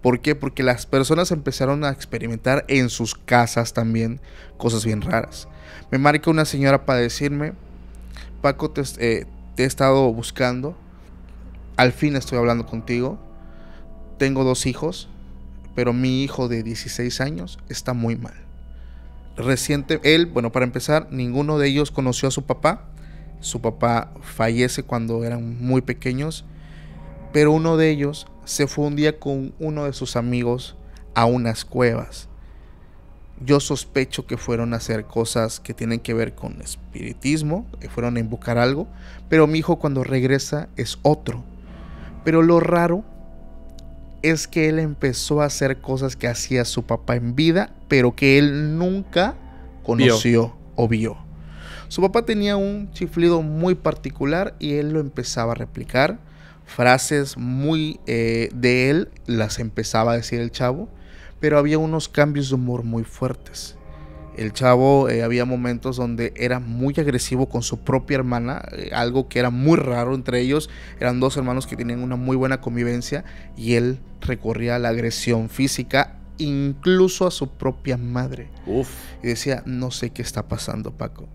¿Por qué? Porque las personas empezaron a experimentar en sus casas también cosas bien raras. Me marca una señora para decirme, Paco, te, eh, he estado buscando, al fin estoy hablando contigo, tengo dos hijos, pero mi hijo de 16 años está muy mal. Reciente, él, bueno, para empezar, ninguno de ellos conoció a su papá. Su papá fallece cuando eran muy pequeños pero uno de ellos se fue un día con uno de sus amigos a unas cuevas. Yo sospecho que fueron a hacer cosas que tienen que ver con espiritismo, que fueron a invocar algo, pero mi hijo cuando regresa es otro. Pero lo raro es que él empezó a hacer cosas que hacía su papá en vida, pero que él nunca conoció o vio. Su papá tenía un chiflido muy particular y él lo empezaba a replicar frases muy eh, de él, las empezaba a decir el chavo, pero había unos cambios de humor muy fuertes. El chavo eh, había momentos donde era muy agresivo con su propia hermana, eh, algo que era muy raro entre ellos. Eran dos hermanos que tenían una muy buena convivencia y él recorría la agresión física incluso a su propia madre. Y decía, no sé qué está pasando Paco.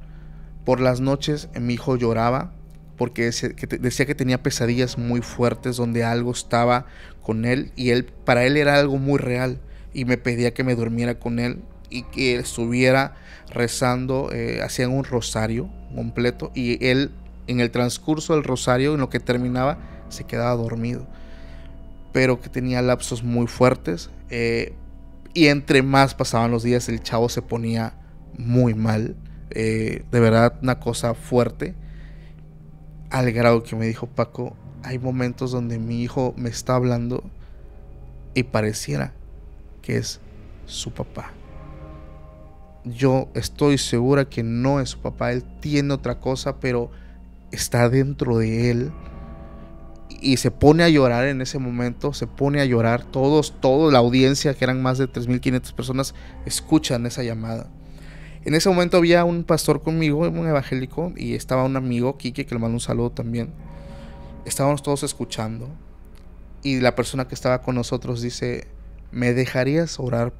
Por las noches mi hijo lloraba, porque decía que tenía pesadillas muy fuertes donde algo estaba con él y él para él era algo muy real y me pedía que me durmiera con él y que estuviera rezando, eh, hacían un rosario completo y él en el transcurso del rosario, en lo que terminaba, se quedaba dormido, pero que tenía lapsos muy fuertes eh, y entre más pasaban los días el chavo se ponía muy mal, eh, de verdad una cosa fuerte al grado que me dijo Paco, hay momentos donde mi hijo me está hablando y pareciera que es su papá. Yo estoy segura que no es su papá, él tiene otra cosa, pero está dentro de él y se pone a llorar en ese momento, se pone a llorar. Todos, toda la audiencia, que eran más de 3.500 personas, escuchan esa llamada. En ese momento había un pastor conmigo, un evangélico, y estaba un amigo, Quique, que le mando un saludo también. Estábamos todos escuchando. Y la persona que estaba con nosotros dice, ¿me dejarías orar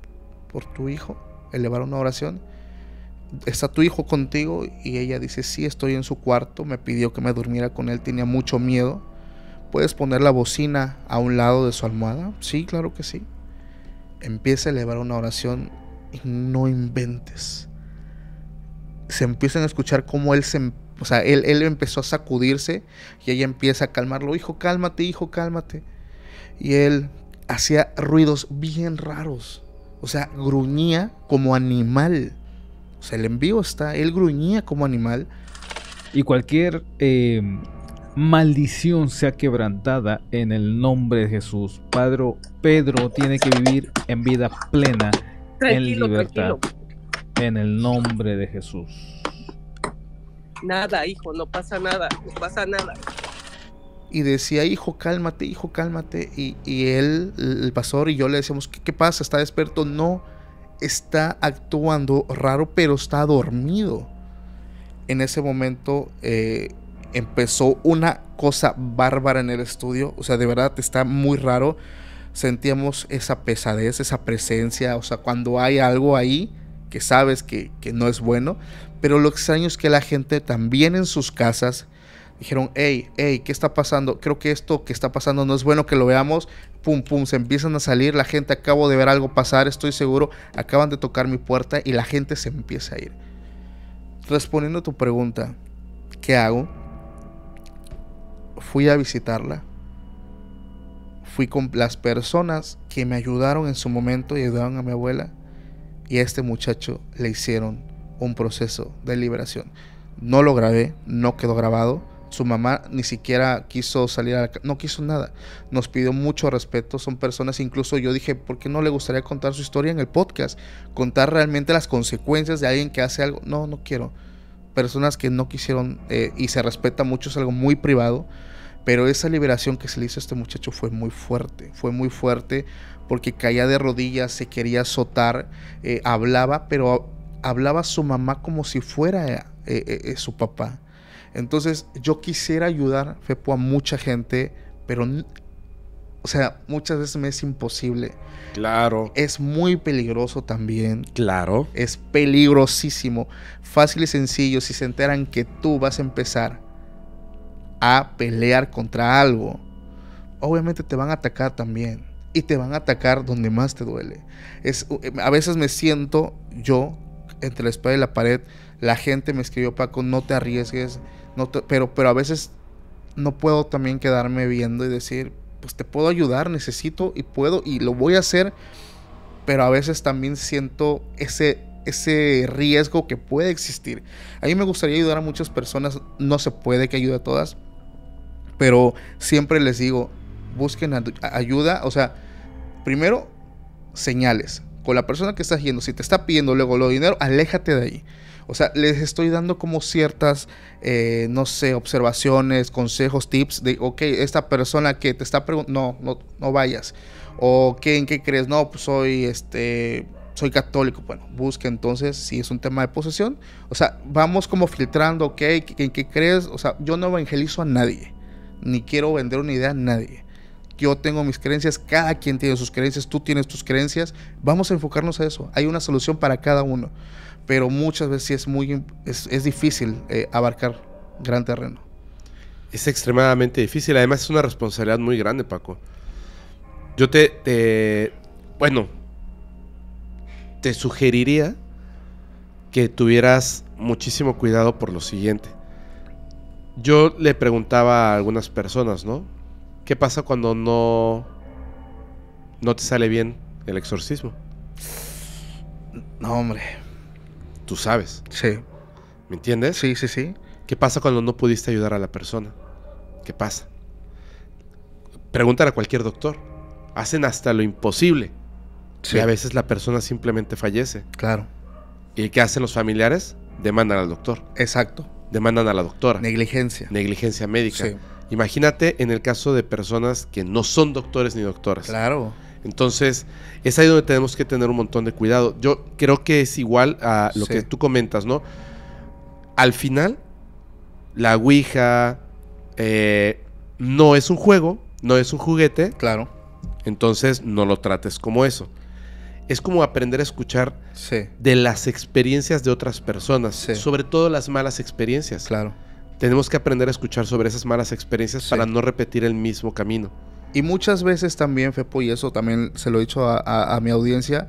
por tu hijo? Elevar una oración. ¿Está tu hijo contigo? Y ella dice, sí, estoy en su cuarto. Me pidió que me durmiera con él, tenía mucho miedo. ¿Puedes poner la bocina a un lado de su almohada? Sí, claro que sí. Empieza a elevar una oración y no inventes se empiezan a escuchar cómo él se... Em, sea, él, empezó a sacudirse y ella empieza a calmarlo. Hijo, cálmate, hijo, cálmate. Y él hacía ruidos bien raros. O sea, gruñía como animal. O sea, el envío está, él gruñía como animal. Y cualquier eh, maldición sea quebrantada en el nombre de Jesús. Padre Pedro tiene que vivir en vida plena, en libertad en el nombre de Jesús. Nada, hijo, no pasa nada, no pasa nada. Y decía, hijo, cálmate, hijo, cálmate. Y, él, el pastor y yo le decíamos, ¿qué, pasa? ¿Está despierto? No, está actuando raro, pero está dormido. En ese momento eh, empezó una cosa bárbara en el estudio. O sea, de verdad está muy raro. Sentíamos esa pesadez, esa presencia. O sea, cuando hay algo ahí, que sabes que, no es bueno, pero lo extraño es que la gente también en sus casas dijeron, hey, hey, ¿qué está pasando? Creo que esto que está pasando no es bueno que lo veamos. Pum, pum, se empiezan a salir, la gente acabo de ver algo pasar, estoy seguro, acaban de tocar mi puerta y la gente se empieza a ir. Respondiendo a tu pregunta, ¿qué hago? Fui a visitarla. Fui con las personas que me ayudaron en su momento y ayudaron a mi abuela y a este muchacho le hicieron un proceso de liberación. No lo grabé, no quedó grabado. Su mamá ni siquiera quiso salir a la no quiso nada. Nos pidió mucho respeto. Son personas, incluso yo dije, ¿por qué no le gustaría contar su historia en el podcast? Contar realmente las consecuencias de alguien que hace algo. No, no quiero. Personas que no quisieron eh, y se respeta mucho, es algo muy privado. Pero esa liberación que se le hizo a este muchacho fue muy fuerte. Fue muy fuerte porque caía de rodillas, se quería azotar, eh, hablaba, pero hablaba su mamá como si fuera eh, eh, su papá. Entonces yo quisiera ayudar, Fepo, a mucha gente, pero o sea, muchas veces me es imposible. Claro. Es muy peligroso también. Claro. Es peligrosísimo. Fácil y sencillo. Si se enteran que tú vas a empezar a pelear contra algo, obviamente te van a atacar también y te van a atacar donde más te duele. Es, em, a veces me siento yo entre la espada y la pared. La gente me escribió, Paco, no te arriesgues, no pero, pero a veces no puedo también quedarme viendo y decir, pues te puedo ayudar, necesito y puedo y lo voy a hacer, pero a veces también siento ese ese riesgo que puede existir. A mí me gustaría ayudar a muchas personas, no se puede que ayude a todas, pero siempre les digo, busquen ayuda, o sea, Primero, señales. Con la persona que estás yendo, si te está pidiendo luego lo dinero, aléjate de ahí. O sea, les estoy dando como ciertas, eh, no sé, observaciones, consejos, tips de, ok, esta persona que te está preguntando, no, no vayas. O, ¿qué, ¿en qué crees? No, pues soy, este, soy católico. Bueno, busca entonces si es un tema de posesión. O sea, vamos como filtrando, ok, ¿en qué crees? O sea, yo no evangelizo a nadie, ni quiero vender una idea a nadie yo tengo mis creencias, cada quien tiene sus creencias, tú tienes tus creencias, vamos a enfocarnos a eso, hay una solución para cada uno, pero muchas veces es, muy, es, difícil eh, abarcar gran terreno. Es extremadamente difícil, además es una responsabilidad muy grande, Paco. Yo te bueno, te sugeriría que tuvieras muchísimo cuidado por lo siguiente. Yo le preguntaba a algunas personas, ¿no? ¿Qué pasa cuando no, no te sale bien el exorcismo? No, hombre. Tú sabes. Sí. ¿Me entiendes? Sí, sí, sí. ¿Qué pasa cuando no pudiste ayudar a la persona? ¿Qué pasa? Preguntar a cualquier doctor. Hacen hasta lo imposible. Sí. Y a veces la persona simplemente fallece. Claro. ¿Y qué hacen los familiares? Demandan al doctor. Exacto. Demandan a la doctora. Negligencia. Negligencia médica. Sí. Imagínate en el caso de personas que no son doctores ni doctoras. Claro. Entonces, es ahí donde tenemos que tener un montón de cuidado. Yo creo que es igual a lo que tú comentas, ¿no? Al final, la Ouija eh, no es un juego, no es un juguete. Claro. Entonces, no lo trates como eso. Es como aprender a escuchar de las experiencias de otras personas, sobre todo las malas experiencias. Claro. Tenemos que aprender a escuchar sobre esas malas experiencias para no repetir el mismo camino. Y muchas veces también, Fepo, y eso también se lo he dicho a, mi audiencia,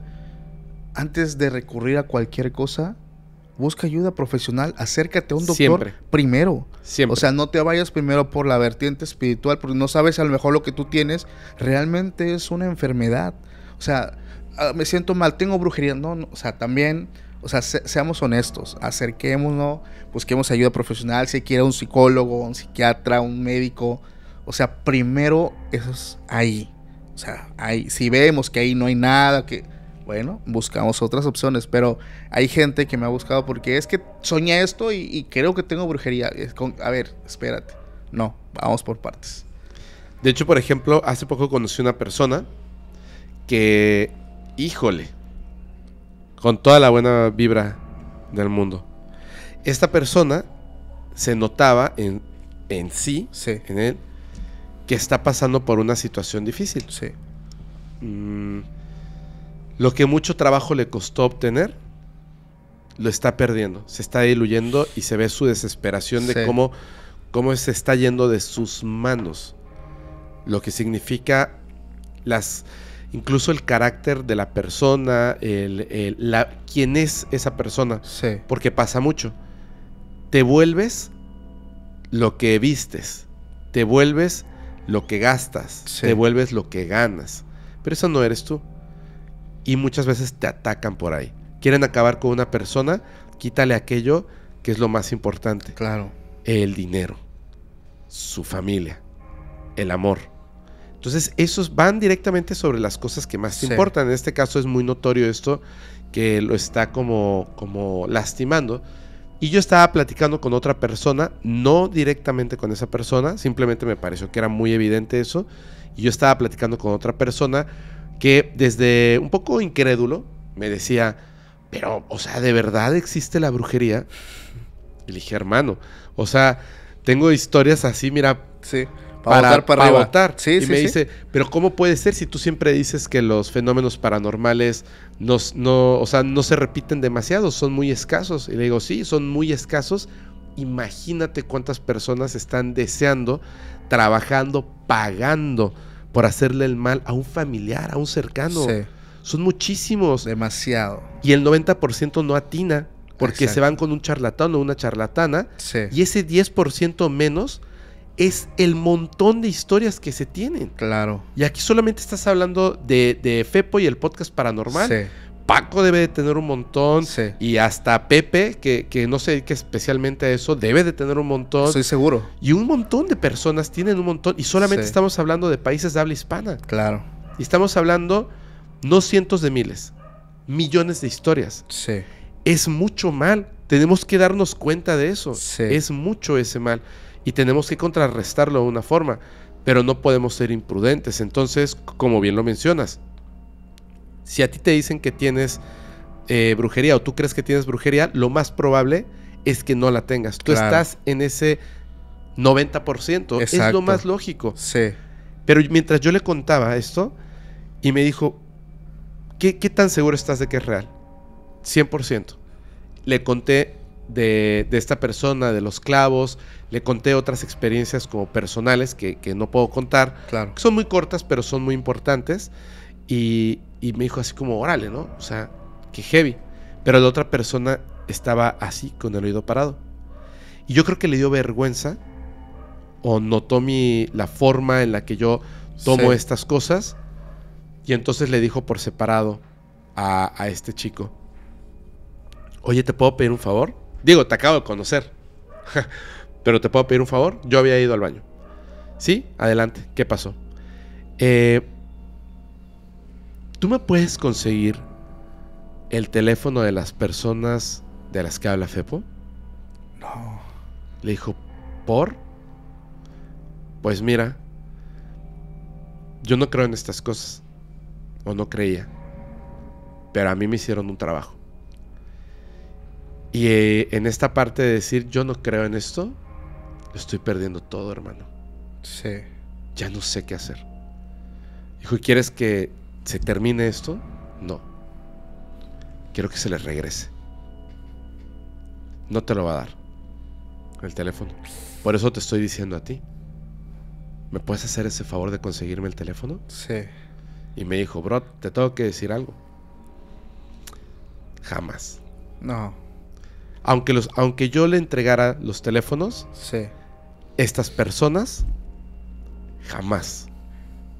antes de recurrir a cualquier cosa, busca ayuda profesional, acércate a un doctor primero. Siempre. O sea, no te vayas primero por la vertiente espiritual, porque no sabes a lo mejor lo que tú tienes realmente es una enfermedad. O sea, ah, me siento mal, tengo brujería. no o sea, también o sea, seamos honestos, acerquémonos, busquemos ayuda profesional, si quiere un psicólogo, un psiquiatra, un médico. O sea, primero eso es ahí. O sea, ahí, si vemos que ahí no hay nada, que bueno, buscamos otras opciones, pero hay gente que me ha buscado porque es que soñé esto y, creo que tengo brujería. a ver, espérate. No, vamos por partes. De hecho, por ejemplo, hace poco conocí una persona que, híjole, con toda la buena vibra del mundo. Esta persona se notaba en, en sí, en él, que está pasando por una situación difícil. Sí. Mm, lo que mucho trabajo le costó obtener, lo está perdiendo, se está diluyendo y se ve su desesperación de cómo, cómo se está yendo de sus manos. Lo que significa las incluso el carácter de la persona, el, la, quién es esa persona. Porque pasa mucho. Te vuelves lo que vistes, te vuelves lo que gastas, te vuelves lo que ganas. Pero eso no eres tú. Y muchas veces te atacan por ahí. Quieren acabar con una persona, quítale aquello que es lo más importante. Claro. El dinero, su familia, el amor entonces, esos van directamente sobre las cosas que más te importan. En este caso es muy notorio esto que lo está como, como lastimando. Y yo estaba platicando con otra persona, no directamente con esa persona, simplemente me pareció que era muy evidente eso. Y yo estaba platicando con otra persona que desde un poco incrédulo me decía, pero, o sea, ¿de verdad existe la brujería? Y dije, hermano, o sea, tengo historias así, mira, sí para, votar. y me dice, pero ¿cómo puede ser si tú siempre dices que los fenómenos paranormales nos, no, sea, no se repiten demasiado, son muy escasos? Y le digo, sí, son muy escasos. Imagínate cuántas personas están deseando, trabajando, pagando por hacerle el mal a un familiar, a un cercano. Son muchísimos. Demasiado. Y el 90% no atina porque se van con un charlatán o una charlatana. Y ese 10% menos es el montón de historias que se tienen. Claro. Y aquí solamente estás hablando de, Fepo y el podcast paranormal. Paco debe de tener un montón. Y hasta Pepe, que, no se dedica especialmente a eso, debe de tener un montón. Estoy seguro. Y un montón de personas tienen un montón. Y solamente estamos hablando de países de habla hispana. Claro. Y estamos hablando no cientos de miles, millones de historias. Sí. Es mucho mal. Tenemos que darnos cuenta de eso. Es mucho ese mal y tenemos que contrarrestarlo de una forma, pero no podemos ser imprudentes. Entonces, como bien lo mencionas, si a ti te dicen que tienes eh, brujería o tú crees que tienes brujería, lo más probable es que no la tengas. Tú estás en ese 90%, es lo más lógico. Sí. Pero mientras yo le contaba esto, y me dijo, ¿qué, qué tan seguro estás de que es real? 100%. Le conté de, esta persona, de los clavos. Le conté otras experiencias como personales que, no puedo contar. Claro. son muy cortas, pero son muy importantes. Y, me dijo así como, órale, ¿no? O sea, que heavy. Pero la otra persona estaba así, con el oído parado. Y yo creo que le dio vergüenza o notó mi, la forma en la que yo tomo estas cosas. Y entonces le dijo por separado a, a este chico, oye, ¿te puedo pedir un favor? Digo, te acabo de conocer. Pero te puedo pedir un favor. Yo había ido al baño. ¿Sí? Adelante. ¿Qué pasó? Eh, ¿Tú me puedes conseguir el teléfono de las personas de las que habla Fepo? No. Le dijo, ¿por? Pues mira, yo no creo en estas cosas. O no creía. Pero a mí me hicieron un trabajo. Y eh, en esta parte de decir, yo no creo en esto, estoy perdiendo todo, hermano. Sí. Ya no sé qué hacer. Dijo, ¿quieres que se termine esto? No. Quiero que se le regrese. No te lo va a dar. El teléfono. Por eso te estoy diciendo a ti. ¿Me puedes hacer ese favor de conseguirme el teléfono? Sí. Y me dijo, bro, te tengo que decir algo. Jamás. No aunque, los, aunque yo le entregara los teléfonos, sí. estas personas jamás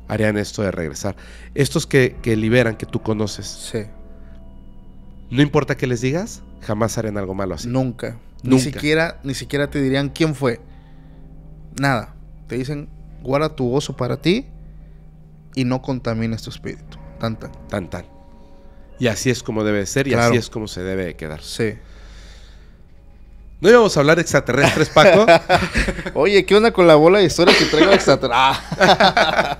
harían esto de regresar. Estos que, liberan, que tú conoces. Sí. No importa que les digas, jamás harían algo malo así. Nunca. Ni siquiera, ni siquiera te dirían quién fue. Nada. Te dicen, guarda tu gozo para ti y no contamines tu espíritu. Tan tan. Tan tan. Y así es como debe ser y así es como se debe quedar. Sí. No íbamos a hablar extraterrestres, Paco. Oye, ¿qué onda con la bola de historia que traigo extraterrestres? Ah.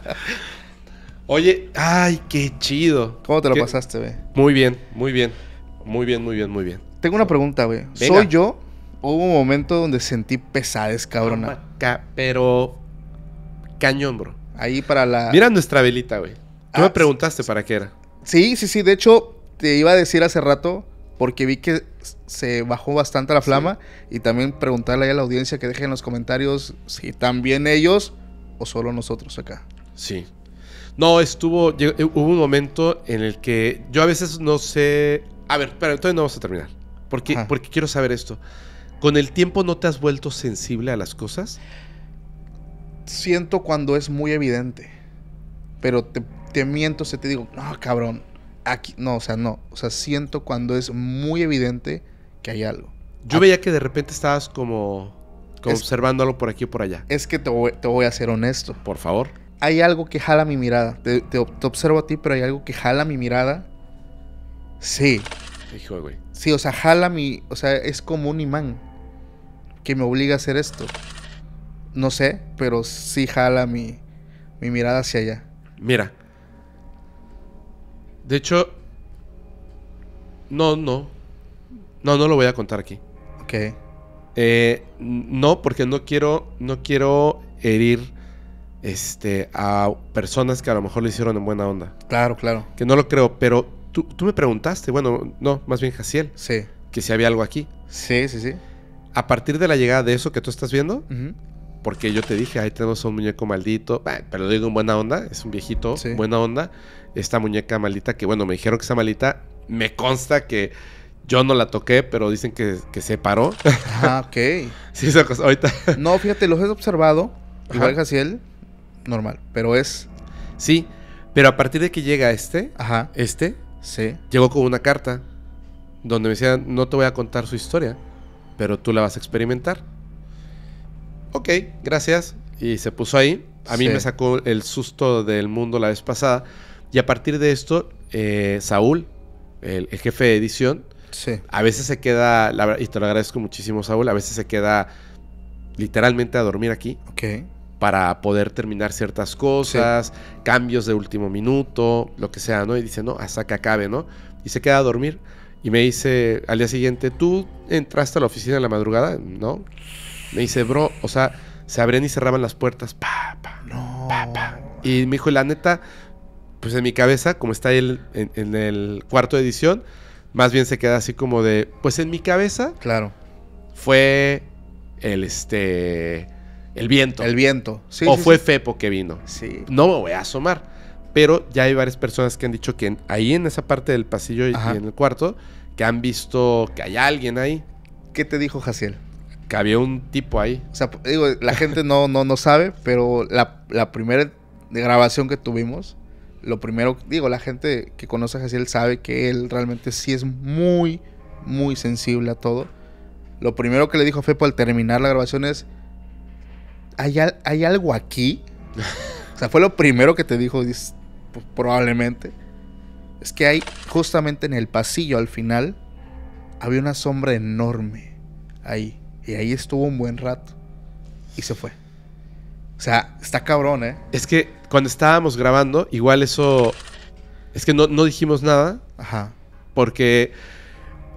Oye, ay, qué chido. ¿Cómo te lo pasaste, güey? Muy bien, muy bien. Muy bien, muy bien, muy bien. Tengo una pregunta, güey. ¿Soy yo? Hubo un momento donde sentí pesades, cabrona. pero cañón, bro. Ahí para la. Mira nuestra velita, güey. Tú ah, me preguntaste para qué era. Sí, sí, sí. De hecho, te iba a decir hace rato porque vi que se bajó bastante la flama y también preguntarle a la audiencia que deje en los comentarios si también ellos o solo nosotros acá. Sí. No, estuvo, eh, hubo un momento en el que yo a veces no sé... A ver, pero entonces no vamos a terminar. Porque, porque quiero saber esto. ¿Con el tiempo no te has vuelto sensible a las cosas? Siento cuando es muy evidente. Pero te, miento, se te digo, no, cabrón, aquí, no, o sea, no, o sea, siento cuando es muy evidente que hay algo. Yo ah. veía que de repente estabas como, observándolo observando algo por aquí o por allá. Es que te voy, te voy, a ser honesto. Por favor. Hay algo que jala mi mirada. Te, observo a ti, pero hay algo que jala mi mirada. Sí. Sí, o sea, jala mi. O sea, es como un imán que me obliga a hacer esto. No sé, pero sí jala mi, mi mirada hacia allá. Mira, de hecho, no, no. No, no lo voy a contar aquí. Ok. Eh, no, porque no quiero, no quiero herir este, a personas que a lo mejor lo hicieron en buena onda. Claro, claro. Que no lo creo, pero tú, tú me preguntaste, bueno, no, más bien Jaciel. Sí. Que si había algo aquí. Sí, sí, sí. A partir de la llegada de eso que tú estás viendo, porque yo te dije, ahí tenemos a un muñeco maldito, pero digo en buena onda, es un viejito, sí. buena onda esta muñeca maldita, que bueno, me dijeron que está maldita me consta que yo no la toqué, pero dicen que, se paró. Ah, ok. sí, esa cosa, ahorita. no, fíjate, los he observado, igual Jaciel, normal, pero es... Sí, pero a partir de que llega este, Ajá. este, sí. llegó con una carta donde me decían, no te voy a contar su historia, pero tú la vas a experimentar. Ok, gracias. Y se puso ahí. A mí me sacó el susto del mundo la vez pasada, y a partir de esto, eh, Saúl, el, jefe de edición, a veces se queda, y te lo agradezco muchísimo, Saúl, a veces se queda literalmente a dormir aquí. Para poder terminar ciertas cosas, cambios de último minuto, lo que sea, ¿no? Y dice, no, hasta que acabe, ¿no? Y se queda a dormir. Y me dice al día siguiente, ¿tú entraste a la oficina en la madrugada? No. Me dice, bro, o sea, se abren y cerraban las puertas. Pa, pa, no. Y me dijo, la neta, pues en mi cabeza, como está ahí en, el cuarto edición, más bien se queda así como de, pues en mi cabeza. Claro. Fue el este. El viento. El viento. Sí, o fue Fepo que vino. Sí. No me voy a asomar. Pero ya hay varias personas que han dicho que ahí en esa parte del pasillo y en el cuarto, que han visto que hay alguien ahí. ¿Qué te dijo Jaciel? Que había un tipo ahí. O sea, digo, la gente no, no, no sabe, pero la primera grabación que tuvimos, lo primero, digo, la gente que conoce a Jaciel sabe que él realmente sí es muy, muy sensible a todo. Lo primero que le dijo Fepo al terminar la grabación es, ¿hay, ¿hay algo aquí? o sea, fue lo primero que te dijo, pues, probablemente. Es que hay, justamente en el pasillo al final, había una sombra enorme ahí. Y ahí estuvo un buen rato. Y se fue. O sea, está cabrón, ¿eh? Es que cuando estábamos grabando, igual eso. Es que no, no dijimos nada. Ajá. Porque.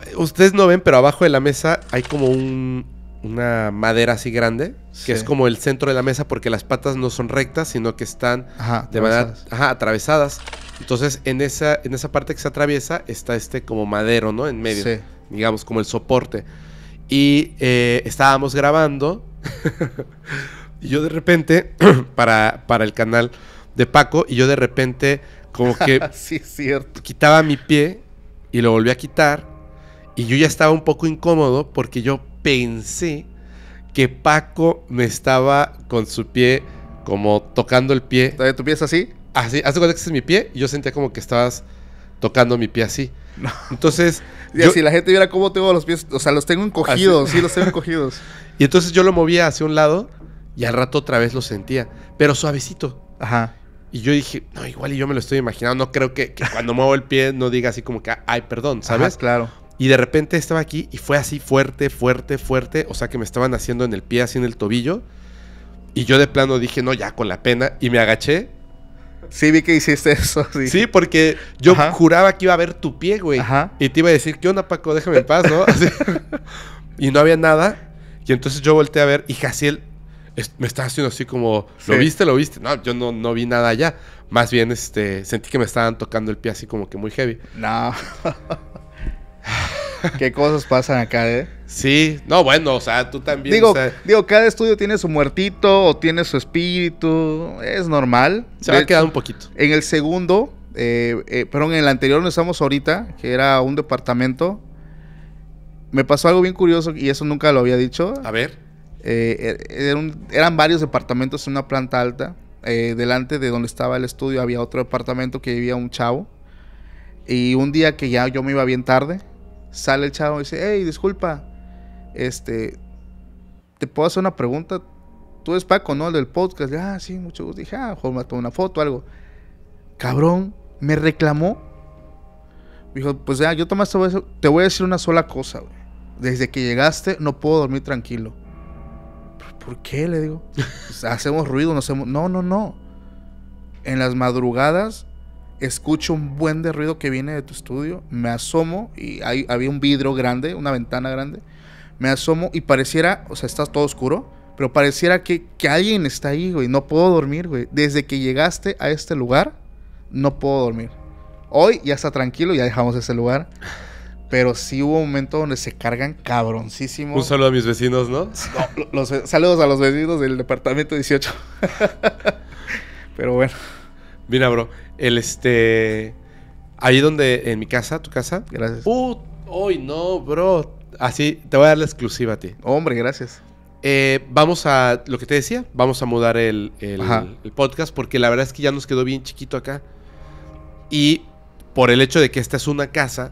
Eh, ustedes no ven, pero abajo de la mesa hay como un, una madera así grande, que es como el centro de la mesa porque las patas no son rectas, sino que están de manera atravesadas. Entonces, en esa, en esa parte que se atraviesa está este como madero, ¿no? En medio, digamos, como el soporte. Y eh, estábamos grabando Y yo de repente, para, para el canal de Paco, y yo de repente como que sí, cierto. quitaba mi pie y lo volví a quitar. Y yo ya estaba un poco incómodo porque yo pensé que Paco me estaba con su pie como tocando el pie. ¿Tu pie es así? Así, hace cuenta que este es mi pie y yo sentía como que estabas tocando mi pie así. Entonces. Y si la gente viera cómo tengo los pies, o sea, los tengo encogidos, sí, los tengo encogidos. Y entonces yo lo movía hacia un lado y al rato otra vez lo sentía, pero suavecito. Ajá. Y yo dije, no, igual y yo me lo estoy imaginando. No creo que, cuando muevo el pie no diga así como que, ay, perdón, ¿sabes? claro. Y de repente estaba aquí y fue así fuerte, fuerte, fuerte. O sea que me estaban haciendo en el pie, así en el tobillo. Y yo de plano dije, no, ya con la pena. Y me agaché. Sí, vi que hiciste eso. Sí, porque yo juraba que iba a ver tu pie, güey. Ajá. Y te iba a decir, ¿qué onda, Paco? Déjame en paz, ¿no? y no había nada. Y entonces yo volteé a ver y Jaciel me está haciendo así como, ¿lo viste? ¿Lo viste? No, yo no, no vi nada allá. Más bien, este, sentí que me estaban tocando el pie así como que muy heavy. No. Qué cosas pasan acá, ¿eh? Sí, no, bueno, o sea, tú también. Digo, digo cada estudio tiene su muertito o tiene su espíritu, es normal. Se va quedado un poquito. En el segundo, pero eh, eh, perdón, en el anterior donde estamos ahorita, que era un departamento, me pasó algo bien curioso y eso nunca lo había dicho. A ver. Eh, eran varios departamentos en una planta alta. Eh, delante de donde estaba el estudio había otro departamento que vivía un chavo. Y un día que ya yo me iba bien tarde, sale el chavo y dice, hey, disculpa, este, ¿te puedo hacer una pregunta? Tú eres Paco, ¿no? El del podcast. Ah, sí, mucho gusto. Dije, ah, me una foto o algo. Cabrón, me reclamó. dijo, pues ya, yo tomaste te voy a decir una sola cosa, Desde que llegaste no puedo dormir tranquilo ¿Por qué? Le digo. hacemos ruido, no hacemos. No, no, no. En las madrugadas escucho un buen de ruido que viene de tu estudio. Me asomo y hay, había un vidrio grande, una ventana grande. Me asomo y pareciera, o sea, está todo oscuro, pero pareciera que, que alguien está ahí, güey. No puedo dormir, güey. Desde que llegaste a este lugar, no puedo dormir. Hoy ya está tranquilo, ya dejamos ese lugar. Pero sí hubo un momento donde se cargan cabroncísimo. Un saludo a mis vecinos, ¿no? los, saludos a los vecinos del departamento 18. Pero bueno. Mira, bro. El este. Ahí donde. En mi casa, tu casa. Gracias. Uy, Hoy no, bro. Así, te voy a dar la exclusiva a ti. Hombre, gracias. Eh, vamos a. Lo que te decía, vamos a mudar el, el podcast porque la verdad es que ya nos quedó bien chiquito acá. Y por el hecho de que esta es una casa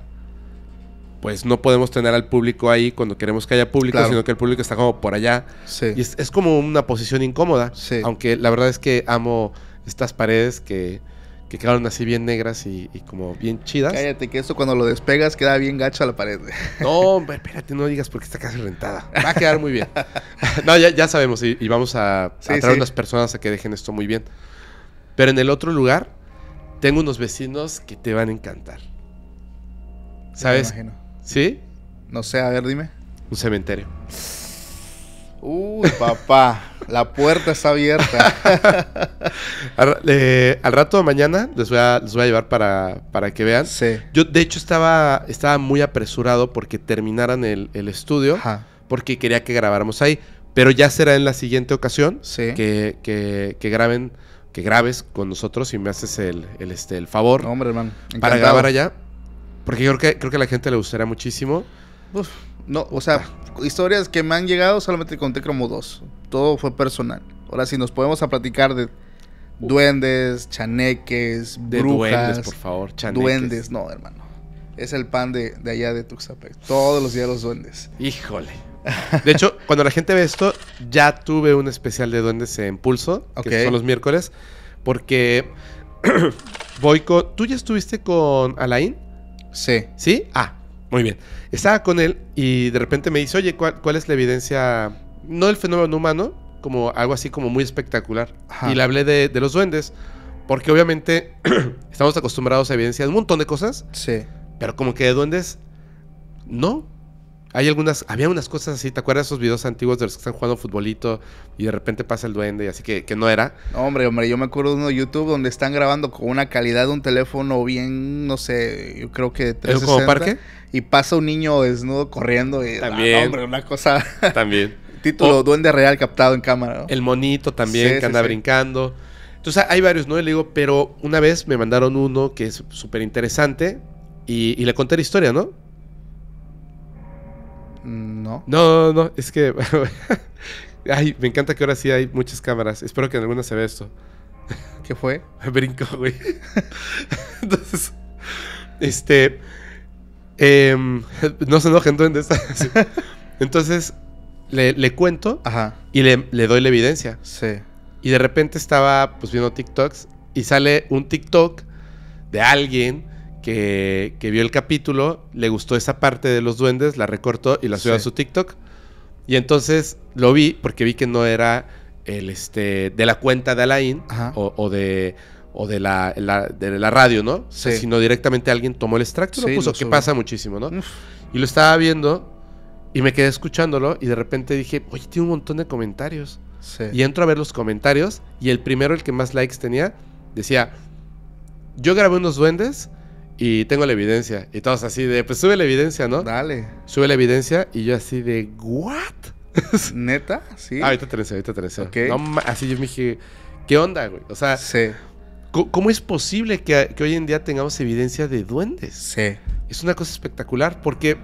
pues no podemos tener al público ahí cuando queremos que haya público, sino que el público está como por allá. Sí. Y es, como una posición incómoda, aunque la verdad es que amo estas paredes que, quedaron así bien negras y, como bien chidas. Cállate, que esto cuando lo despegas queda bien gacho a la pared. No, hombre, espérate, no digas porque está casi rentada. Va a quedar muy bien. no, ya, ya sabemos y, vamos a, a traer unas personas a que dejen esto muy bien. Pero en el otro lugar, tengo unos vecinos que te van a encantar. ¿Sabes? imagino ¿Sí? No sé, a ver, dime. Un cementerio. Uy, papá, la puerta está abierta. Eh, al, rato de mañana les voy a, llevar para, que vean. Sí. Yo, de hecho, estaba, estaba muy apresurado porque terminaran el, estudio, porque quería que grabáramos ahí. Pero ya será en la siguiente ocasión que, graben que grabes con nosotros y me haces el, este, el favor. hombre, hermano. Para grabar allá. Porque yo creo que, creo que a la gente le gustaría muchísimo. no, o sea, historias que me han llegado solamente conté como dos. Todo fue personal. Ahora sí, nos podemos a platicar de duendes, chaneques, de duendes, por favor, chaneques. Duendes, no, hermano. Es el pan de, allá de Tuxapé. Todos los días los duendes. Híjole. De hecho, cuando la gente ve esto, ya tuve un especial de duendes en Pulso, que son los miércoles, porque Boico, ¿tú ya estuviste con Alain? Sí. ¿Sí? Ah, muy bien. Estaba con él y de repente me dice, oye, ¿cuál, es la evidencia? No del fenómeno humano, como algo así como muy espectacular. Y le hablé de, los duendes, porque obviamente estamos acostumbrados a evidencia de un montón de cosas. Sí. Pero como que de duendes, no. Hay algunas, había unas cosas así, ¿te acuerdas de esos videos antiguos de los que están jugando futbolito y de repente pasa el duende y así que, no era? Hombre, hombre, yo me acuerdo de uno de YouTube donde están grabando con una calidad de un teléfono bien, no sé, yo creo que 360. ¿Es como parque? Y pasa un niño desnudo corriendo y... También. Ah, hombre, una cosa... También. título Duende Real captado en cámara. El monito también que anda brincando. Entonces hay varios, ¿no? le digo, pero una vez me mandaron uno que es súper interesante y, y, le conté la historia, ¿no? No. No, no, es que. Ay, me encanta que ahora sí hay muchas cámaras. Espero que en alguna se vea esto. ¿Qué fue? Brinco, güey. Entonces, este. Em, no se enojen, duendes. Entonces, le, cuento Ajá. y le, le, doy la evidencia. Sí. Y de repente estaba pues viendo TikToks y sale un TikTok de alguien que, vio el capítulo, le gustó esa parte de los duendes, la recortó y la subió a su TikTok. Y entonces lo vi porque vi que no era el este de la cuenta de Alain o, o, de o de la, de la radio, ¿no? sino directamente alguien tomó el extracto y lo puso, que pasa muchísimo, ¿no? Y lo estaba viendo y me quedé escuchándolo y de repente dije, oye, tiene un montón de comentarios. Y entro a ver los comentarios y el primero, el que más likes tenía, decía, yo grabé unos duendes y tengo la evidencia. Y todos así de, pues sube la evidencia, ¿no? Dale. Sube la evidencia y yo así de, ¿what? ¿Neta? Sí. Ah, ahorita tenés, ahorita tenés. Okay. así yo me dije, ¿qué onda, güey? O sea, sí. ¿cómo es posible que, hoy en día tengamos evidencia de duendes? Sí. Es una cosa espectacular porque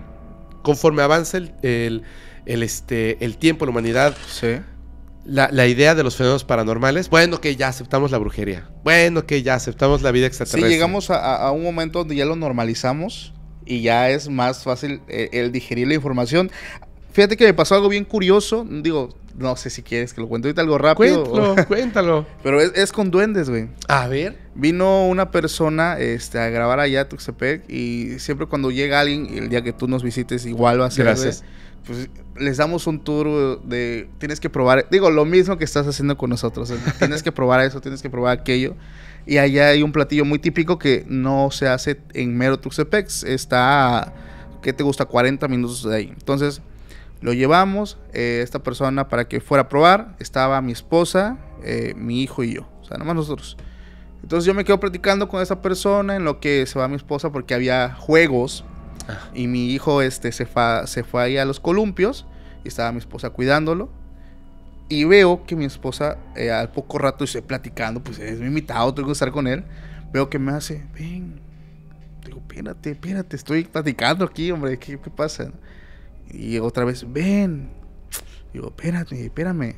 conforme avanza el, el, el este, el tiempo, la humanidad sí la, idea de los fenómenos paranormales. Bueno, que ya aceptamos la brujería. Bueno, que ya aceptamos la vida extraterrestre. Sí, llegamos a, un momento donde ya lo normalizamos y ya es más fácil eh, el, digerir la información. Fíjate que me pasó algo bien curioso. Digo, no sé si quieres que lo cuente ahorita algo rápido. Cuéntalo, cuéntalo. Pero es, es, con duendes, güey. A ver. Vino una persona este, a grabar allá a Tuxtepec y siempre cuando llega alguien, el día que tú nos visites, igual va a ser. Gracias pues les damos un tour de tienes que probar, digo, lo mismo que estás haciendo con nosotros, tienes que probar eso, tienes que probar aquello. Y allá hay un platillo muy típico que no se hace en mero Tuxtepec, está ¿Qué te gusta 40 minutos de ahí. Entonces, lo llevamos eh, esta persona para que fuera a probar, estaba mi esposa, eh, mi hijo y yo, o sea, nomás nosotros. Entonces yo me quedo platicando con esa persona en lo que se va mi esposa porque había juegos Ah. Y mi hijo este, se, fa, se fue ahí a los columpios y estaba mi esposa cuidándolo. Y veo que mi esposa, eh, al poco rato estoy platicando, pues es mi invitado, tengo que estar con él. Veo que me hace, ven. Digo, espérate, espérate, estoy platicando aquí, hombre, ¿qué, qué pasa? Y otra vez, ven. Digo, espérate, espérame.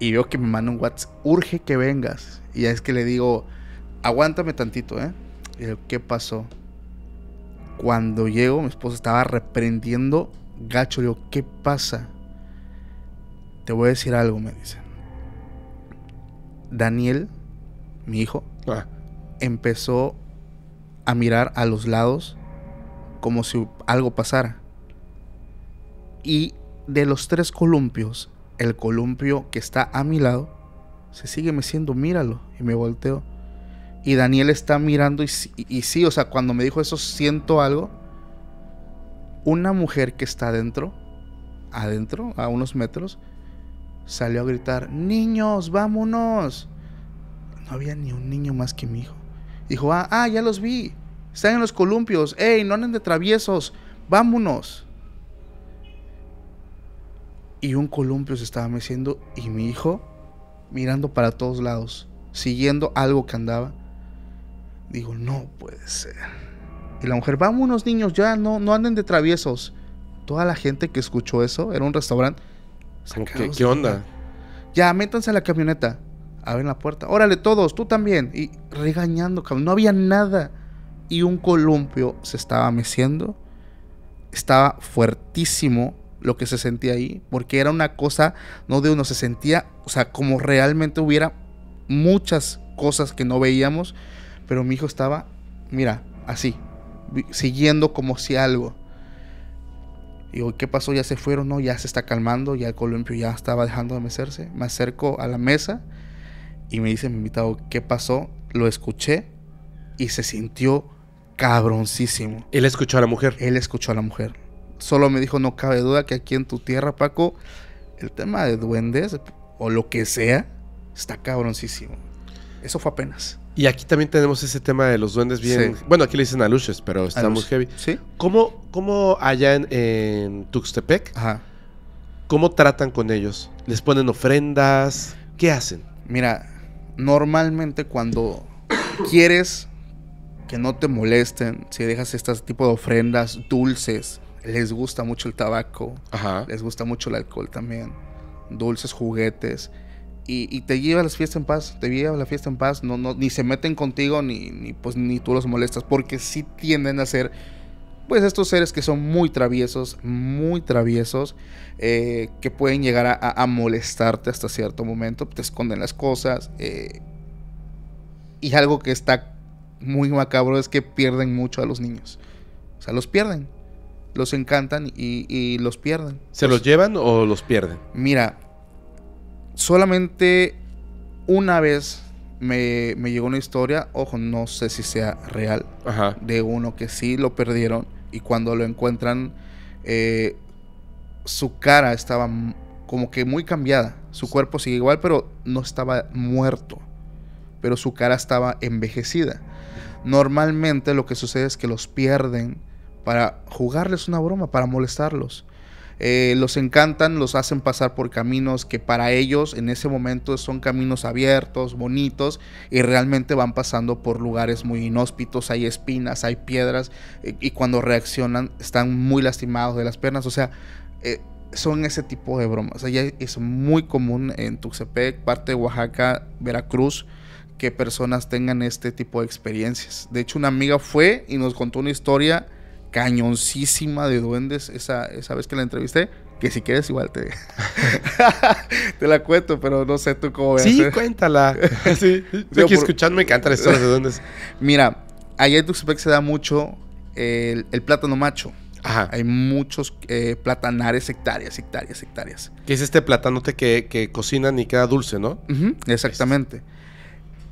Y veo que me manda un WhatsApp, urge que vengas. Y es que le digo, aguántame tantito, ¿eh? Y ¿qué pasó? Cuando llego, mi esposa estaba reprendiendo gacho. yo, ¿qué pasa? Te voy a decir algo, me dice. Daniel, mi hijo, ah. empezó a mirar a los lados como si algo pasara. Y de los tres columpios, el columpio que está a mi lado se sigue meciendo, míralo. Y me volteo. Y Daniel está mirando y, sí, o sea, cuando me dijo eso siento algo. Una mujer que está adentro, adentro, a unos metros, salió a gritar, niños, vámonos. No había ni un niño más que mi hijo. Dijo, ah, ah ya los vi. Están en los columpios. ¡Ey, no anden de traviesos! ¡Vámonos! Y un columpio se estaba meciendo y mi hijo mirando para todos lados, siguiendo algo que andaba. Digo, no puede ser. Y la mujer, unos niños, ya no, no anden de traviesos. Toda la gente que escuchó eso, era un restaurante. ¿Qué, ¿Qué onda? Ya, métanse a la camioneta. Abren la puerta. Órale todos, tú también. Y regañando, cabrón. No había nada. Y un columpio se estaba meciendo. Estaba fuertísimo lo que se sentía ahí. Porque era una cosa, no de uno, se sentía, o sea, como realmente hubiera muchas cosas que no veíamos. Pero mi hijo estaba, mira, así, siguiendo como si algo. Y Digo, ¿qué pasó? ¿Ya se fueron? No, ya se está calmando, ya el columpio ya estaba dejando de mecerse. Me acerco a la mesa y me dice mi invitado, ¿qué pasó? Lo escuché y se sintió cabroncísimo. Él escuchó a la mujer. Él escuchó a la mujer. Solo me dijo, no cabe duda que aquí en tu tierra, Paco, el tema de duendes o lo que sea, está cabroncísimo. Eso fue apenas. Y aquí también tenemos ese tema de los duendes bien. Bueno, aquí le dicen aluches, pero está muy heavy. ¿Sí? ¿Cómo, cómo allá en, Tuxtepec? Ajá. ¿Cómo tratan con ellos? ¿Les ponen ofrendas? ¿Qué hacen? Mira, normalmente cuando quieres que no te molesten, si dejas este tipo de ofrendas dulces, les gusta mucho el tabaco, Ajá. les gusta mucho el alcohol también, dulces, juguetes y, te lleva las fiestas en paz, te lleva la fiesta en paz, no, ni se meten contigo, ni, pues, ni tú los molestas, porque sí tienden a ser, pues estos seres que son muy traviesos, muy traviesos, eh, que pueden llegar a, molestarte hasta cierto momento, te esconden las cosas, eh, y algo que está muy macabro es que pierden mucho a los niños, o sea, los pierden. Los encantan y, los pierden. ¿Se los llevan o los pierden? Mira, solamente una vez me, llegó una historia, ojo, no sé si sea real, de uno que sí lo perdieron y cuando lo encuentran, eh, su cara estaba como que muy cambiada. Su cuerpo sigue igual, pero no estaba muerto. Pero su cara estaba envejecida. Normalmente lo que sucede es que los pierden para jugarles una broma, para molestarlos. Eh, los encantan, los hacen pasar por caminos que para ellos en ese momento son caminos abiertos, bonitos, y realmente van pasando por lugares muy inhóspitos, hay espinas, hay piedras, eh, y, cuando reaccionan están muy lastimados de las piernas, o sea... Eh, son ese tipo de bromas. Allá es muy común en Tuxtepec, parte de Oaxaca, Veracruz, que personas tengan este tipo de experiencias. De hecho, una amiga fue y nos contó una historia cañoncísima de duendes esa, vez que la entrevisté. Que si quieres igual te, te la cuento, pero no sé tú cómo ves. Sí, ¿eh? cuéntala. sí. Estoy aquí escuchando, me encantan las historias de duendes. Mira, allá en Tuxtepec se da mucho el, plátano macho. Ajá. Hay muchos eh, platanares, hectáreas, hectáreas, hectáreas. Que es este platanote que, que cocinan y queda dulce, ¿no? exactamente.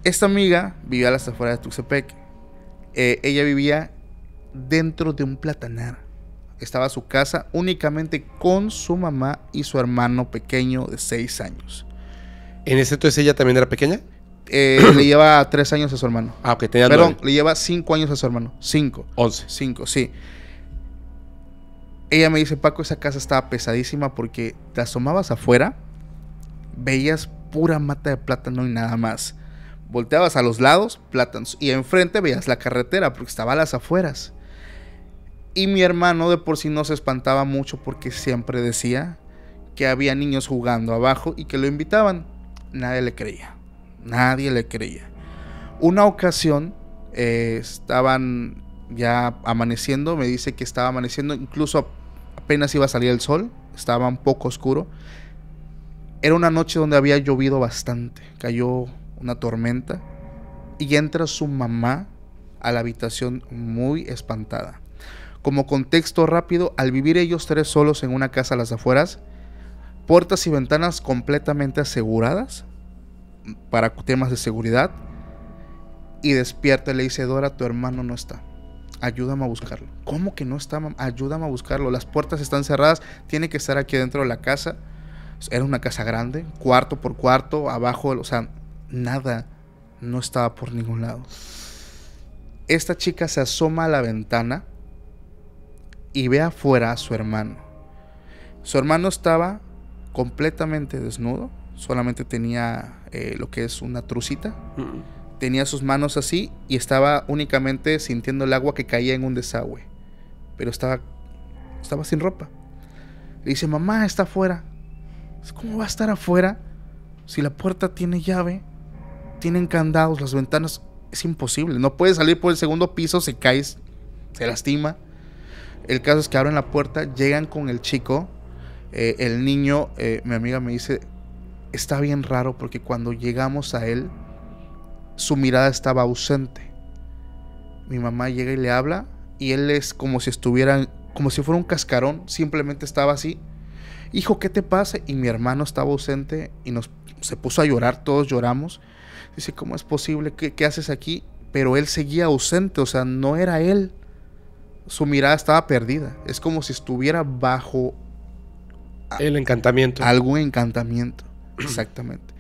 Esta amiga vivía a las afueras de Tuxtepec. Eh, ella vivía dentro de un platanar. Estaba su casa únicamente con su mamá y su hermano pequeño de 6 años. ¿En ese entonces ella también era pequeña? Eh, le lleva 3 años a su hermano. Ah, ok, tenía Perdón, le lleva 5 años a su hermano. 5. 11. 5, sí. Ella me dice, Paco, esa casa estaba pesadísima porque te asomabas afuera, veías pura mata de plátano y nada más. Volteabas a los lados, plátanos. Y enfrente veías la carretera porque estaba las afueras. Y mi hermano de por sí no se espantaba mucho porque siempre decía que había niños jugando abajo y que lo invitaban. Nadie le creía. Nadie le creía. Una ocasión eh, estaban ya amaneciendo, me dice que estaba amaneciendo, incluso apenas iba a salir el sol, estaba un poco oscuro. Era una noche donde había llovido bastante, cayó una tormenta y entra su mamá a la habitación muy espantada. Como contexto rápido, al vivir ellos tres solos en una casa a las afueras, puertas y ventanas completamente aseguradas para temas de seguridad. Y despierta y le dice, Dora, tu hermano no está. Ayúdame a buscarlo. ¿Cómo que no está? Ayúdame a buscarlo. Las puertas están cerradas. Tiene que estar aquí dentro de la casa. Era una casa grande, cuarto por cuarto, abajo, o sea, nada. No estaba por ningún lado. Esta chica se asoma a la ventana y ve afuera a su hermano. Su hermano estaba completamente desnudo, solamente tenía eh, lo que es una trucita, mm. tenía sus manos así y estaba únicamente sintiendo el agua que caía en un desagüe, pero estaba, estaba sin ropa. Le dice, mamá, está afuera. ¿Cómo va a estar afuera si la puerta tiene llave? Tienen candados, las ventanas. Es imposible. No puede salir por el segundo piso, se caes. se lastima. El caso es que abren la puerta, llegan con el chico. Eh, el niño, eh, mi amiga me dice, está bien raro porque cuando llegamos a él, su mirada estaba ausente. Mi mamá llega y le habla y él es como si estuvieran, como si fuera un cascarón, simplemente estaba así. Hijo, ¿qué te pasa? Y mi hermano estaba ausente y nos se puso a llorar, todos lloramos. Dice, ¿cómo es posible? que qué haces aquí? Pero él seguía ausente, o sea, no era él su mirada estaba perdida. Es como si estuviera bajo... El encantamiento. Algún encantamiento, exactamente.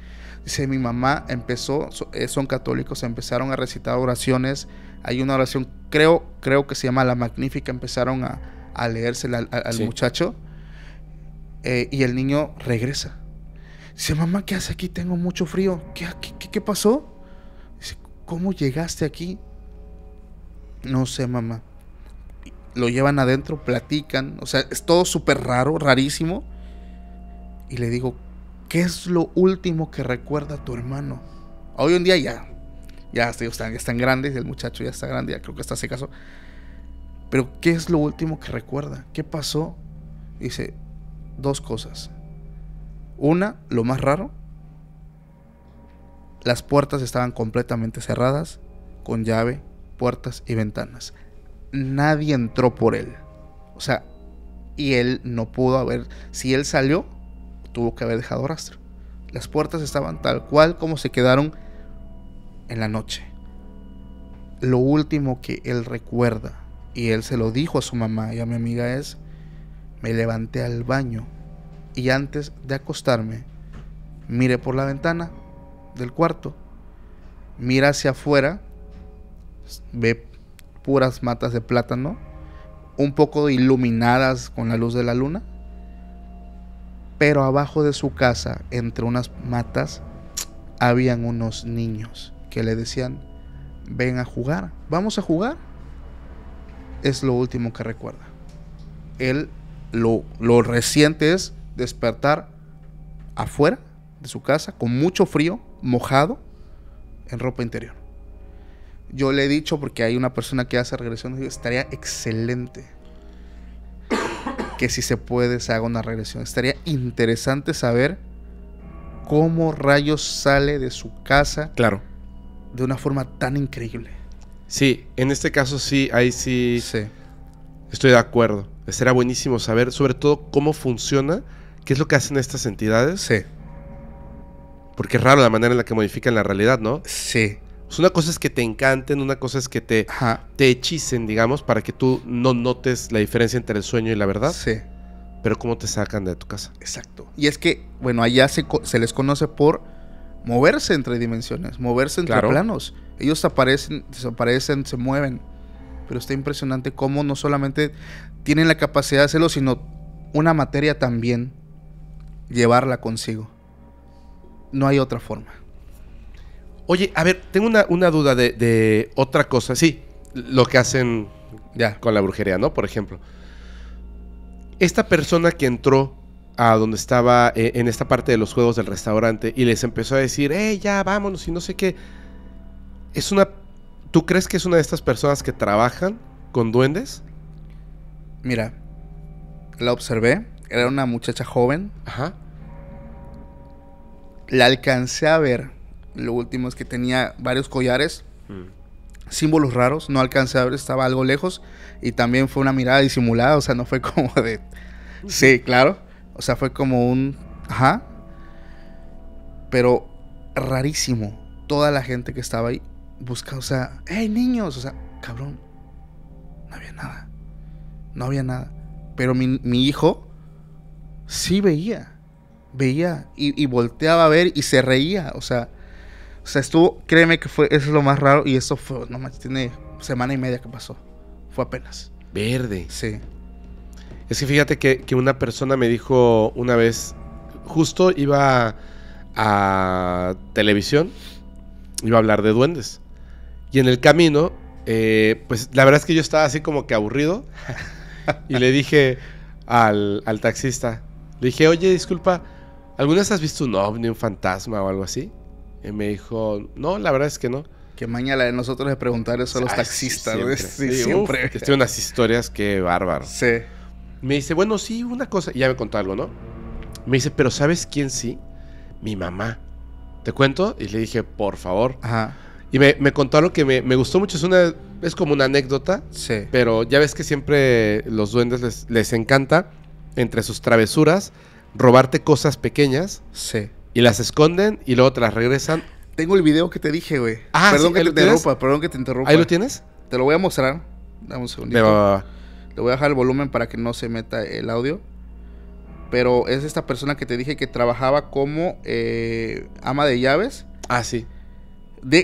Dice, mi mamá empezó, eh, son católicos, empezaron a recitar oraciones. Hay una oración, creo, creo que se llama La Magnífica, empezaron a, a leérsela al, muchacho. Eh, y el niño regresa. Dice, mamá, ¿qué hace aquí? Tengo mucho frío. ¿Qué, qué pasó? Dice, ¿cómo llegaste aquí? No sé, mamá lo llevan adentro, platican, o sea, es todo súper raro, rarísimo. Y le digo, ¿qué es lo último que recuerda tu hermano? Hoy en día ya, ya están, grandes, el muchacho ya está grande, ya creo que está hace caso Pero ¿qué es lo último que recuerda? ¿Qué pasó? Dice, dos cosas. Una, lo más raro, las puertas estaban completamente cerradas, con llave, puertas y ventanas nadie entró por él. O sea, y él no pudo haber, si él salió, tuvo que haber dejado rastro. Las puertas estaban tal cual como se quedaron en la noche. Lo último que él recuerda, y él se lo dijo a su mamá y a mi amiga es, me levanté al baño y antes de acostarme, miré por la ventana del cuarto, mira hacia afuera, ve puras matas de plátano, un poco iluminadas con la luz de la luna. Pero abajo de su casa, entre unas matas, habían unos niños que le decían, ven a jugar, vamos a jugar. Es lo último que recuerda. Él lo, lo reciente es despertar afuera de su casa con mucho frío, mojado, en ropa interior. Yo le he dicho porque hay una persona que hace regresiones, estaría excelente que si se puede se haga una regresión. Estaría interesante saber cómo rayos sale de su casa. Claro. De una forma tan increíble. Sí, en este caso sí, ahí sí. Sí. Estoy de acuerdo. Será buenísimo saber, sobre todo, cómo funciona, qué es lo que hacen estas entidades. Sí. Porque es raro la manera en la que modifican la realidad, ¿no? Sí una cosa es que te encanten, una cosa es que te, te hechicen, digamos, para que tú no notes la diferencia entre el sueño y la verdad. Sí. Pero cómo te sacan de tu casa. Exacto. Y es que, bueno, allá se, se les conoce por moverse entre dimensiones, moverse entre planos. Ellos aparecen, desaparecen, se mueven. Pero está impresionante cómo no solamente tienen la capacidad de hacerlo, sino una materia también llevarla consigo. No hay otra forma. Oye, a ver, tengo una, duda de, otra cosa. Sí, lo que hacen ya con la brujería, ¿no? Por ejemplo, esta persona que entró a donde estaba eh, en esta parte de los juegos del restaurante y les empezó a decir, ¡eh, ya vámonos! Y no sé qué. Es una. ¿Tú crees que es una de estas personas que trabajan con duendes? Mira, la observé. Era una muchacha joven. Ajá. La alcancé a ver lo último es que tenía varios collares, mm. símbolos raros, no alcancé a ver, estaba algo lejos. Y también fue una mirada disimulada, o sea, no fue como de... Sí, claro. O sea, fue como un... Ajá. Pero rarísimo. Toda la gente que estaba ahí buscaba, o sea, ¡hey niños! O sea, cabrón. No había nada. No había nada. Pero mi, hijo sí veía. Veía y, y volteaba a ver y se reía. O sea, o sea, estuvo, créeme que fue, eso es lo más raro y eso fue, no más tiene semana y media que pasó. Fue apenas. Verde. Sí. Es que fíjate que, una persona me dijo una vez, justo iba a, televisión, iba a hablar de duendes. Y en el camino, eh, pues la verdad es que yo estaba así como que aburrido. y le dije al, al taxista, le dije, oye, disculpa, ¿alguna vez has visto un ovni, un fantasma o algo así? Y me dijo, no, la verdad es que no. Que mañana de nosotros de preguntar eso a los taxistas. Siempre. Sí, siempre. estoy unas historias que bárbaro. Sí. Me dice, bueno, sí, una cosa. Y ya me contó algo, ¿no? Me dice, pero ¿sabes quién sí? Mi mamá. ¿Te cuento? Y le dije, por favor. Ajá. Y me, contó algo que me, gustó mucho. Es una es como una anécdota. Sí. Pero ya ves que siempre los duendes les, les encanta, entre sus travesuras, robarte cosas pequeñas. Sí y las esconden y luego te las regresan. Tengo el video que te dije, güey. Ah, perdón que te interrumpa, perdón que te interrumpa. ¿Ahí lo tienes? Te lo voy a mostrar. Dame un segundito. Le voy a bajar el volumen para que no se meta el audio. Pero es esta persona que te dije que trabajaba como eh, ama de llaves. Ah, sí.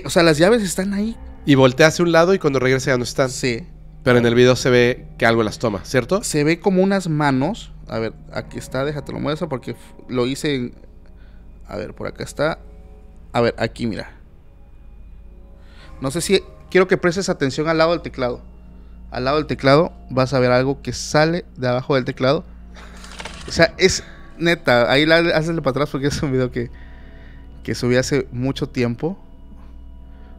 o sea, las llaves están ahí. Y voltea hacia un lado y cuando regresa ya no están. Sí. Pero en el video se ve que algo las toma, ¿cierto? Se ve como unas manos. A ver, aquí está, déjate lo muestro porque lo hice en, a ver, por acá está. A ver, aquí mira. No sé si quiero que prestes atención al lado del teclado. Al lado del teclado vas a ver algo que sale de abajo del teclado. O sea, es neta. Ahí la, para atrás porque es un video que, que subí hace mucho tiempo.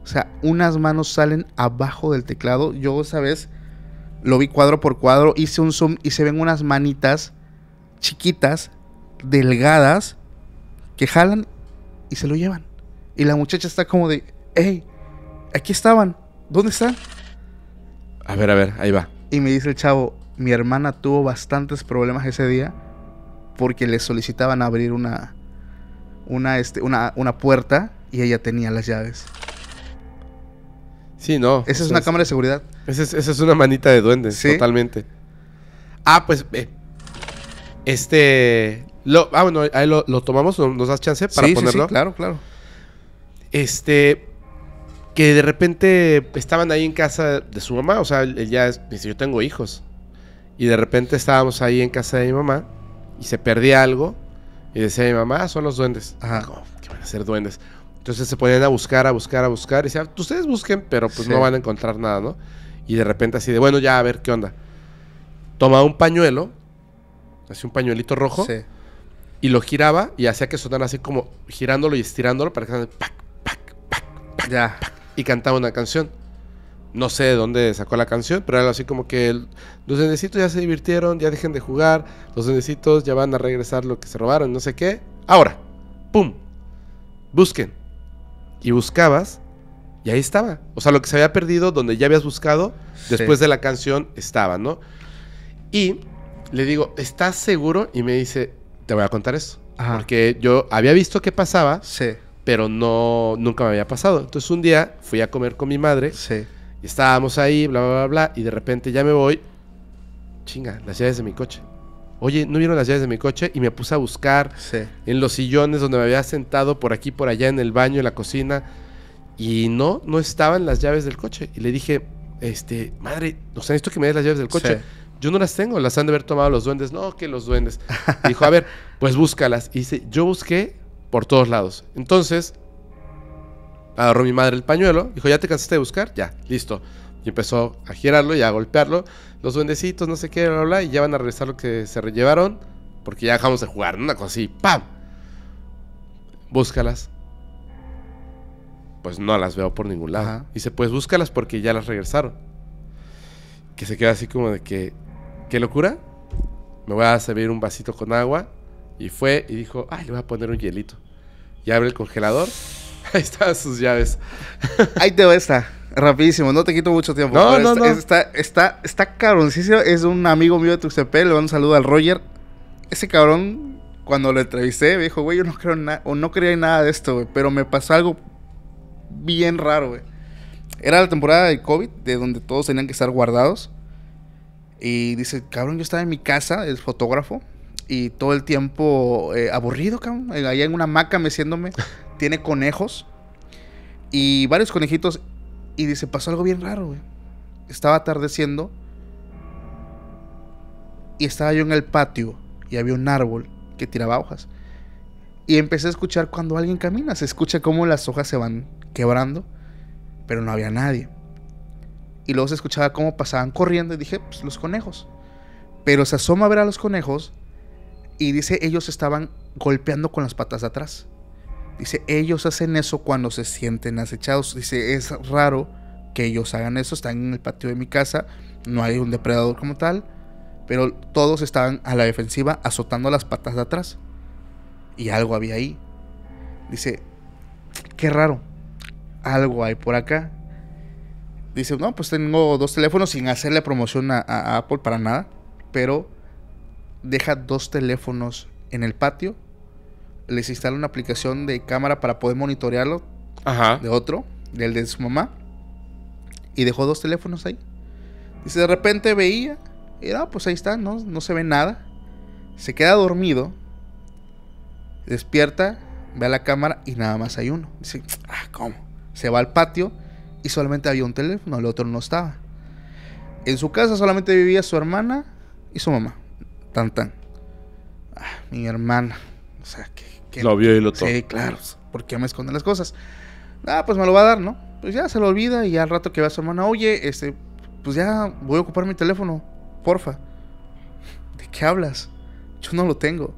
O sea, unas manos salen abajo del teclado. Yo esa vez lo vi cuadro por cuadro, hice un zoom y se ven unas manitas chiquitas, delgadas, que jalan y se lo llevan. Y la muchacha está como de, hey, aquí estaban, ¿dónde están? A ver, a ver, ahí va. Y me dice el chavo, mi hermana tuvo bastantes problemas ese día porque le solicitaban abrir una, una, este, una, puerta y ella tenía las llaves. Sí, no. Esa es una cámara de seguridad. Esa es, una manita de duendes, totalmente. Ah, pues, eh, este, ah, bueno, ahí lo, tomamos, nos das chance para ponerlo. Sí, sí, claro, claro. Este, que de repente estaban ahí en casa de su mamá, o sea, él ya dice, yo tengo hijos. Y de repente estábamos ahí en casa de mi mamá y se perdía algo y decía mi mamá, ah, son los duendes. Ajá, ¿qué van a ser duendes? Entonces se ponían a buscar, a buscar, a buscar y decían, ustedes busquen, pero pues no van a encontrar nada, ¿no? Y de repente así de, bueno, ya a ver qué onda. Toma un pañuelo, así un pañuelito rojo. Sí y lo giraba y hacía que sonara así como girándolo y estirándolo para que pac, pac, y cantaba una canción. No sé de dónde sacó la canción, pero era así como que los dendecitos ya se divirtieron, ya dejen de jugar, los dendecitos ya van a regresar lo que se robaron, no sé qué. Ahora, ¡pum! Busquen. Y buscabas y ahí estaba. O sea, lo que se había perdido, donde ya habías buscado, después de la canción, estaba, ¿no? Y le digo, ¿estás seguro? Y me dice, te voy a contar eso. Porque yo había visto qué pasaba, sí. pero no, nunca me había pasado. Entonces un día fui a comer con mi madre, sí. y estábamos ahí, bla, bla, bla, y de repente ya me voy. Chinga, las llaves de mi coche. Oye, ¿no vieron las llaves de mi coche? Y me puse a buscar en los sillones donde me había sentado, por aquí, por allá, en el baño, en la cocina. Y no, no estaban las llaves del coche. Y le dije, este, madre, ¿no han necesito que me des las llaves del coche yo no las tengo, las han de haber tomado los duendes. No, que los duendes. Dijo, a ver, pues búscalas. Y dice, yo busqué por todos lados. Entonces, agarró mi madre el pañuelo, dijo, ¿ya te cansaste de buscar? Ya, listo. Y empezó a girarlo y a golpearlo. Los duendecitos, no sé qué, bla, bla, y ya van a regresar lo que se rellevaron porque ya dejamos de jugar, una cosa así, ¡pam! Búscalas. Pues no las veo por ningún lado. Dice, pues búscalas porque ya las regresaron que se queda así como de que qué locura. Me voy a servir un vasito con agua. Y fue y dijo, ay, le voy a poner un hielito. Y abre el congelador. Ahí están sus llaves. Ahí te va esta. Rapidísimo, no te quito mucho tiempo. está, Está, está, Es un amigo mío de Tuxtepec. Le mando un saludo al Roger. Ese cabrón, cuando lo entrevisté, me dijo, güey, yo no creo nada, o no creía en nada de esto, güey. Pero me pasó algo bien raro, güey. Era la temporada de COVID, de donde todos tenían que estar guardados. Y dice, cabrón, yo estaba en mi casa, es fotógrafo, y todo el tiempo eh, aburrido, cabrón. Eh, Allá en una maca meciéndome, tiene conejos y varios conejitos. Y dice, pasó algo bien raro, güey. Estaba atardeciendo y estaba yo en el patio y había un árbol que tiraba hojas. Y empecé a escuchar cuando alguien camina, se escucha cómo las hojas se van quebrando, pero no había nadie y luego se escuchaba cómo pasaban corriendo y dije, pues los conejos. Pero se asoma a ver a los conejos y dice, ellos estaban golpeando con las patas de atrás. Dice, ellos hacen eso cuando se sienten acechados. Dice, es raro que ellos hagan eso. Están en el patio de mi casa, no hay un depredador como tal, pero todos estaban a la defensiva azotando las patas de atrás. Y algo había ahí. Dice, qué raro, algo hay por acá dice, no, pues tengo dos teléfonos sin hacerle promoción a, Apple para nada, pero deja dos teléfonos en el patio, les instala una aplicación de cámara para poder monitorearlo Ajá. de otro, del de su mamá, y dejó dos teléfonos ahí. Dice, de repente veía, y no, ah, pues ahí está, no, no se ve nada. Se queda dormido, despierta, ve a la cámara y nada más hay uno. Dice, ah, ¿cómo? Se va al patio y solamente había un teléfono, el otro no estaba. En su casa solamente vivía su hermana y su mamá. Tan tan. Ah, mi hermana. O sea, que. lo vio y lo Sí, claro. Pues, ¿Por qué me esconden las cosas? Ah, pues me lo va a dar, ¿no? Pues ya se lo olvida y al rato que ve a su hermana, oye, este, pues ya voy a ocupar mi teléfono, porfa. ¿De qué hablas? Yo no lo tengo.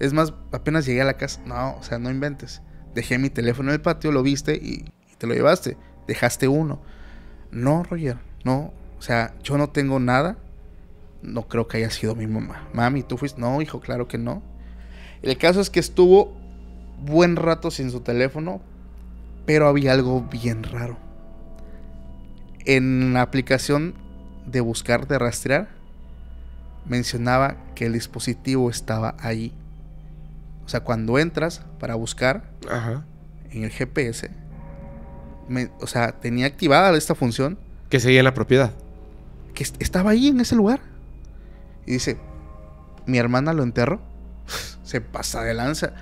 Es más, apenas llegué a la casa. No, o sea, no inventes. Dejé mi teléfono en el patio, lo viste y te lo llevaste dejaste uno. No, Roger, no. O sea, yo no tengo nada. No creo que haya sido mi mamá. Mami, tú fuiste. No, hijo, claro que no. El caso es que estuvo buen rato sin su teléfono, pero había algo bien raro. En la aplicación de buscar, de rastrear, mencionaba que el dispositivo estaba ahí... O sea, cuando entras para buscar Ajá. en el GPS, o sea, tenía activada esta función. Que seguía la propiedad. Que estaba ahí en ese lugar. Y dice, mi hermana lo enterró. Se pasa de lanza.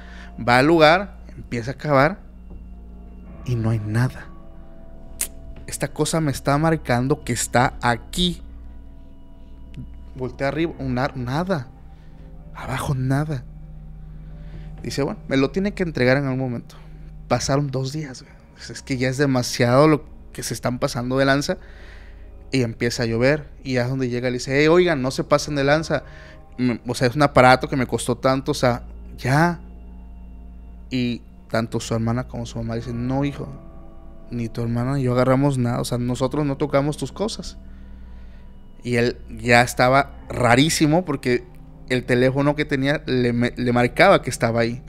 Va al lugar, empieza a cavar y no hay nada. Esta cosa me está marcando que está aquí. Voltea arriba, nada. Abajo, nada. Dice, bueno, me lo tiene que entregar en algún momento. Pasaron dos días, güey. Pues, es que ya es demasiado lo que se están pasando de lanza. Y empieza a llover. Y ya es donde llega y le dice, oigan, no se pasen de lanza. Mm, o sea, es un aparato que me costó tanto, o sea, ya. Y tanto su hermana como su mamá dicen, no, hijo, ni tu hermana ni yo agarramos nada, o sea, nosotros no tocamos tus cosas. Y él ya estaba rarísimo porque el teléfono que tenía le, le marcaba que estaba ahí.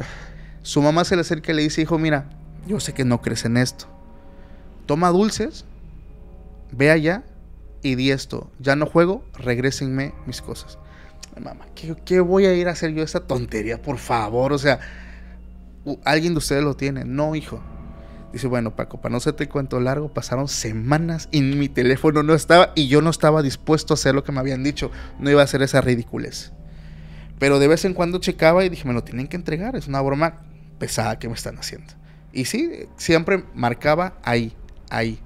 Su mamá se le acerca y le dice, hijo, mira, yo sé que no crees en esto. Toma dulces, ve allá y di esto. Ya no juego, regrésenme mis cosas. Mamá, ¿qué, voy a ir a hacer yo esta tontería? Por favor, o sea, alguien de ustedes lo tiene. No, hijo. Dice, bueno, Paco, para no hacerte te cuento largo, pasaron semanas y mi teléfono no estaba y yo no estaba dispuesto a hacer lo que me habían dicho. No iba a hacer esa ridiculez. Pero de vez en cuando checaba y dije, me lo tienen que entregar, es una broma pesada que me están haciendo. Y sí, siempre marcaba ahí, ahí.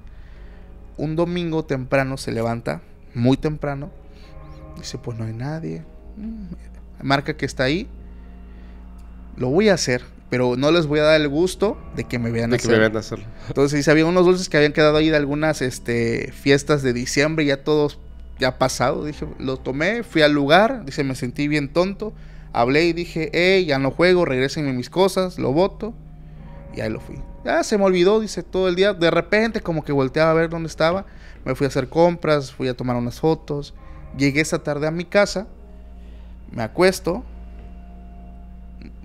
Un domingo temprano se levanta, muy temprano. Dice, pues no hay nadie. Mm, marca que está ahí. Lo voy a hacer, pero no les voy a dar el gusto de que me vean, de que me vean hacerlo. Entonces, dice, había unos dulces que habían quedado ahí de algunas este, fiestas de diciembre, ya todos, ya pasado. Dije, lo tomé, fui al lugar, dice, me sentí bien tonto. Hablé y dije, hey, ya no juego, regrésenme mis cosas, lo voto. Y ahí lo fui. Ya se me olvidó, dice, todo el día. De repente como que volteaba a ver dónde estaba. Me fui a hacer compras, fui a tomar unas fotos. Llegué esa tarde a mi casa. Me acuesto.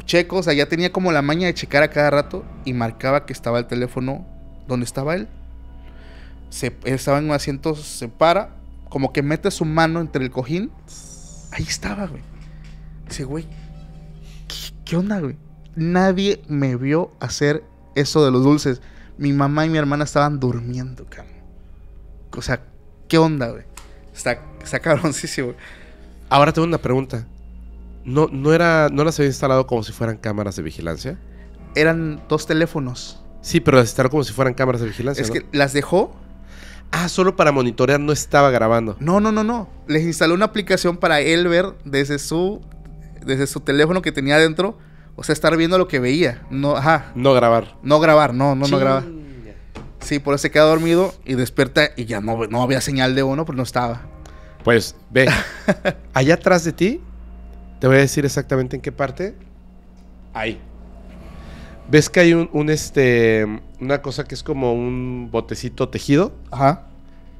Checo, o sea, ya tenía como la maña de checar a cada rato y marcaba que estaba el teléfono donde estaba él. Se, estaba en un asiento, se para, como que mete su mano entre el cojín. Ahí estaba, güey. Dice, güey, qué onda, güey? nadie me vio hacer eso de los dulces. Mi mamá y mi hermana estaban durmiendo, cabrón. O sea, ¿qué onda, güey? Está, cabroncísimo, Ahora tengo una pregunta. ¿No, no, era, ¿No las había instalado como si fueran cámaras de vigilancia? Eran dos teléfonos. Sí, pero las instaló como si fueran cámaras de vigilancia. Es que las dejó. Ah, solo para monitorear, no estaba grabando. No, no, no, no. Les instaló una aplicación para él ver desde su, desde su teléfono que tenía adentro o sea, estar viendo lo que veía. No, ajá. No grabar. No grabar, no, no, no grabar. Sí, por eso se queda dormido y despierta y ya no, no había señal de uno, pues no estaba. Pues ve, allá atrás de ti, te voy a decir exactamente en qué parte. Ahí. ¿Ves que hay un, un este, una cosa que es como un botecito tejido? Ajá.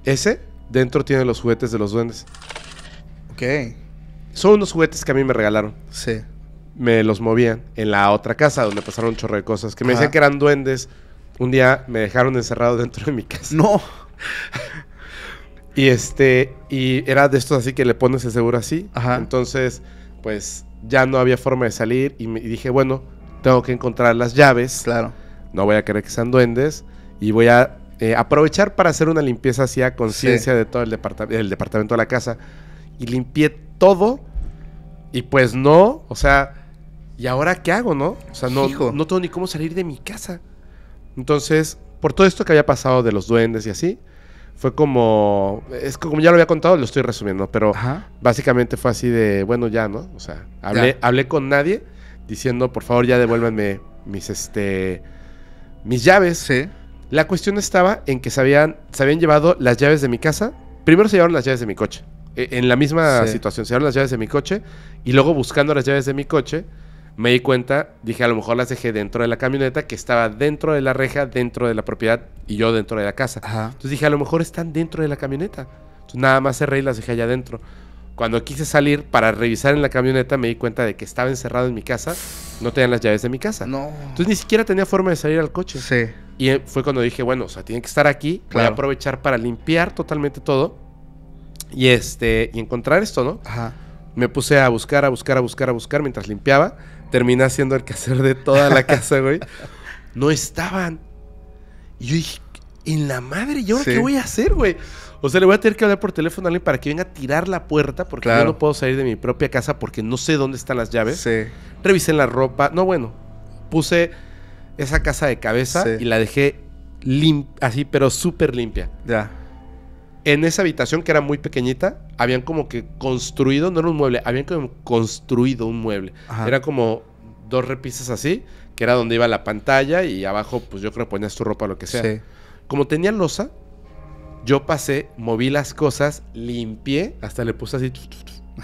Ese, dentro tiene los juguetes de los duendes. Ok. Son unos juguetes que a mí me regalaron. Sí me los movían en la otra casa donde pasaron un chorro de cosas. Que me decían que eran duendes. Un día me dejaron encerrado dentro de mi casa. ¡No! y este, y era de estos así que le pones el seguro así. Entonces, pues ya no había forma de salir y, me, dije, bueno, tengo que encontrar las llaves. Claro. No voy a querer que sean duendes y voy a eh, aprovechar para hacer una limpieza así a conciencia de todo el, departamento el departamento de la casa. Y limpié todo y pues no, o sea, ¿y ahora qué hago, no? O sea, no, tengo ni cómo salir de mi casa. Entonces, por todo esto que había pasado de los duendes y así, fue como. Es como ya lo había contado, lo estoy resumiendo, pero básicamente fue así de, bueno, ya, ¿no? O sea, hablé, hablé con nadie diciendo, por favor, ya devuélvanme mis, este, mis llaves. Sí. La cuestión estaba en que se habían, llevado las llaves de mi casa. Primero se llevaron las llaves de mi coche. E, en la misma situación, se llevaron las llaves de mi coche y luego buscando las llaves de mi coche me di cuenta, dije a lo mejor las dejé dentro de la camioneta que estaba dentro de la reja, dentro de la propiedad y yo dentro de la casa. Entonces dije a lo mejor están dentro de la camioneta. Entonces nada más cerré y las dejé allá adentro. Cuando quise salir para revisar en la camioneta me di cuenta de que estaba encerrado en mi casa, no tenían las llaves de mi casa. No. Entonces ni siquiera tenía forma de salir al coche. Sí. Y eh, fue cuando dije, bueno, o sea, tienen que estar aquí, voy a aprovechar para limpiar totalmente todo y este y encontrar esto, ¿no? Ajá. Me puse a buscar, a buscar, a buscar, a buscar mientras limpiaba termina haciendo el quehacer de toda la casa, güey. no estaban. Y yo dije, en la madre, ¿y ahora qué voy a hacer, güey? O sea, le voy a tener que hablar por teléfono a alguien para que venga a tirar la puerta, porque yo no puedo salir de mi propia casa porque no sé dónde están las llaves. Sí. Revisé la ropa. No, bueno, puse esa casa de cabeza y la dejé así, pero súper limpia. Ya en esa habitación que era muy pequeñita, habían como que construido, no era un mueble, habían como construido un mueble. Era como dos repisas así, que era donde iba la pantalla y abajo, pues yo creo que ponías tu ropa o lo que sea. Como tenía losa, yo pasé, moví las cosas, limpié, hasta le puse así,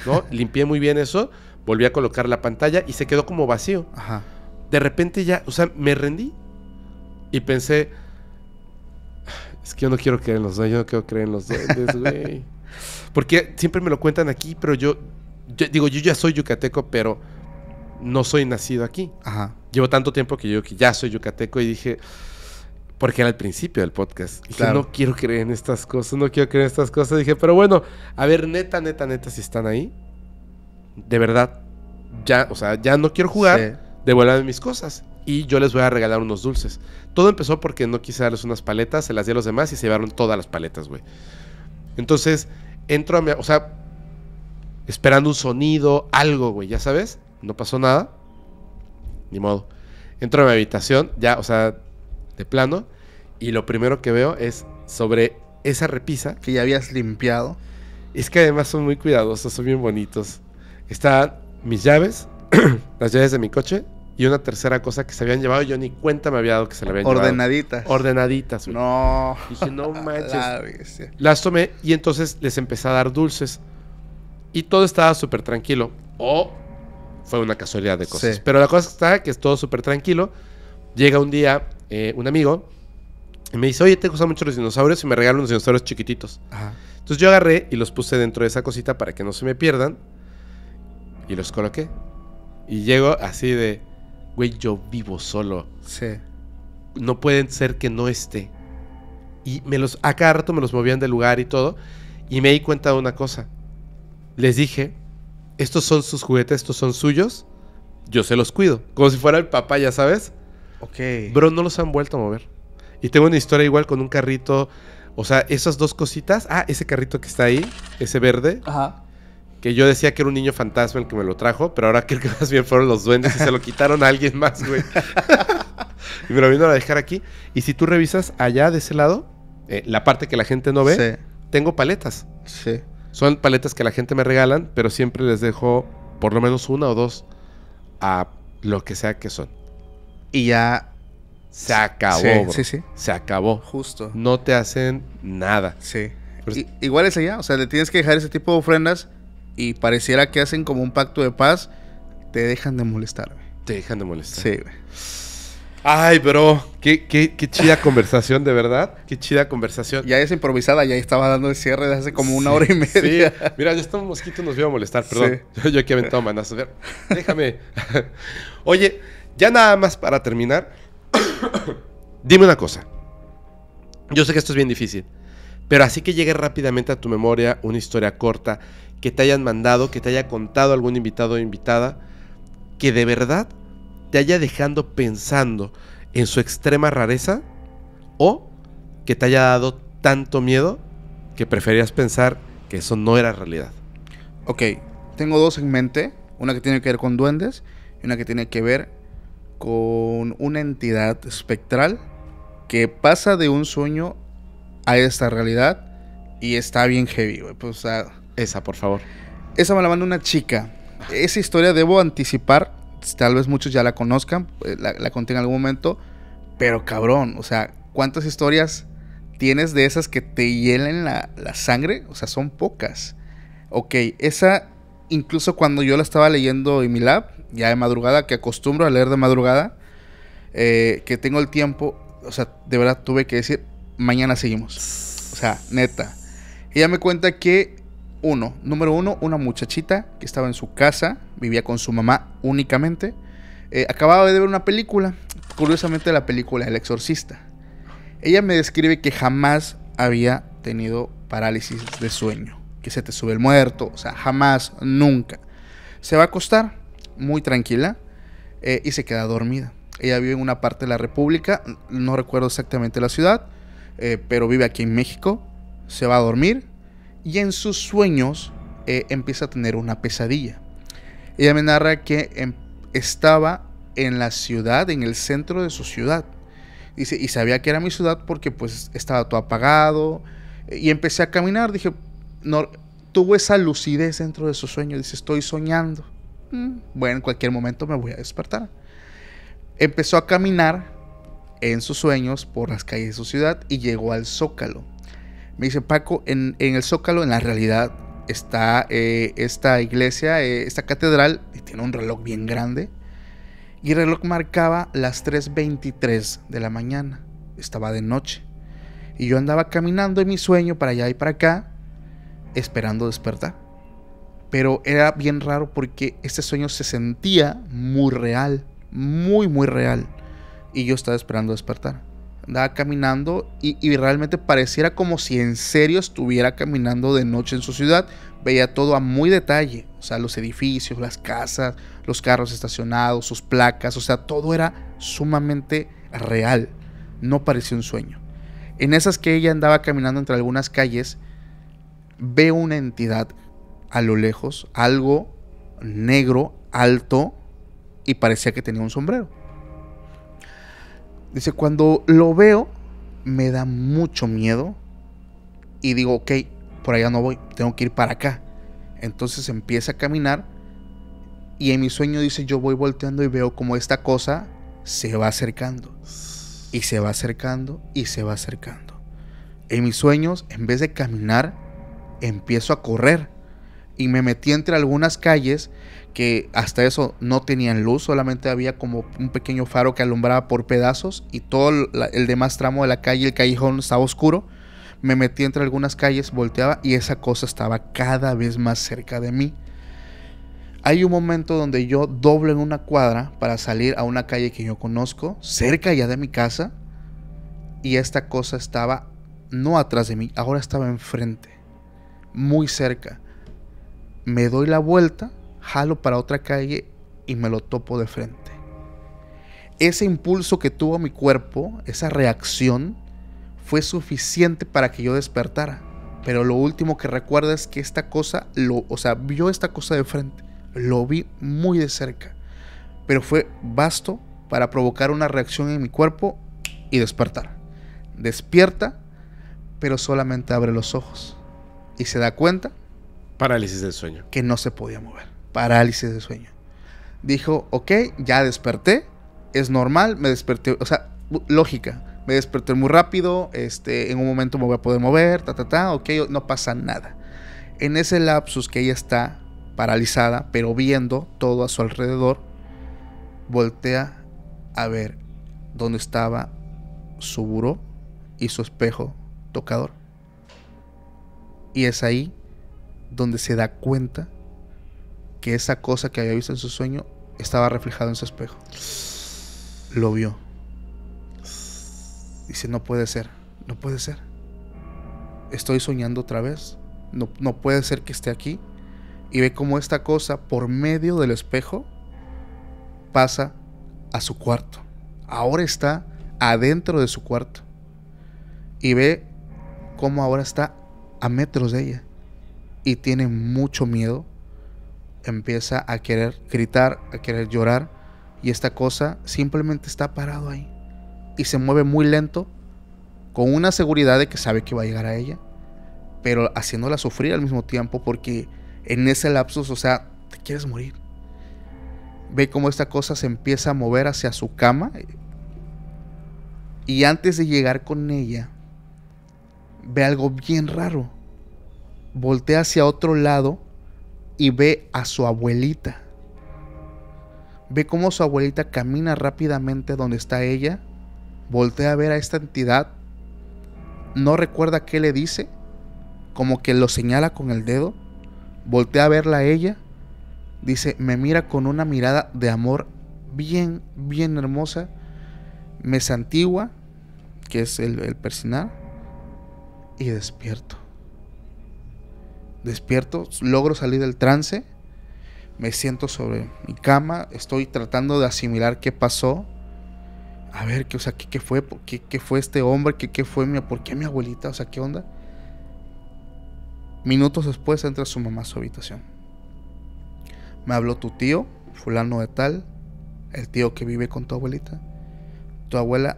¿no? limpié muy bien eso, volví a colocar la pantalla y se quedó como vacío. De repente ya, o sea, me rendí y pensé, es que yo no quiero creer en los yo no quiero creer en los duendes, güey. Porque siempre me lo cuentan aquí, pero yo, digo, yo ya soy yucateco, pero no soy nacido aquí. Ajá. Llevo tanto tiempo que yo que ya soy yucateco y dije, porque era el principio del podcast. Dije, no quiero creer en estas cosas, no quiero creer en estas cosas. Dije, pero bueno, a ver, neta, neta, neta, si están ahí, de verdad, ya, o sea, ya no quiero jugar, devuelvan mis cosas y yo les voy a regalar unos dulces. Todo empezó porque no quise darles unas paletas, se las di a los demás y se llevaron todas las paletas, güey. Entonces, entro a mi, o sea, esperando un sonido, algo, güey, ya sabes, no pasó nada. Ni modo. Entro a mi habitación, ya, o sea, de plano, y lo primero que veo es sobre esa repisa que ya habías limpiado. Es que además son muy cuidadosos, son bien bonitos. Están mis llaves, las llaves de mi coche, y una tercera cosa que se habían llevado. Yo ni cuenta me había dado que se la habían Ordenaditas. llevado. Ordenaditas. Ordenaditas. No. dije, no manches. Las tomé y entonces les empecé a dar dulces. Y todo estaba súper tranquilo. O fue una casualidad de cosas. Pero la cosa está que es todo súper tranquilo. Llega un día eh, un amigo y me dice, oye, te gustan mucho los dinosaurios y me regalan unos dinosaurios chiquititos. Ajá. Entonces yo agarré y los puse dentro de esa cosita para que no se me pierdan. Y los coloqué. Y llego así de güey, yo vivo solo. Sí. No pueden ser que no esté. Y me los, a cada rato me los movían de lugar y todo. Y me di cuenta de una cosa. Les dije, estos son sus juguetes, estos son suyos. Yo se los cuido. Como si fuera el papá, ya sabes. Ok. Bro, no los han vuelto a mover. Y tengo una historia igual con un carrito. O sea, esas dos cositas. Ah, ese carrito que está ahí, ese verde. Ajá que yo decía que era un niño fantasma el que me lo trajo, pero ahora creo que más bien fueron los duendes y se lo quitaron a alguien más, güey. y me lo vino a dejar aquí. Y si tú revisas allá de ese lado, eh, la parte que la gente no ve, tengo paletas. Sí. Son paletas que la gente me regalan, pero siempre les dejo por lo menos una o dos a lo que sea que son. Y ya se acabó. Sí, sí, Se acabó. Justo. No te hacen nada. Sí. Igual es allá, o sea, le tienes que dejar ese tipo de ofrendas y pareciera que hacen como un pacto de paz, te dejan de molestar. Te dejan de molestar. Sí, güey. Ay, bro, qué, qué, chida conversación, de verdad. Qué chida conversación. Ya es improvisada, ya estaba dando el cierre de hace como una hora y media. Sí. Mira, ya está un mosquito, nos voy a molestar, perdón. Yo, yo, aquí he a ver Déjame. Oye, ya nada más para terminar. Dime una cosa. Yo sé que esto es bien difícil, pero así que llegue rápidamente a tu memoria una historia corta que te hayan mandado, que te haya contado algún invitado o invitada, que de verdad te haya dejado pensando en su extrema rareza o que te haya dado tanto miedo que preferías pensar que eso no era realidad. Ok, tengo dos en mente, una que tiene que ver con duendes y una que tiene que ver con una entidad espectral que pasa de un sueño a esta realidad y está bien heavy, güey. Pues, esa, por favor. Esa me la manda una chica. Esa historia debo anticipar. Tal vez muchos ya la conozcan, eh, la, conté en algún momento. Pero cabrón, o sea, ¿cuántas historias tienes de esas que te hielen la, sangre? O sea, son pocas. Ok, esa, incluso cuando yo la estaba leyendo en mi lab, ya de madrugada, que acostumbro a leer de madrugada, eh, que tengo el tiempo, o sea, de verdad tuve que decir, mañana seguimos. O sea, neta. Ella me cuenta que Número uno, una muchachita que estaba en su casa, vivía con su mamá únicamente. Eh, acababa de ver una película, curiosamente la película El Exorcista. Ella me describe que jamás había tenido parálisis de sueño, que se te sube el muerto, o sea, jamás, nunca. Se va a acostar muy tranquila eh, y se queda dormida. Ella vive en una parte de la República, no recuerdo exactamente la ciudad, eh, pero vive aquí en México. Se va a dormir, y en sus sueños eh, empieza a tener una pesadilla. Ella me narra que em, estaba en la ciudad, en el centro de su ciudad. Dice, y sabía que era mi ciudad porque pues estaba todo apagado. Eh, y empecé a caminar, dije, no, tuvo esa lucidez dentro de su sueño, dice, estoy soñando. Mm. bueno, en cualquier momento me voy a despertar. Empezó a caminar en sus sueños por las calles de su ciudad y llegó al zócalo me dice, Paco, en, el Zócalo, en la realidad, está eh, esta iglesia, eh, esta catedral, y tiene un reloj bien grande. Y el reloj marcaba las 3.23 de la mañana. Estaba de noche. Y yo andaba caminando en mi sueño para allá y para acá, esperando despertar. Pero era bien raro porque este sueño se sentía muy real, muy, muy real. Y yo estaba esperando despertar andaba caminando y, realmente pareciera como si en serio estuviera caminando de noche en su ciudad. Veía todo a muy detalle, o sea, los edificios, las casas, los carros estacionados, sus placas, o sea, todo era sumamente real, no parecía un sueño. En esas que ella andaba caminando entre algunas calles, ve una entidad a lo lejos, algo negro, alto, y parecía que tenía un sombrero. Dice, cuando lo veo, me da mucho miedo y digo, ok, por allá no voy, tengo que ir para acá. Entonces empieza a caminar y en mi sueño dice, yo voy volteando y veo como esta cosa se va acercando. Y se va acercando y se va acercando. En mis sueños, en vez de caminar, empiezo a correr. Y me metí entre algunas calles que hasta eso no tenían luz, solamente había como un pequeño faro que alumbraba por pedazos y todo el demás tramo de la calle, el callejón estaba oscuro. Me metí entre algunas calles, volteaba y esa cosa estaba cada vez más cerca de mí. Hay un momento donde yo doblo en una cuadra para salir a una calle que yo conozco, cerca ya de mi casa, y esta cosa estaba no atrás de mí, ahora estaba enfrente, muy cerca. Me doy la vuelta jalo para otra calle y me lo topo de frente. Ese impulso que tuvo mi cuerpo, esa reacción, fue suficiente para que yo despertara. Pero lo último que recuerdo es que esta cosa, lo, o sea, vio esta cosa de frente, lo vi muy de cerca. Pero fue basto para provocar una reacción en mi cuerpo y despertar. Despierta, pero solamente abre los ojos y se da cuenta. Parálisis del sueño. Que no se podía mover parálisis de sueño. Dijo, ok, ya desperté, es normal, me desperté, o sea, lógica, me desperté muy rápido, este, en un momento me voy a poder mover, ta, ta, ta, ok, no pasa nada. En ese lapsus que ella está paralizada, pero viendo todo a su alrededor, voltea a ver dónde estaba su buró y su espejo tocador. Y es ahí donde se da cuenta esa cosa que había visto en su sueño estaba reflejada en su espejo. Lo vio. Dice, no puede ser, no puede ser. Estoy soñando otra vez. No, no puede ser que esté aquí. Y ve cómo esta cosa, por medio del espejo, pasa a su cuarto. Ahora está adentro de su cuarto. Y ve cómo ahora está a metros de ella. Y tiene mucho miedo empieza a querer gritar, a querer llorar, y esta cosa simplemente está parado ahí. Y se mueve muy lento, con una seguridad de que sabe que va a llegar a ella, pero haciéndola sufrir al mismo tiempo, porque en ese lapsus, o sea, te quieres morir. Ve cómo esta cosa se empieza a mover hacia su cama. Y antes de llegar con ella, ve algo bien raro. Voltea hacia otro lado y ve a su abuelita. Ve cómo su abuelita camina rápidamente donde está ella, voltea a ver a esta entidad, no recuerda qué le dice, como que lo señala con el dedo, voltea a verla a ella, dice, me mira con una mirada de amor bien, bien hermosa, me santigua, que es el, personal y despierto despierto, logro salir del trance, me siento sobre mi cama, estoy tratando de asimilar qué pasó, a ver, qué, o sea, qué, fue, qué, fue este hombre, qué, fue, mi, por qué mi abuelita, o sea, qué onda. Minutos después entra su mamá a su habitación. Me habló tu tío, fulano de tal, el tío que vive con tu abuelita. Tu abuela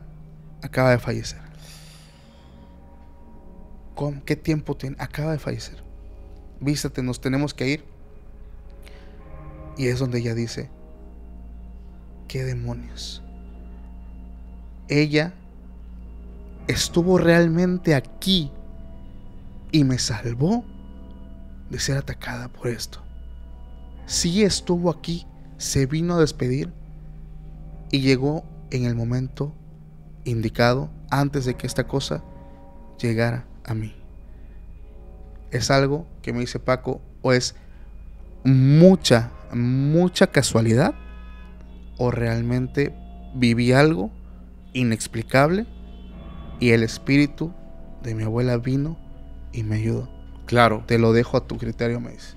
acaba de fallecer. ¿Con ¿Qué tiempo tiene? Acaba de fallecer. Vístate, nos tenemos que ir. Y es donde ella dice, ¿qué demonios? Ella estuvo realmente aquí y me salvó de ser atacada por esto. Si estuvo aquí, se vino a despedir y llegó en el momento indicado antes de que esta cosa llegara a mí es algo que me dice Paco, o es mucha, mucha casualidad, o realmente viví algo inexplicable y el espíritu de mi abuela vino y me ayudó. Claro. Te lo dejo a tu criterio, me dice.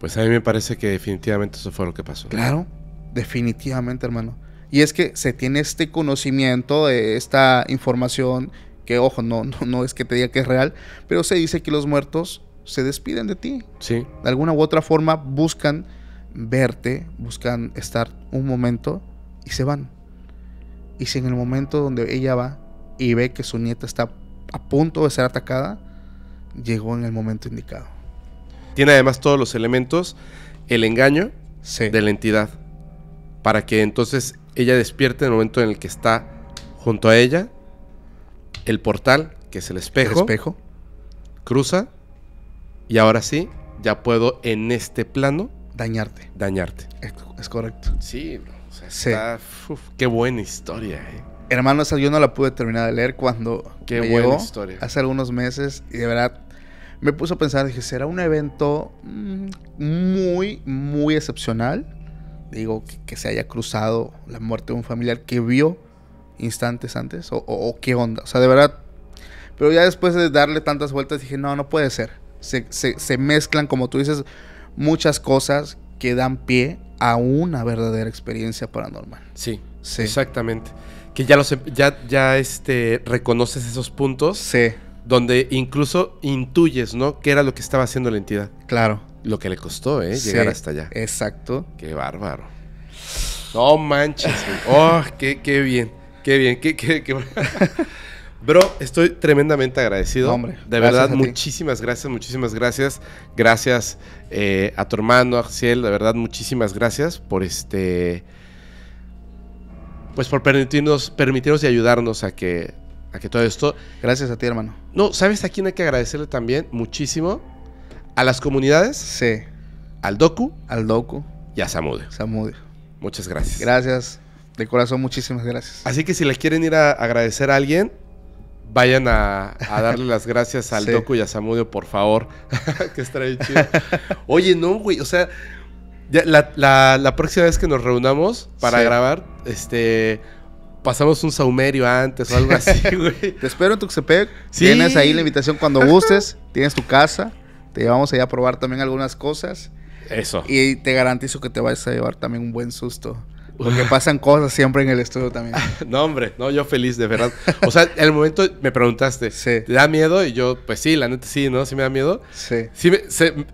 Pues a mí me parece que definitivamente eso fue lo que pasó. Claro, definitivamente, hermano. Y es que se tiene este conocimiento, esta información que ojo, no, no, no es que te diga que es real, pero se dice que los muertos se despiden de ti. Sí. De alguna u otra forma buscan verte, buscan estar un momento y se van. Y si en el momento donde ella va y ve que su nieta está a punto de ser atacada, llegó en el momento indicado. Tiene además todos los elementos, el engaño de la entidad, para que entonces ella despierte en el momento en el que está junto a ella el portal, que es el espejo. espejo. Cruza. Y ahora sí, ya puedo en este plano. Dañarte. Dañarte. Es, correcto. Sí, o sea, qué buena historia, eh. Hermano, esa yo no la pude terminar de leer cuando qué buena historia. hace algunos meses y de verdad me puso a pensar, dije, será un evento mm, muy, muy excepcional. Digo, que se haya cruzado la muerte de un familiar que vio instantes antes? ¿O, qué onda? O sea, de verdad. Pero ya después de darle tantas vueltas dije, no, no puede ser. Se, mezclan, como tú dices, muchas cosas que dan pie a una verdadera experiencia paranormal. Sí, sí. exactamente. Que ya, em, ya, ya este, reconoces esos puntos. Sí. Donde incluso intuyes, ¿no? ¿Qué era lo que estaba haciendo la entidad? Claro. Lo que le costó, ¿eh? Llegar hasta allá. Exacto. Qué bárbaro. No manches, ¡Oh, qué, qué bien! Qué bien, qué, qué, Bro, estoy tremendamente agradecido. hombre, de verdad, muchísimas gracias, muchísimas gracias. Gracias eh, a tu hermano, Axel, de verdad, muchísimas gracias por este. Pues por permitirnos, permitirnos y ayudarnos a que, a que todo esto. Gracias a ti, hermano. No, ¿sabes a quién hay que agradecerle también? Muchísimo. A las comunidades. Sí. Al Doku. Al Doku. Y a Samudio. Samudio. Muchas gracias. Gracias. De corazón, muchísimas gracias. Así que si les quieren ir a agradecer a alguien, vayan a, darle las gracias al sí. y a Samudio, por favor. que está bien chido. Oye, no, güey, o sea, la, próxima vez que nos reunamos para grabar, este pasamos un saumerio antes o algo así, güey. Te espero en tu ¿Sí? Tienes ahí la invitación cuando gustes. Tienes tu casa. Te llevamos allá a probar también algunas cosas. Eso. Y te garantizo que te vas a llevar también un buen susto. Porque pasan cosas siempre en el estudio también. no, hombre, no, yo feliz, de verdad. O sea, en el momento me preguntaste, ¿Le ¿te da miedo? Y yo, pues sí, la neta sí, ¿no? Sí me da miedo. Sí. sí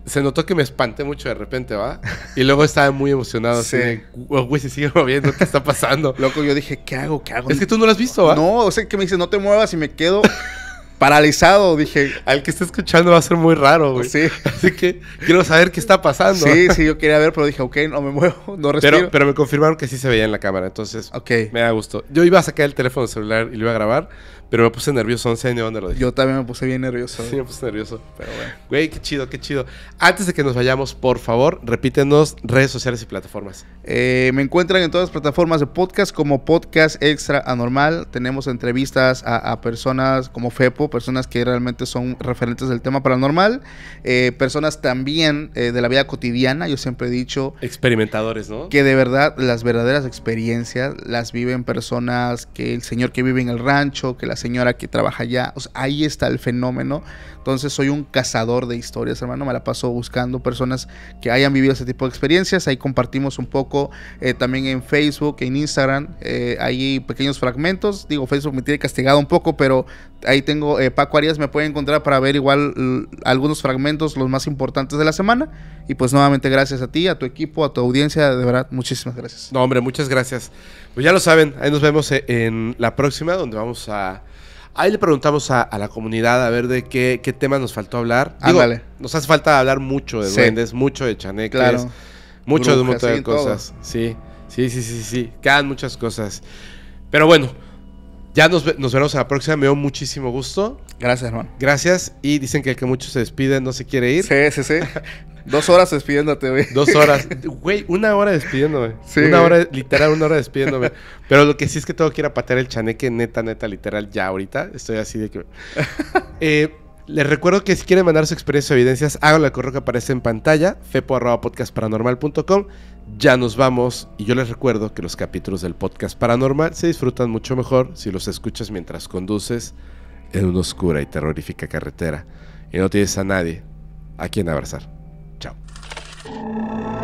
se, notó que me espanté mucho de repente, ¿va? Y luego estaba muy emocionado, sí. así güey, se sigue moviendo, ¿qué está pasando? Loco, yo dije, ¿qué hago? ¿Qué hago? Es que tú no lo has visto, ¿va? No, o sea, que me dice, no te muevas y me quedo paralizado, dije. Al que esté escuchando va a ser muy raro, güey. Sí. Así que quiero saber qué está pasando. Sí, sí, yo quería ver, pero dije, ok, no me muevo, no respiro. Pero, pero me confirmaron que sí se veía en la cámara, entonces okay. me da gusto. Yo iba a sacar el teléfono celular y lo iba a grabar, pero me puse nervioso, no años. lo Yo también me puse bien nervioso. Sí, me puse nervioso. Pero bueno. Güey, qué chido, qué chido. Antes de que nos vayamos, por favor, repítenos redes sociales y plataformas. Eh, me encuentran en todas las plataformas de podcast como Podcast Extra Anormal. Tenemos entrevistas a, personas como Fepo, personas que realmente son referentes del tema paranormal. Eh, personas también eh, de la vida cotidiana, yo siempre he dicho. Experimentadores, ¿no? Que de verdad las verdaderas experiencias las viven personas que el señor que vive en el rancho, que las señora que trabaja allá. ahí está el fenómeno. Entonces soy un cazador de historias, hermano. Me la paso buscando personas que hayan vivido ese tipo de experiencias. Ahí compartimos un poco eh, también en Facebook, en Instagram. Eh, ahí hay pequeños fragmentos. Digo, Facebook me tiene castigado un poco, pero ahí tengo eh, Paco Arias. Me puede encontrar para ver igual algunos fragmentos, los más importantes de la semana. Y pues nuevamente gracias a ti, a tu equipo, a tu audiencia. De verdad, muchísimas gracias. No, hombre, muchas gracias. Pues ya lo saben, ahí nos vemos eh, en la próxima, donde vamos a Ahí le preguntamos a, la comunidad a ver de qué, tema nos faltó hablar. Digo, nos hace falta hablar mucho de mucho de chaneques, claro. mucho de un montón de cosas. Sí, sí, sí, sí, sí. Quedan muchas cosas. Pero bueno, ya nos, nos, veremos a la próxima. Me dio muchísimo gusto. Gracias, hermano. Gracias. Y dicen que el que mucho se despide no se quiere ir. Sí, sí, sí. Dos horas despidiéndote, güey. Dos horas. Güey, una hora despidiéndome. Sí. Una hora, literal, una hora despidiéndome. Pero lo que sí es que tengo que ir a patear el chaneque, neta, neta, literal, ya ahorita. Estoy así de que. Eh, les recuerdo que si quieren mandar su experiencia o evidencias, háganlo al correo que aparece en pantalla, fepo.podcastparanormal.com. Ya nos vamos y yo les recuerdo que los capítulos del podcast paranormal se disfrutan mucho mejor si los escuchas mientras conduces en una oscura y terrorífica carretera y no tienes a nadie a quien abrazar. Música